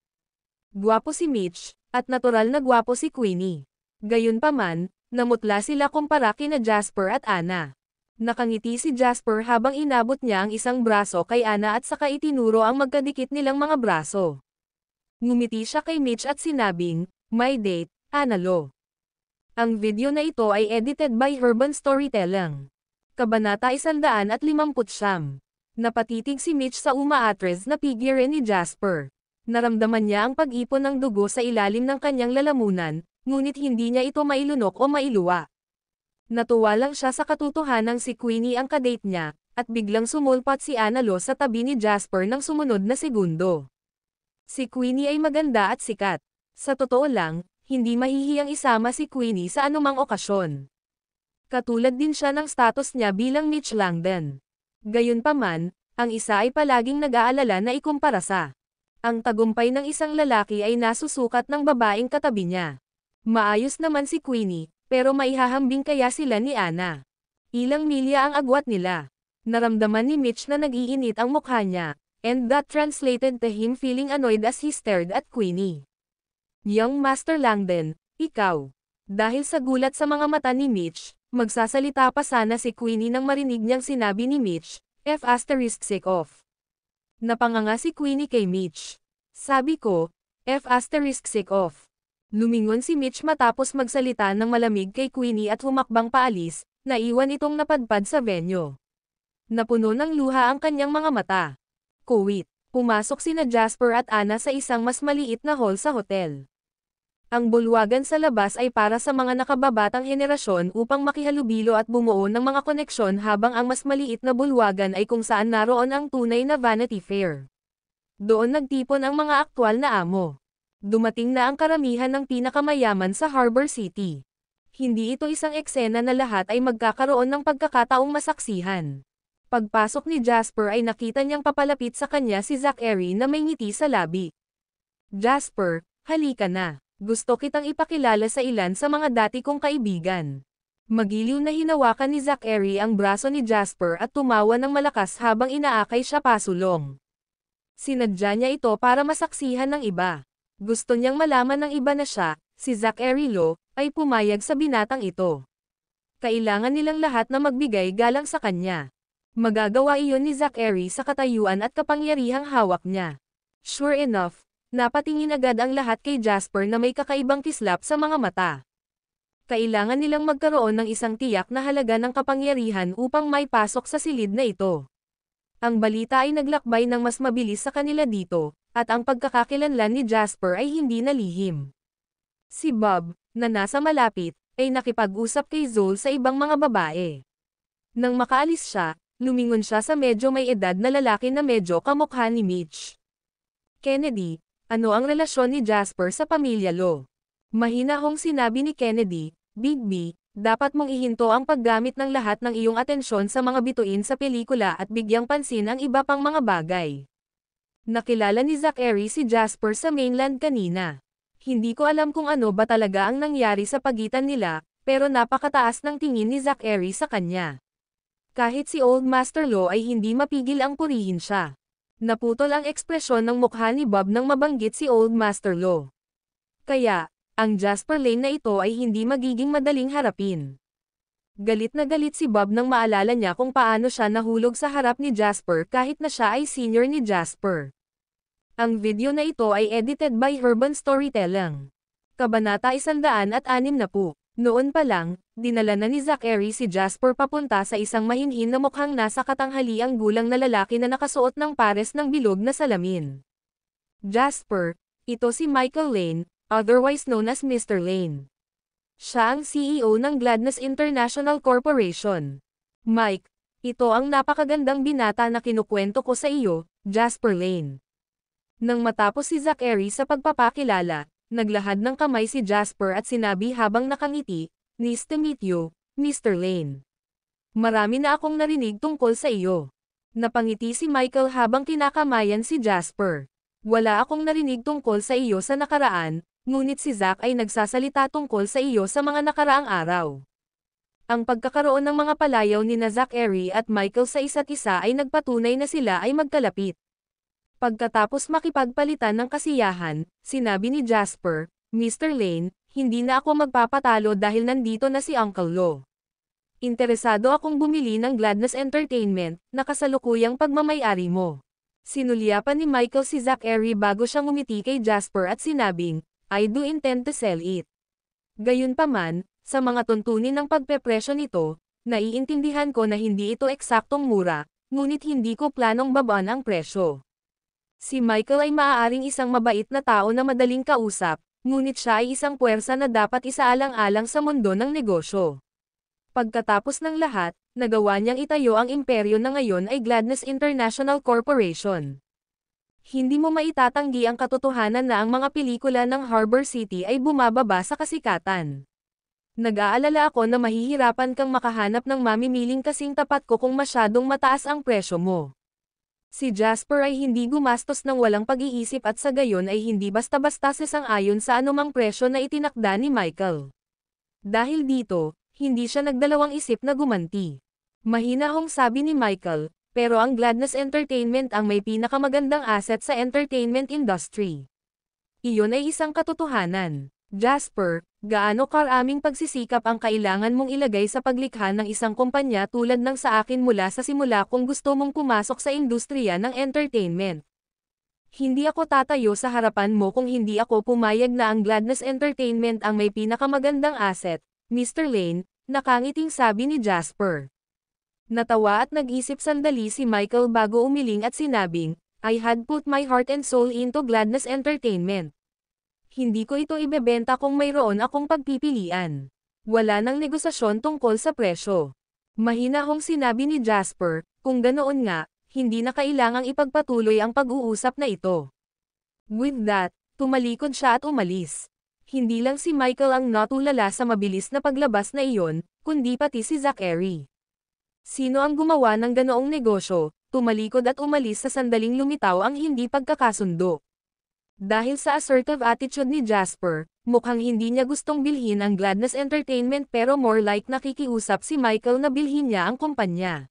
Speaker 1: Gwapo si Mitch, at natural na guwapo si Queenie. Gayunpaman, namutla sila kumpara kina Jasper at Anna. Nakangiti si Jasper habang inabot niya ang isang braso kay Anna at saka itinuro ang magkadikit nilang mga braso. Ngumiti siya kay Mitch at sinabing, My date, Anna Lo. Ang video na ito ay edited by Urban Storytelling. Kabanata 150 Napatitig si Mitch sa umaatres na figure ni Jasper naramdaman niya ang pag-ipon ng dugo sa ilalim ng kanyang lalamunan, ngunit hindi niya ito mailunok o mailuwa. Natuwa lang siya sa katotohanan si Queenie ang kadate niya, at biglang sumulpat si Analo sa tabi ni Jasper ng sumunod na segundo. Si Queenie ay maganda at sikat. Sa totoo lang, hindi mahihiyang isama si Queenie sa anumang okasyon. Katulad din siya ng status niya bilang Mitch Langdon. Gayunpaman, ang isa ay palaging nag-aalala na ikumpara sa ang tagumpay ng isang lalaki ay nasusukat ng babaeng katabi niya. Maayos naman si Queenie, pero maihahambing kaya sila ni Anna. Ilang milya ang agwat nila. Naramdaman ni Mitch na nag-iinit ang mukha niya, and that translated to him feeling annoyed as he stared at Queenie. Young Master Langdon, ikaw. Dahil sa gulat sa mga mata ni Mitch, magsasalita pa sana si Queenie nang marinig niyang sinabi ni Mitch, F asterisk sick off. Napanganga si Queenie kay Mitch. Sabi ko, F asterisk sick off. Lumingon si Mitch matapos magsalita ng malamig kay Queenie at humakbang paalis, naiwan itong napadpad sa venue. Napuno ng luha ang kanyang mga mata. Kuwit. Pumasok sina Jasper at Anna sa isang mas maliit na hall sa hotel. Ang bulwagan sa labas ay para sa mga nakababatang henerasyon upang makihalubilo at bumuo ng mga koneksyon habang ang mas maliit na bulwagan ay kung saan naroon ang tunay na Vanity Fair. Doon nagtipon ang mga aktwal na amo. Dumating na ang karamihan ng pinakamayaman sa Harbor City. Hindi ito isang eksena na lahat ay magkakaroon ng pagkakataong masaksihan. Pagpasok ni Jasper ay nakita niyang papalapit sa kanya si Zachary na may ngiti sa labi. Jasper, halika na. Gusto kitang ipakilala sa ilan sa mga dati kong kaibigan. Magiliw na hinawakan ni Zachary ang braso ni Jasper at tumawa ng malakas habang inaakay siya pasulong. Sinadya niya ito para masaksihan ng iba. Gusto niyang malaman ng iba na siya, si Zachary Lo, ay pumayag sa binatang ito. Kailangan nilang lahat na magbigay galang sa kanya. Magagawa iyon ni Zachary sa katayuan at kapangyarihang hawak niya. Sure enough, Napatingin agad ang lahat kay Jasper na may kakaibang kislap sa mga mata. Kailangan nilang magkaroon ng isang tiyak na halaga ng kapangyarihan upang may pasok sa silid na ito. Ang balita ay naglakbay ng mas mabilis sa kanila dito, at ang pagkakakilanlan ni Jasper ay hindi nalihim. Si Bob, na nasa malapit, ay nakipag-usap kay Zol sa ibang mga babae. Nang makaalis siya, lumingon siya sa medyo may edad na lalaki na medyo kamukha ni Mitch. Kennedy, ano ang relasyon ni Jasper sa pamilya Lo? Mahina hong sinabi ni Kennedy, Big B, dapat mong ihinto ang paggamit ng lahat ng iyong atensyon sa mga bituin sa pelikula at bigyang pansin ang iba pang mga bagay. Nakilala ni Zachary si Jasper sa mainland kanina. Hindi ko alam kung ano ba talaga ang nangyari sa pagitan nila, pero napakataas ng tingin ni Zachary sa kanya. Kahit si Old Master Law ay hindi mapigil ang purihin siya. Naputol ang ekspresyon ng mukha ni Bob nang mabanggit si Old Master Law. Kaya, ang Jasper Lane na ito ay hindi magiging madaling harapin. Galit na galit si Bob nang maalala niya kung paano siya nahulog sa harap ni Jasper kahit na siya ay senior ni Jasper. Ang video na ito ay edited by Urban Storytelling. Kabanata na po. Noon pa lang, dinala na ni Zachary si Jasper papunta sa isang mahinhin na mukhang nasa katanghaliang gulang na lalaki na nakasuot ng pares ng bilog na salamin. Jasper, ito si Michael Lane, otherwise known as Mr. Lane. Siya ang CEO ng Gladness International Corporation. Mike, ito ang napakagandang binata na kinukwento ko sa iyo, Jasper Lane. Nang matapos si Zachary sa pagpapakilala, Naglahad ng kamay si Jasper at sinabi habang nakangiti, Nice to meet you, Mr. Lane. Marami na akong narinig tungkol sa iyo. Napangiti si Michael habang kinakamayan si Jasper. Wala akong narinig tungkol sa iyo sa nakaraan, ngunit si Zack ay nagsasalita tungkol sa iyo sa mga nakaraang araw. Ang pagkakaroon ng mga palayaw ni na Zack Airy at Michael sa isa't isa ay nagpatunay na sila ay magkalapit. Pagkatapos makipagpalitan ng kasiyahan, sinabi ni Jasper, Mr. Lane, hindi na ako magpapatalo dahil nandito na si Uncle Lo. Interesado akong bumili ng Gladness Entertainment, na kasalukuyang pagmamayari mo. Sinulyapan ni Michael si Zack Airy bago siyang umiti kay Jasper at sinabing, I do intend to sell it. Gayunpaman, sa mga tuntunin ng pagpepresyo nito, naiintindihan ko na hindi ito eksaktong mura, ngunit hindi ko planong babaan ang presyo. Si Michael ay maaaring isang mabait na tao na madaling kausap, ngunit siya ay isang puwersa na dapat isaalang-alang sa mundo ng negosyo. Pagkatapos ng lahat, nagawa niyang itayo ang imperyo na ngayon ay Gladness International Corporation. Hindi mo maitatanggi ang katotohanan na ang mga pelikula ng Harbor City ay bumababa sa kasikatan. Nag-aalala ako na mahihirapan kang makahanap ng mamimiling kasing tapat ko kung masyadong mataas ang presyo mo. Si Jasper ay hindi gumastos ng walang pag-iisip at sa gayon ay hindi basta-basta sasang-ayon sa anumang presyo na itinakda ni Michael. Dahil dito, hindi siya nagdalawang isip na gumanti. Mahina hong sabi ni Michael, pero ang Gladness Entertainment ang may pinakamagandang asset sa entertainment industry. Iyon ay isang katotohanan. Jasper, gaano karaming pagsisikap ang kailangan mong ilagay sa paglikha ng isang kumpanya tulad ng sa akin mula sa simula kung gusto mong kumasok sa industriya ng entertainment. Hindi ako tatayo sa harapan mo kung hindi ako pumayag na ang Gladness Entertainment ang may pinakamagandang asset, Mr. Lane, nakangiting sabi ni Jasper. Natawa at nag-isip sandali si Michael bago umiling at sinabing, I had put my heart and soul into Gladness Entertainment. Hindi ko ito ibebenta kung mayroon akong pagpipilian. Wala nang negosasyon tungkol sa presyo. Mahinahong sinabi ni Jasper, kung ganoon nga, hindi na kailangang ipagpatuloy ang pag-uusap na ito. With that, tumalikod siya at umalis. Hindi lang si Michael ang natulala sa mabilis na paglabas na iyon, kundi pati si Zachary. Sino ang gumawa ng ganoong negosyo, tumalikod at umalis sa sandaling lumitaw ang hindi pagkakasundo. Dahil sa assertive attitude ni Jasper, mukhang hindi niya gustong bilhin ang Gladness Entertainment pero more like nakikiusap si Michael na bilhin niya ang kumpanya.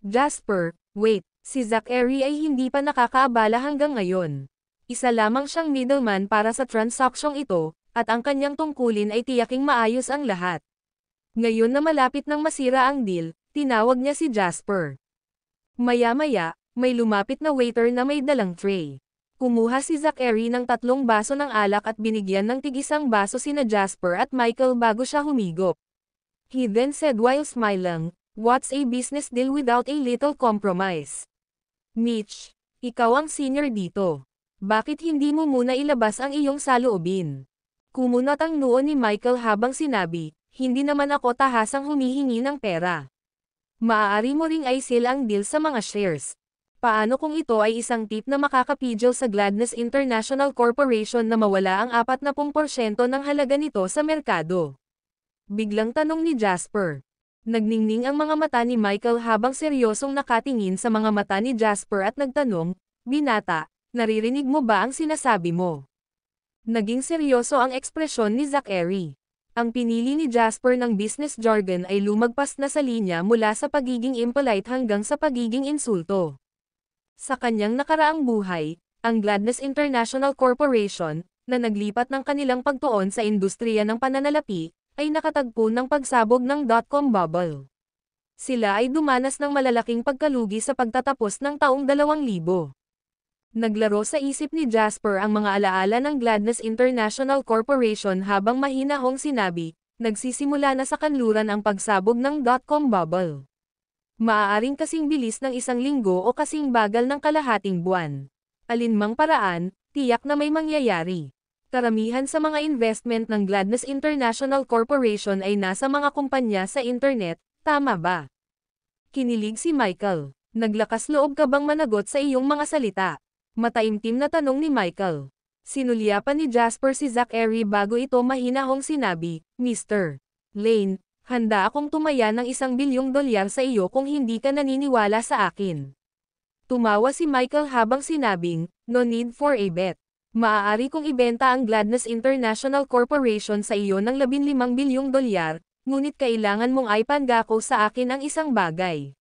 Speaker 1: Jasper, wait, si Zachary ay hindi pa nakakaabala hanggang ngayon. Isa lamang siyang middleman para sa transaksyong ito, at ang kanyang tungkulin ay tiyaking maayos ang lahat. Ngayon na malapit ng masira ang deal, tinawag niya si Jasper. Maya-maya, may lumapit na waiter na may dalang tray. Kumuha si Zachary ng tatlong baso ng alak at binigyan ng tigisang baso sina Jasper at Michael bago siya humigop. He then said while smiling, What's a business deal without a little compromise? Mitch, ikaw ang senior dito. Bakit hindi mo muna ilabas ang iyong saloobin? Kumunot ang noo ni Michael habang sinabi, hindi naman ako tahasang humihingi ng pera. Maaari mo ring isil ang deal sa mga shares, Paano kung ito ay isang tip na makakapigil sa Gladness International Corporation na mawala ang 40% ng halaga nito sa merkado? Biglang tanong ni Jasper. Nagningning ang mga mata ni Michael habang seryosong nakatingin sa mga mata ni Jasper at nagtanong, Binata, naririnig mo ba ang sinasabi mo? Naging seryoso ang ekspresyon ni Zachary. Ang pinili ni Jasper ng business jargon ay lumagpas na sa linya mula sa pagiging impolite hanggang sa pagiging insulto. Sa kanyang nakaraang buhay, ang Gladness International Corporation, na naglipat ng kanilang pagtuon sa industriya ng pananalapi, ay nakatagpo ng pagsabog ng dot-com bubble. Sila ay dumanas ng malalaking pagkalugi sa pagtatapos ng taong 2000. Naglaro sa isip ni Jasper ang mga alaala ng Gladness International Corporation habang mahinahong sinabi, nagsisimula na sa kanluran ang pagsabog ng dot-com bubble. Maaaring kasing bilis ng isang linggo o kasing bagal ng kalahating buwan. Alinmang paraan, tiyak na may mangyayari. Karamihan sa mga investment ng Gladness International Corporation ay nasa mga kumpanya sa internet, tama ba? Kinilig si Michael. Naglakas loob ka bang managot sa iyong mga salita? Mataimtim na tanong ni Michael. Sinulyapan ni Jasper si Zach Airy bago ito mahinahong sinabi, Mr. Lane, Handa akong tumaya ng isang bilyong dolyar sa iyo kung hindi ka naniniwala sa akin. Tumawa si Michael habang sinabing, no need for a bet. Maaari kong ibenta ang Gladness International Corporation sa iyo ng 15 bilyong dolyar, ngunit kailangan mong ipanggako sa akin ang isang bagay.